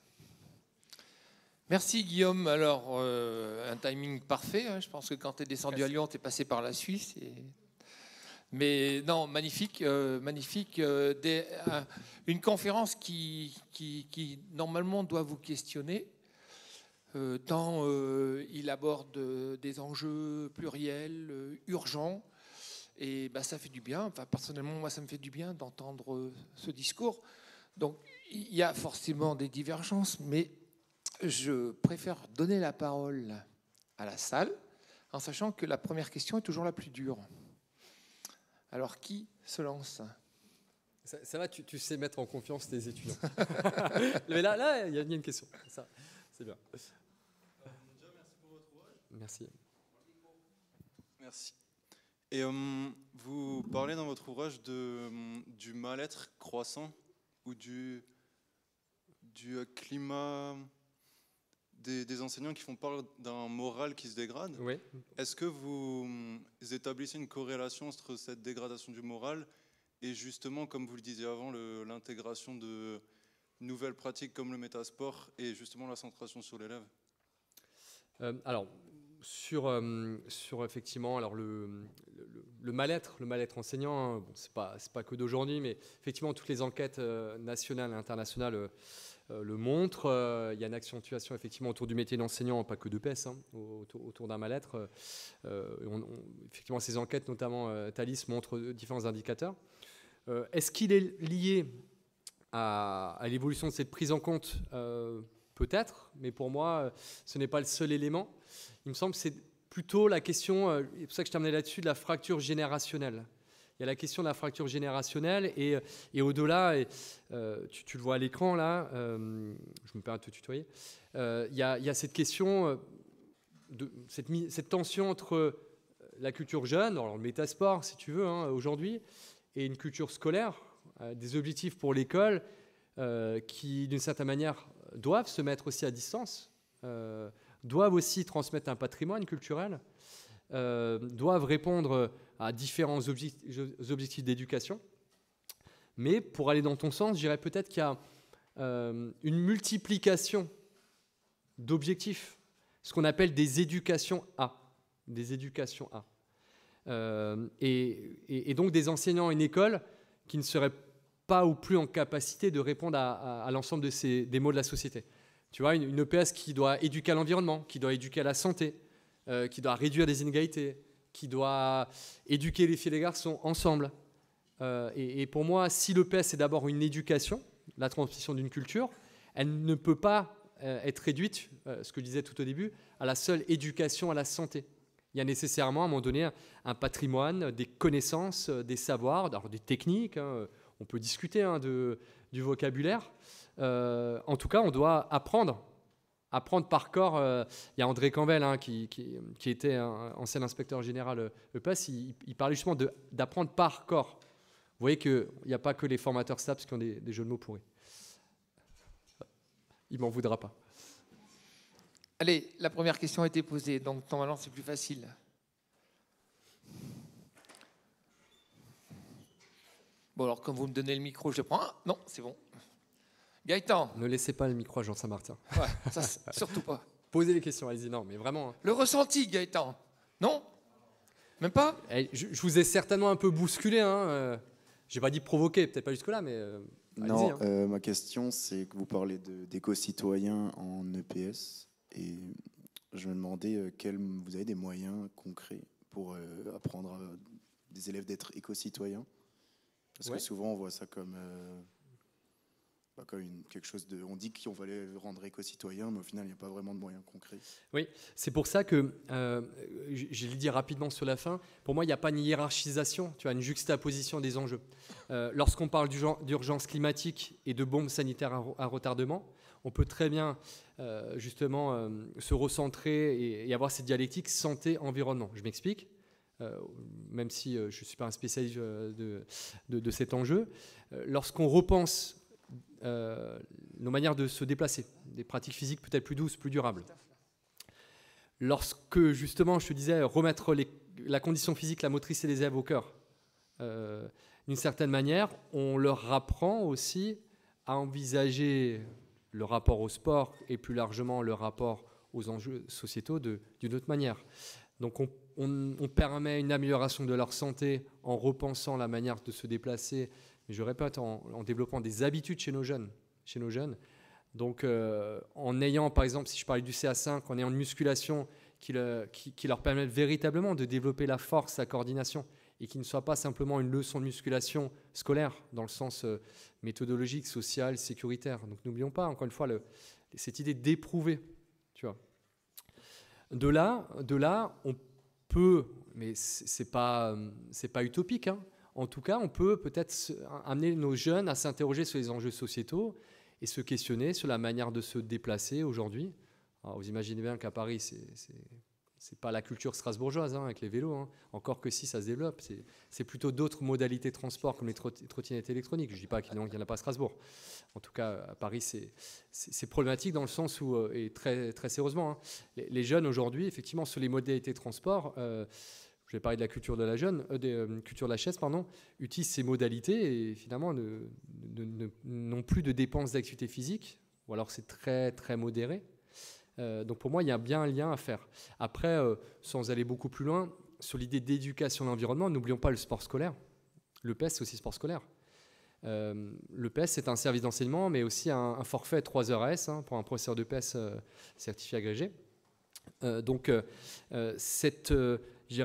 Merci Guillaume. Alors, euh, un timing parfait. Hein. Je pense que quand tu es descendu à Lyon, tu es passé par la Suisse. Mais non, magnifique, euh, magnifique. Euh, une conférence qui, qui, normalement, doit vous questionner. tant il aborde des enjeux pluriels, urgents. Et bah, ça fait du bien. Enfin, personnellement, moi, ça me fait du bien d'entendre ce discours. Donc, il y a forcément des divergences, mais je préfère donner la parole à la salle en sachant que la première question est toujours la plus dure. Alors, qui se lance ça, va, tu, sais mettre en confiance tes étudiants. Mais là, il y a une question. c'est bien. Merci. Merci. Et euh, vous parlez dans votre ouvrage de, du mal-être croissant ou du, du euh, climat des, enseignants qui font part d'un moral qui se dégrade. Est-ce que vous euh, établissez une corrélation entre cette dégradation du moral et justement, comme vous le disiez avant, l'intégration de nouvelles pratiques comme le métasport et justement la centration sur l'élève euh, alors, sur, euh, sur effectivement alors le, mal-être, le mal-être enseignant, hein. ce n'est pas, que d'aujourd'hui, mais effectivement toutes les enquêtes euh, nationales et internationales euh, le montrent. Il y a une accentuation effectivement autour du métier d'enseignant, pas que de PES, hein, autour, d'un mal-être. effectivement ces enquêtes, notamment Thalys, montrent différents indicateurs. Est-ce qu'il est lié à l'évolution de cette prise en compte peut-être, mais pour moi, euh, ce n'est pas le seul élément. Il me semble que c'est plutôt la question, euh, c'est pour ça que je terminais là-dessus, de la fracture générationnelle. Il y a la question de la fracture générationnelle et, euh, au-delà, et, tu, le vois à l'écran là, je me permets de te tutoyer, il, y a, cette question, de, cette, cette, tension entre la culture jeune, alors le métasport si tu veux, hein, aujourd'hui, et une culture scolaire, des objectifs pour l'école qui d'une certaine manière doivent se mettre aussi à distance, euh, doivent aussi transmettre un patrimoine culturel, euh, doivent répondre à différents objectifs, d'éducation. Mais pour aller dans ton sens, je dirais peut-être qu'il y a euh, une multiplication d'objectifs, ce qu'on appelle des éducations A. Des éducations A. et, donc des enseignants à une école qui ne seraient pas pas ou plus en capacité de répondre à, l'ensemble de ces, des mots de la société. Tu vois, une, EPS e qui doit éduquer à l'environnement, qui doit éduquer à la santé, euh, qui doit réduire les inégalités, qui doit éduquer les filles et les garçons ensemble. Euh, et, pour moi, si l'EPS est d'abord une éducation, la transmission d'une culture, elle ne peut pas euh, être réduite, ce que je disais tout au début, à la seule éducation à la santé. Il y a nécessairement à un moment donné un, patrimoine, des connaissances, des savoirs, alors des techniques. Hein, on peut discuter hein, de, du vocabulaire. Euh, en tout cas, on doit apprendre, apprendre par corps. Euh, il y a André Campbell hein, qui, était un ancien inspecteur général EPAS, euh, e il, il parlait justement d'apprendre par corps. Vous voyez qu'il n'y a pas que les formateurs STAPS qui ont des, jeux de mots pourris. Il m'en voudra pas. Allez, la première question a été posée, donc normalement c'est plus facile. Bon, alors, quand vous me donnez le micro, je le prends. non, c'est bon. Gaëtan. Ne laissez pas le micro à Jean Saint-Martin. surtout pas. Posez les questions, allez-y. Non, mais vraiment. Hein. Le ressenti, Gaëtan. Non Même pas eh, je, vous ai certainement un peu bousculé. Hein, euh. J'ai pas dit provoquer peut-être pas jusque-là, mais. Euh, non, hein. euh, ma question, c'est que vous parlez d'éco-citoyens en EPS. Et je me demandais quel vous avez des moyens concrets pour apprendre à des élèves d'être éco-citoyens parce que souvent, on voit ça comme, euh, bah, quelque chose de. On dit qu'on va les rendre éco-citoyens, mais au final, il n'y a pas vraiment de moyens concrets. Oui, c'est pour ça que, euh, je le dit rapidement sur la fin, pour moi, il n'y a pas une hiérarchisation, tu as une juxtaposition des enjeux. Euh, lorsqu'on parle d'urgence climatique et de bombes sanitaires à, retardement, on peut très bien euh, justement se recentrer et avoir cette dialectique santé-environnement. Je m'explique. Euh, même si euh, je ne suis pas un spécialiste euh, de, de, cet enjeu, lorsqu'on repense nos manières de se déplacer, des pratiques physiques peut-être plus douces, plus durables, lorsque justement je te disais remettre la condition physique, la motrice et les élèves au cœur, d'une certaine manière, on leur apprend aussi à envisager le rapport au sport et plus largement le rapport aux enjeux sociétaux d'une autre manière. Donc on on, permet une amélioration de leur santé en repensant la manière de se déplacer, mais je répète, en, développant des habitudes chez nos jeunes. Chez nos jeunes. Donc, euh, en ayant, par exemple, si je parlais du CA5, en ayant une musculation qui, leur permette véritablement de développer la force, la coordination, et qui ne soit pas simplement une leçon de musculation scolaire, dans le sens euh, méthodologique, social, sécuritaire. Donc, n'oublions pas, encore une fois, cette idée d'éprouver, tu vois. De là, de là, on peut, mais c'est pas euh, c'est pas utopique. Hein. En tout cas, on peut peut-être amener nos jeunes à s'interroger sur les enjeux sociétaux et se questionner sur la manière de se déplacer aujourd'hui. Vous imaginez bien qu'à Paris, c'est c'est pas la culture strasbourgeoise hein, avec les vélos, hein. encore que si ça se développe, c'est plutôt d'autres modalités de transport comme les trottinettes électroniques. Je ne dis pas qu'il n'y en a pas à Strasbourg. En tout cas, à Paris, c'est problématique dans le sens où, euh, et très, très sérieusement, hein. les, jeunes aujourd'hui, effectivement, sur les modalités de transport, euh, je vais parler de la culture de la jeune, euh, de, culture de la chaise, pardon, utilisent ces modalités et finalement n'ont plus de dépenses d'activité physique, ou alors c'est très, très modéré. Euh, donc pour moi, il y a bien un lien à faire. Après, euh, sans aller beaucoup plus loin, sur l'idée d'éducation de l'environnement, n'oublions pas le sport scolaire. Le PES, c'est aussi sport scolaire. Euh, le PES, c'est un service d'enseignement, mais aussi un, forfait 3 heures S hein, pour un professeur de PES certifié agrégé. donc, cette,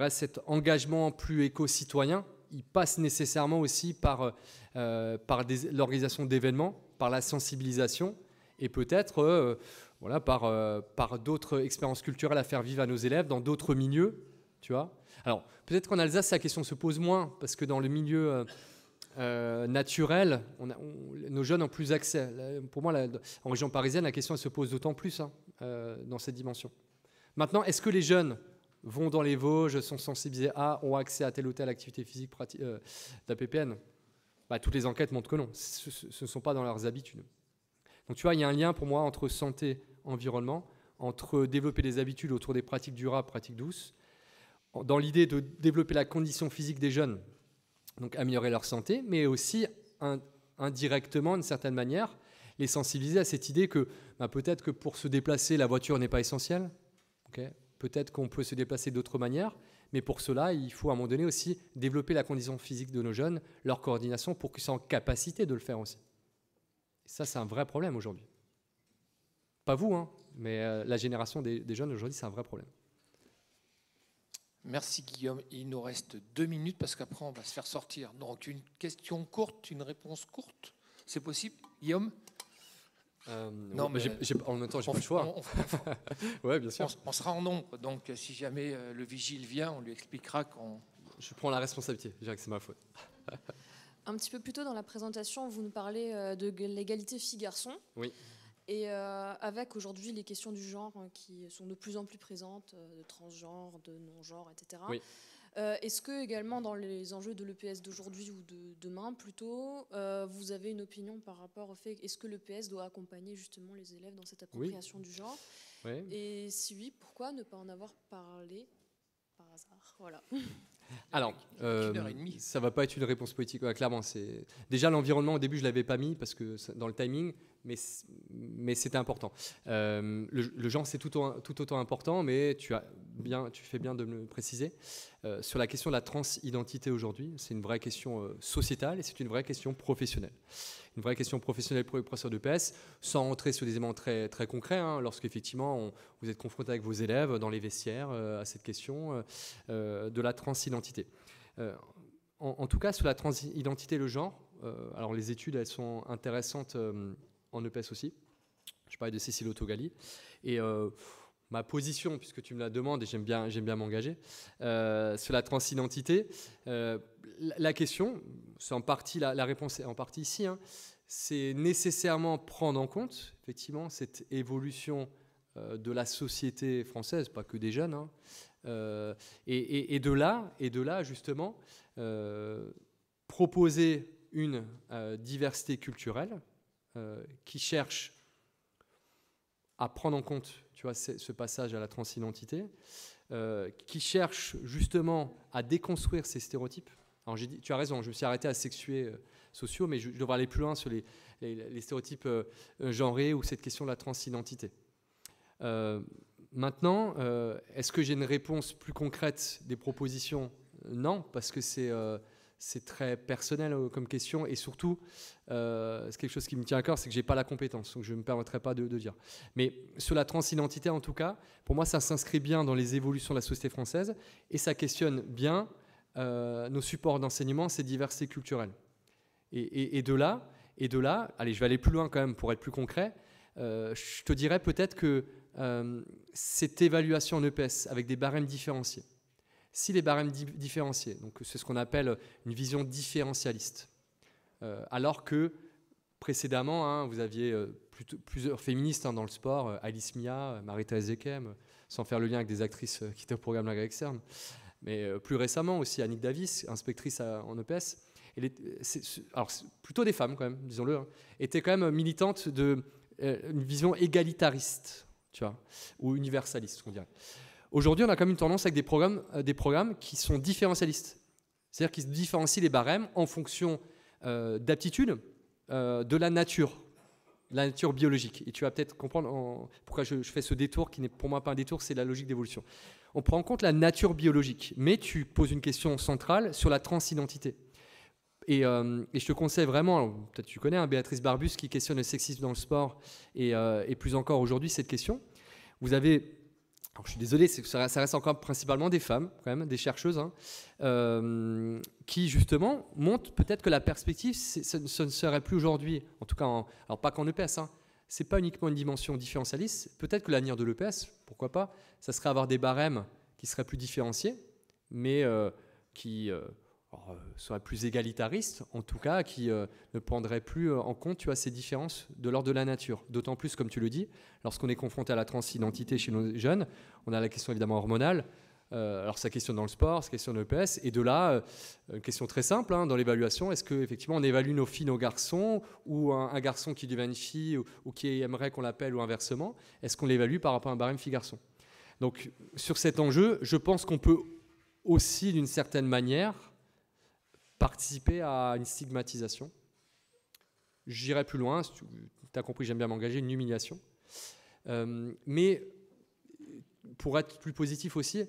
cet engagement plus éco-citoyen, il passe nécessairement aussi par, par l'organisation d'événements, par la sensibilisation, et peut-être voilà, euh, par, d'autres expériences culturelles à faire vivre à nos élèves dans d'autres milieux, tu vois. Alors, peut-être qu'en Alsace, la question se pose moins, parce que dans le milieu euh, euh, naturel, nos jeunes ont plus accès. Pour moi, en région parisienne, la question se pose d'autant plus hein, dans cette dimension. Maintenant, est-ce que les jeunes vont dans les Vosges, sont sensibilisés à, ont accès à telle ou telle activité physique d'APPN bah, Toutes les enquêtes montrent que non, ce ne sont pas dans leurs habitudes. Donc tu vois, il y a un lien pour moi entre santé, environnement, entre développer des habitudes autour des pratiques durables, pratiques douces, dans l'idée de développer la condition physique des jeunes, donc améliorer leur santé, mais aussi indirectement, d'une certaine manière, les sensibiliser à cette idée que bah, peut-être que pour se déplacer, la voiture n'est pas essentielle. peut-être qu'on peut se déplacer d'autres manières, mais pour cela, il faut à un moment donné aussi développer la condition physique de nos jeunes, leur coordination, pour qu'ils soient en capacité de le faire aussi ça, c'est un vrai problème aujourd'hui. Pas vous, hein, mais euh, la génération des, jeunes aujourd'hui, c'est un vrai problème. Merci Guillaume. Il nous reste deux minutes parce qu'après on va se faire sortir. Donc une question courte, une réponse courte, c'est possible, Guillaume euh, non, mais, euh, en même temps, j'ai pas le choix. ouais, bien sûr. On, sera en nombre, donc si jamais le vigile vient, on lui expliquera qu'on. Je prends la responsabilité. Je dirais que c'est ma faute. un petit peu plus tôt dans la présentation, vous nous parlez euh, de l'égalité filles-garçons. Oui. Et euh, avec aujourd'hui les questions du genre hein, qui sont de plus en plus présentes, euh, de transgenre, de non-genre, etc. Oui. Est-ce que également dans les enjeux de l'EPS d'aujourd'hui ou de demain plutôt, vous avez une opinion par rapport au fait Est-ce que l'EPS doit accompagner justement les élèves dans cette appropriation du genre oui. Et si oui, pourquoi ne pas en avoir parlé par hasard Voilà. Alors, euh, ça va pas être une réponse politique, clairement. C'est déjà l'environnement. Au début, je l'avais pas mis parce que dans le timing, mais mais c'était important. Euh, le, genre, c'est tout, autant important, mais tu as bien, tu fais bien de me le préciser. Euh, sur la question de la transidentité aujourd'hui, c'est une vraie question euh, sociétale et c'est une vraie question professionnelle. Une vraie question professionnelle pour les professeurs de sans entrer sur des éléments très, très concrets, hein, lorsqu'effectivement vous êtes confronté avec vos élèves dans les vestiaires euh, à cette question de la transidentité. En, en, tout cas, sur la transidentité et le genre, alors les études, elles sont intéressantes en EPS aussi. Je parlais de Cécile Autogali. Et position, puisque tu me la demandes et j'aime bien, m'engager, euh, sur la transidentité. Euh, la, question, c'est en partie la, réponse est en partie ici, hein, c'est nécessairement prendre en compte, effectivement, cette évolution euh, de la société française, pas que des jeunes. Hein, et, de là, et de là justement, proposer une diversité culturelle qui cherche à prendre en compte ce passage à la transidentité, euh, qui cherche justement à déconstruire ces stéréotypes. Alors, dit, tu as raison, je me suis arrêté à sexuer euh, sociaux, mais je, devrais aller plus loin sur les, les, stéréotypes euh, genrés ou cette question de la transidentité. maintenant, est-ce que j'ai une réponse plus concrète des propositions Non, parce que c'est c'est très personnel euh, comme question et surtout, euh, c'est quelque chose qui me tient à cœur, c'est que j'ai pas la compétence, donc je ne me permettrai pas de, dire. Mais sur la transidentité, en tout cas, pour moi, ça s'inscrit bien dans les évolutions de la société française et ça questionne bien euh, nos supports d'enseignement, ces diversités culturelles. Et, de là, et de là, allez, je vais aller plus loin quand même pour être plus concret. je te dirais peut-être que cette évaluation en EPS avec des barèmes différenciés si les barèmes différenciés, donc c'est ce qu'on appelle une vision différentialiste, euh, alors que précédemment, hein, vous aviez euh, plusieurs féministes hein, dans le sport, euh, Alice Mia, Marita Ezekem, sans faire le lien avec des actrices qui étaient au programme La Externe, mais plus récemment aussi Annick Davis, inspectrice en EPS, plutôt des femmes quand même, disons-le, hein, étaient quand même militantes d'une vision égalitariste, tu vois, ou universaliste, qu'on dirait. Aujourd'hui, on a quand même une tendance avec des programmes, euh, des programmes qui sont différentialistes. C'est-à-dire qu'ils différencient les barèmes en fonction euh, d'aptitude euh, de la nature, la nature biologique. Et tu vas peut-être comprendre pourquoi je, fais ce détour qui n'est pour moi pas un détour, c'est la logique d'évolution. On prend en compte la nature biologique, mais tu poses une question centrale sur la transidentité. Et, euh, et, je te conseille vraiment, peut-être tu connais hein, Béatrice Barbus qui questionne le sexisme dans le sport et, et plus encore aujourd'hui cette question. Vous avez alors, je suis désolé, ça reste encore principalement des femmes, quand même, des chercheuses, hein, euh, qui justement montrent peut-être que la perspective, ce ne serait plus aujourd'hui, en tout cas, alors pas qu'en EPS, hein, c'est pas uniquement une dimension différentialiste, peut-être que l'avenir de l'EPS, pourquoi pas, ça serait avoir des barèmes qui seraient plus différenciés, mais euh, qui, euh, soit euh, plus égalitariste, en tout cas, qui euh, ne prendrait plus euh, en compte tu ces différences de l'ordre de la nature. D'autant plus, comme tu le dis, lorsqu'on est confronté à la transidentité chez nos jeunes, on a la question évidemment hormonale. alors sa question dans le sport, ça questionne l'EPS, e et de là, une question très simple hein, dans l'évaluation, est-ce qu'effectivement on évalue nos filles, nos garçons, ou un, garçon qui devient une fille, ou, ou qui aimerait qu'on l'appelle, ou inversement, est-ce qu'on l'évalue par rapport à un barème fille-garçon Donc sur cet enjeu, je pense qu'on peut aussi d'une certaine manière participer à une stigmatisation. J'irai plus loin, tu as compris, j'aime bien m'engager, une humiliation. Euh, mais pour être plus positif aussi,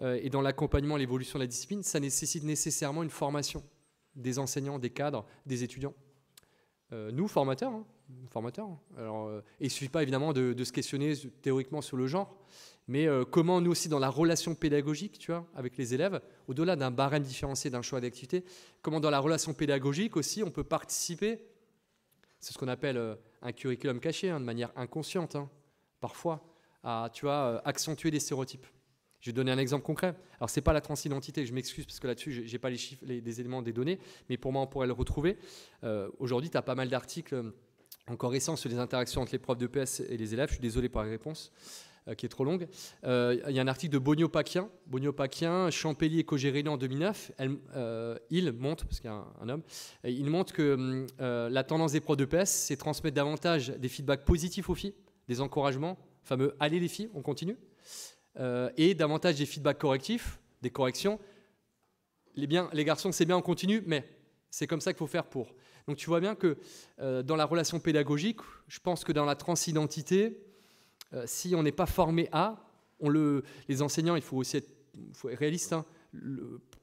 euh, et dans l'accompagnement, l'évolution de la discipline, ça nécessite nécessairement une formation des enseignants, des cadres, des étudiants. Euh, nous, formateurs, hein, formateurs hein. Alors, il ne suffit pas évidemment de, de se questionner théoriquement sur le genre, mais euh, comment nous aussi dans la relation pédagogique, tu vois, avec les élèves, au-delà d'un barème différencié d'un choix d'activité, comment dans la relation pédagogique aussi on peut participer, c'est ce qu'on appelle euh, un curriculum caché, hein, de manière inconsciente, hein, parfois, à, tu vois, euh, accentuer des stéréotypes. Je vais donner un exemple concret. Alors c'est pas la transidentité, je m'excuse parce que là-dessus j'ai pas les chiffres, les, éléments, des données, mais pour moi on pourrait le retrouver. Aujourd'hui, tu as pas mal d'articles encore récents sur les interactions entre les profs de PS et les élèves. Je suis désolé pour la réponse. Euh, qui est trop longue. Euh, il y a un article de Bonio Paquien, Bonio Paquien, Champelier et en 2009. Elle, euh, il montre, parce qu'il y a un, homme, il montre que hum, la tendance des pros de PS, c'est transmettre davantage des feedbacks positifs aux filles, des encouragements, fameux allez les filles, on continue, et davantage des feedbacks correctifs, des corrections. Les, bien, les garçons, c'est bien, on continue, mais c'est comme ça qu'il faut faire pour. Donc tu vois bien que dans la relation pédagogique, je pense que dans la transidentité, euh, si on n'est pas formé à, les enseignants, il faut aussi être, réaliste, hein,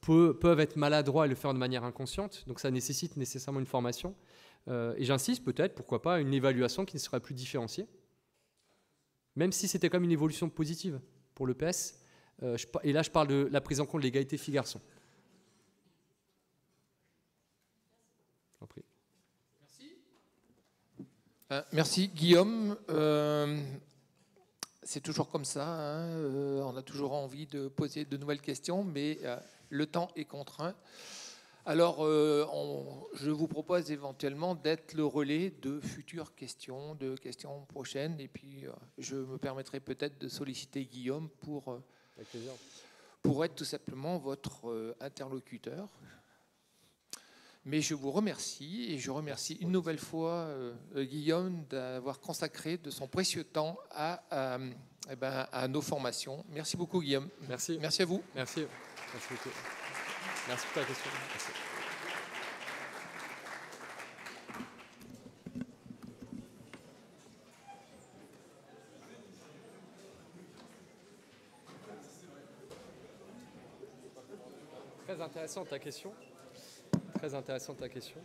peuvent être maladroits et le faire de manière inconsciente, donc ça nécessite nécessairement une formation. Euh, et j'insiste peut-être, pourquoi pas, une évaluation qui ne serait plus différenciée, même si c'était comme une évolution positive pour le PS. Euh, et là, je parle de la prise en compte de l'égalité filles-garçons. Merci. merci Guillaume c'est toujours comme ça. Hein. Euh, on a toujours envie de poser de nouvelles questions, mais euh, le temps est contraint. Alors, euh, je vous propose éventuellement d'être le relais de futures questions, de questions prochaines. Et puis, je me permettrai peut-être de solliciter Guillaume pour, pour être tout simplement votre interlocuteur. Mais je vous remercie et je remercie une nouvelle fois euh, Guillaume d'avoir consacré de son précieux temps eh ben, à, nos formations. Merci beaucoup Guillaume. Merci. Merci à vous. Merci. pour ta question. Merci. Très intéressante ta question très intéressante ta question.